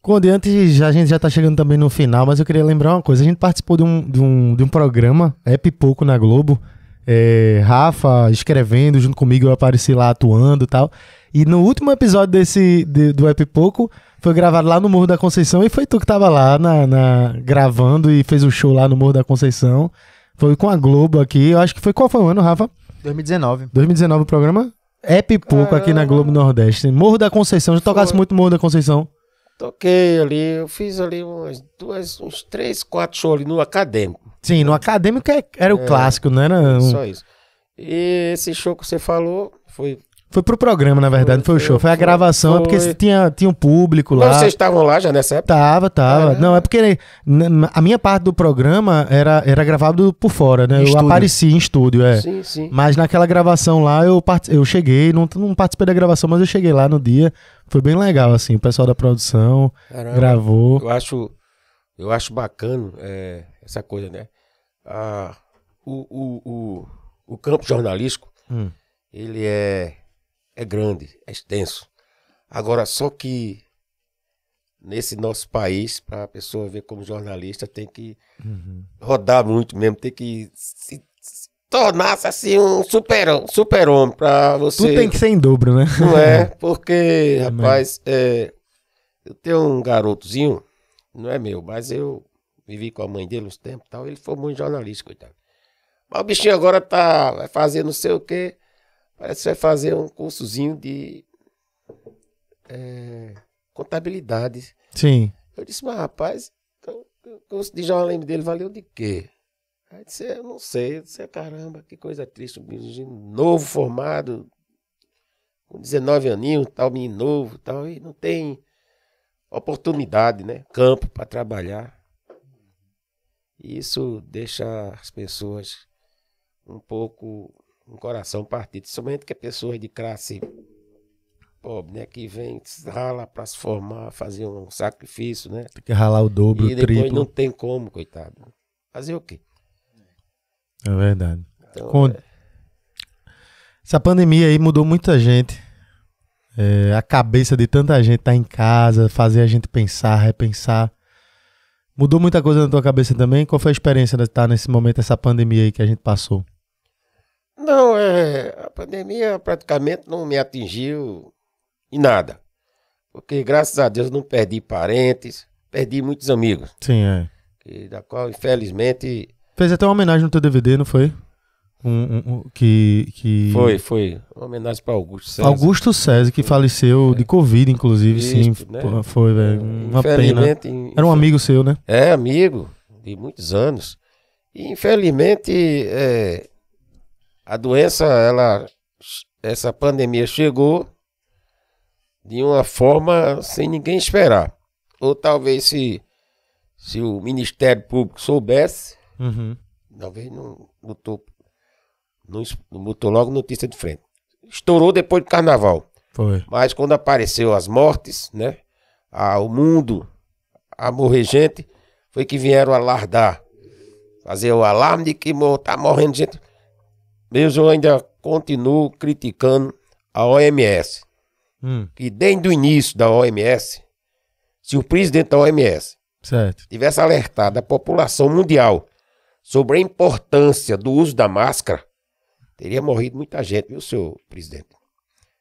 Conde, antes a gente já está chegando também no final, mas eu queria lembrar uma coisa. A gente participou de um, de um, de um programa, é Pipoco na Globo. É, Rafa escrevendo junto comigo, eu apareci lá atuando e tal. E no último episódio desse de, do Epipoco é foi gravado lá no Morro da Conceição e foi tu que tava lá na, na gravando e fez o um show lá no Morro da Conceição. Foi com a Globo aqui, eu acho que foi qual foi o ano, Rafa? 2019. 2019 o programa? É pipoco aqui na Globo Nordeste. Morro da Conceição. Já tocasse muito Morro da Conceição? Toquei ali, eu fiz ali umas duas, uns três, quatro shows ali no acadêmico. Sim, no acadêmico é, era o é, clássico, não era? Um... Só isso. E esse show que você falou foi foi pro programa, na verdade, foi, não foi o show. Foi a gravação, foi. é porque tinha, tinha um público lá. Mas vocês estavam lá já nessa época? Tava, tava. É. Não, é porque né, a minha parte do programa era, era gravado por fora, né? Em eu apareci em estúdio, é. Sim, sim. Mas naquela gravação lá eu, eu cheguei, não, não participei da gravação, mas eu cheguei lá no dia. Foi bem legal, assim. O pessoal da produção Caramba, gravou. Eu acho, eu acho bacana é, essa coisa, né? Ah, o, o, o, o campo jornalístico, hum. ele é é grande, é extenso. Agora, só que nesse nosso país, para a pessoa ver como jornalista, tem que uhum. rodar muito mesmo, tem que se, se tornar assim, assim um super, um super homem para você. Tudo tem que ser em dobro, né? Não é, porque, é, rapaz, é, eu tenho um garotozinho, não é meu, mas eu vivi com a mãe dele uns tempos tal, ele foi muito jornalista, coitado. Mas o bichinho agora tá, vai fazer não sei o quê. Parece que vai fazer um cursozinho de é, contabilidade. Sim. Eu disse, mas rapaz, então, o curso de jornalismo dele valeu de quê? Aí disse, eu não sei. Eu disse, é, caramba, que coisa triste. Um menino novo formado, com 19 aninhos, tal, menino novo, tal, e não tem oportunidade, né? Campo para trabalhar. E isso deixa as pessoas um pouco um coração partido, somente que é pessoas de classe pobre, né, que vem, rala para se formar, fazer um sacrifício, né? Tem que ralar o dobro, e o triplo. não tem como, coitado. Fazer o quê? É verdade. Então, Com... é... Essa pandemia aí mudou muita gente. É, a cabeça de tanta gente tá em casa, fazer a gente pensar, repensar. Mudou muita coisa na tua cabeça também? Qual foi a experiência de estar nesse momento, essa pandemia aí que a gente passou? Não, é, a pandemia praticamente não me atingiu em nada. Porque graças a Deus não perdi parentes, perdi muitos amigos. Sim, é. da qual, infelizmente. Fez até uma homenagem no teu DVD, não foi? Um, um, um, que, que. Foi, foi. Uma homenagem para Augusto César. Augusto César, que faleceu é. de Covid, inclusive, Cristo, sim. Né? foi, velho. É, uma pena. Era um amigo seu, né? É, amigo, de muitos anos. E infelizmente, é, a doença, ela, essa pandemia chegou de uma forma sem ninguém esperar. Ou talvez se, se o Ministério Público soubesse, uhum. talvez não botou, não, botou logo notícia de frente. Estourou depois do carnaval. Foi. Mas quando apareceu as mortes, né? o mundo a morrer gente, foi que vieram alardar. Fazer o alarme de que está tá morrendo gente mesmo ainda continuo criticando a OMS. Hum. E desde o início da OMS, se o presidente da OMS certo. tivesse alertado a população mundial sobre a importância do uso da máscara, teria morrido muita gente, viu, senhor presidente?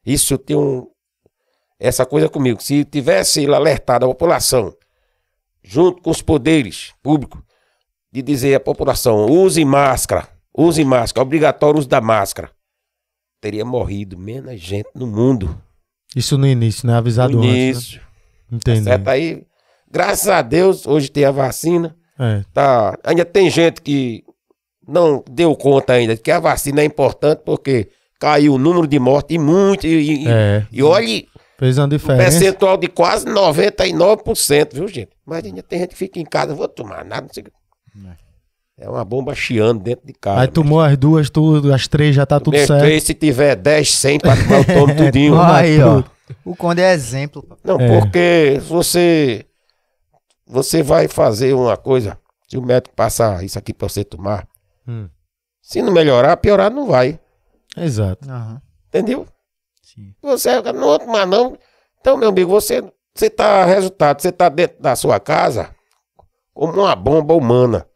Isso tem um. Essa coisa comigo. Se tivesse alertado a população, junto com os poderes públicos, de dizer à população: use máscara, Use máscara, obrigatório uso da máscara. Teria morrido menos gente no mundo. Isso no início, né? Avisado no antes. Né? Início. Né? Entendi. Tá certo? Aí, graças a Deus, hoje tem a vacina. É. Tá, ainda tem gente que não deu conta ainda que a vacina é importante porque caiu o número de mortes e muito. E, é. e, e olhe. Fez uma diferença. Um percentual de quase 99%, viu, gente? Mas ainda tem gente que fica em casa, vou tomar nada, não sei o que. É. É uma bomba chiando dentro de casa. Aí tomou mas... as duas, tudo, as três já tá tudo certo. Três, se tiver 10, 100, pra tomar o tomo tudinho. Aí, ó. O Conde é exemplo. Não, é. porque você você vai fazer uma coisa, se o médico passar isso aqui pra você tomar, hum. se não melhorar, piorar não vai. Exato. Uhum. Entendeu? Sim. Você não vou tomar não. Então, meu amigo, você, você tá resultado, você tá dentro da sua casa como uma bomba humana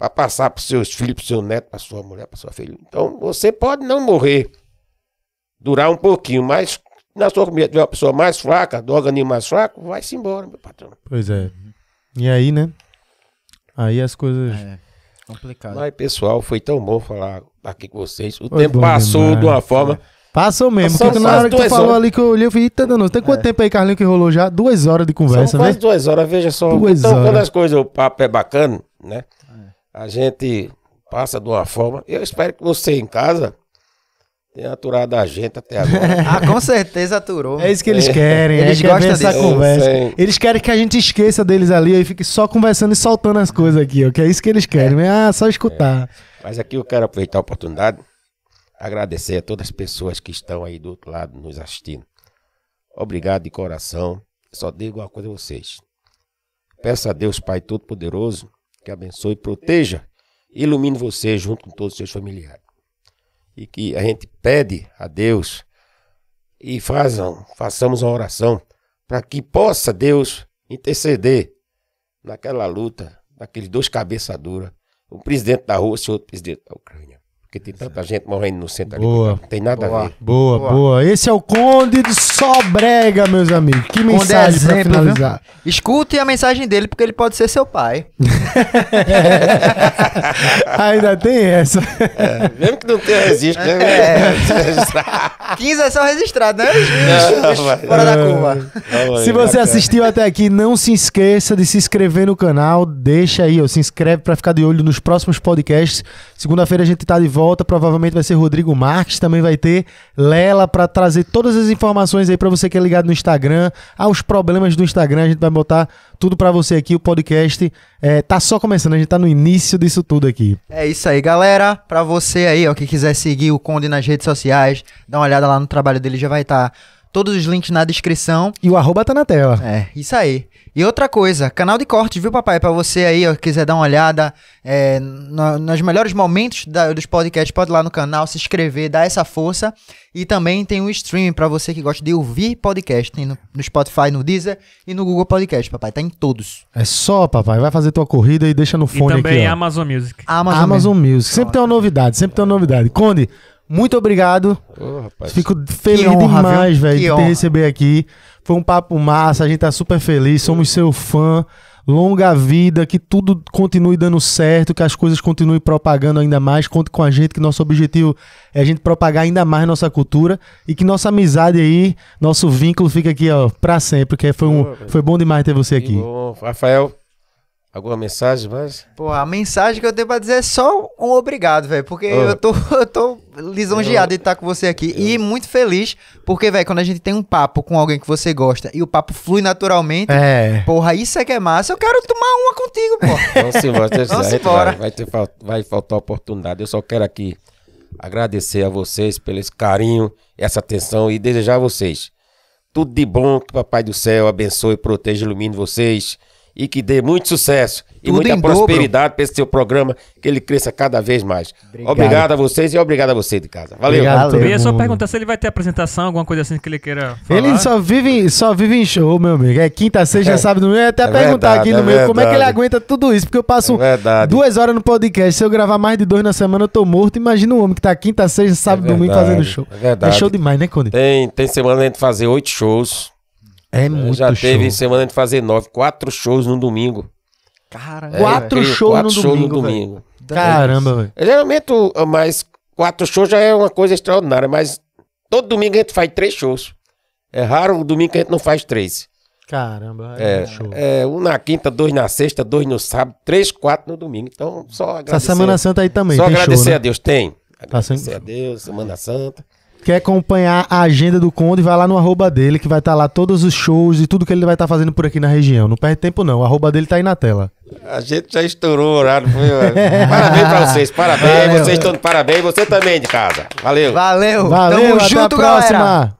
para passar para seus filhos, para seu neto, para sua mulher, para sua filha. Então, você pode não morrer, durar um pouquinho, mas na sua comida tiver uma pessoa mais fraca, do organismo mais fraco, vai-se embora, meu patrão. Pois é. E aí, né? Aí as coisas. É, complicado. Mas, pessoal, foi tão bom falar aqui com vocês. O foi tempo passou demais. de uma forma. Passou mesmo, Passou porque na hora que tu falou horas. ali que eu olhei, eu falei, eita tem quanto é. tempo aí, Carlinho, que rolou já? Duas horas de conversa, São né? quase duas horas, veja só. Duas então, horas. quando as coisas, o papo é bacana, né? a gente passa de uma forma. Eu espero que você em casa tenha aturado a gente até agora. ah, com certeza aturou. É isso que eles é. querem. Né? Eles, eles gostam dessa conversa. Eles querem que a gente esqueça deles ali e fique só conversando e soltando as coisas aqui, ó, que é isso que eles querem. É. Ah, só escutar. É. Mas aqui eu quero aproveitar a oportunidade, agradecer a todas as pessoas que estão aí do outro lado nos assistindo. Obrigado de coração. Só digo uma coisa a vocês. Peço a Deus, Pai Todo-Poderoso, que abençoe, proteja, ilumine você junto com todos os seus familiares. E que a gente pede a Deus e façam, façamos uma oração para que possa Deus interceder naquela luta, naqueles dois cabeça dura, um presidente da Rússia e outro presidente da Ucrânia. Porque tem tanta gente morrendo no centro boa. ali. Não tem nada boa. a ver. Boa, boa, boa. Esse é o Conde de Sobrega, meus amigos. Que Conde é mensagem é exemplo, pra finalizar. Viu? Escute a mensagem dele, porque ele pode ser seu pai. Ainda tem essa. É. Mesmo que não tenha registro. Né? É. 15 é só registrado, né? Não, Fora da é. curva. se você assistiu até aqui, não se esqueça de se inscrever no canal. Deixa aí, ó, se inscreve pra ficar de olho nos próximos podcasts. Segunda-feira a gente tá de volta volta provavelmente vai ser Rodrigo Marques, também vai ter Lela para trazer todas as informações aí para você que é ligado no Instagram, aos problemas do Instagram, a gente vai botar tudo para você aqui, o podcast é, tá só começando, a gente tá no início disso tudo aqui. É isso aí, galera, para você aí, ó, que quiser seguir o Conde nas redes sociais, dá uma olhada lá no trabalho dele, já vai estar tá Todos os links na descrição. E o arroba tá na tela. É, isso aí. E outra coisa, canal de corte, viu, papai? Para você aí, ó, quiser dar uma olhada é, no, nos melhores momentos da, dos podcasts, pode ir lá no canal, se inscrever, dar essa força. E também tem um stream para você que gosta de ouvir podcast. Tem no, no, Spotify, no Deezer e no Google Podcast, papai. Tá em todos. É só, papai. Vai fazer tua corrida e deixa no fone e também aqui. também Amazon Music. Amazon, Amazon Music. Sempre tem uma novidade, sempre tem uma novidade. Conde, muito obrigado. Oh, Fico feliz honra, demais, velho, de te receber aqui. Foi um papo massa, a gente tá super feliz, somos seu fã. Longa vida, que tudo continue dando certo, que as coisas continuem propagando ainda mais. Conte com a gente, que nosso objetivo é a gente propagar ainda mais nossa cultura e que nossa amizade aí, nosso vínculo fica aqui, ó, pra sempre, que foi, um, foi bom demais ter você aqui. Bom. Rafael, Alguma mensagem mais? Pô, a mensagem que eu tenho pra dizer é só um obrigado, velho. Porque oh. eu, tô, eu tô lisonjeado eu, de estar com você aqui. Eu... E muito feliz, porque, velho, quando a gente tem um papo com alguém que você gosta e o papo flui naturalmente, é. porra, isso é que é massa. Eu quero tomar uma contigo, pô. Vamos embora. Vamos embora. Vai, ter, vai faltar oportunidade. Eu só quero aqui agradecer a vocês pelo esse carinho, essa atenção e desejar a vocês tudo de bom. Que o Papai do Céu abençoe, proteja e ilumine vocês e que dê muito sucesso Tudo e muita prosperidade para esse seu programa, que ele cresça cada vez mais. Obrigado, obrigado a vocês e obrigado a você de casa. Valeu. Obrigado, Valeu. Eu ia só perguntar se ele vai ter apresentação, alguma coisa assim que ele queira falar. Ele só vive, só vive em show, meu amigo. É quinta, sexta, é. sábado, domingo. Eu ia até é perguntar verdade, aqui no é meio como é que ele aguenta tudo isso, porque eu passo é duas horas no podcast. Se eu gravar mais de dois na semana, eu tô morto. Imagina um homem que tá quinta, sexta, sábado, é domingo fazendo show. É, verdade. é show demais, né, Conde? Tem, tem semana a gente fazer oito shows. É muito Já teve show. semana de fazer nove, quatro shows no domingo. Cara, é, quatro shows quatro no domingo. No domingo. Caramba, velho. É, geralmente, mas quatro shows já é uma coisa extraordinária, mas todo domingo a gente faz três shows. É raro o domingo que a gente não faz três. Caramba, é, é, show. É, um na quinta, dois na sexta, dois no sábado, três, quatro no domingo. Então, só agradecer. Essa Semana Santa aí também. Só agradecer show, né? a Deus. Tem. Tá agradecer tá a Deus, Semana Santa. Quer acompanhar a agenda do Conde, vai lá no arroba dele, que vai estar tá lá todos os shows e tudo que ele vai estar tá fazendo por aqui na região. Não perde tempo, não. O arroba dele tá aí na tela. A gente já estourou o horário. parabéns pra vocês, parabéns. Valeu. Vocês estão de parabéns, você também de casa. Valeu. Valeu. Valeu, Tamo até junto, a próxima. Galera.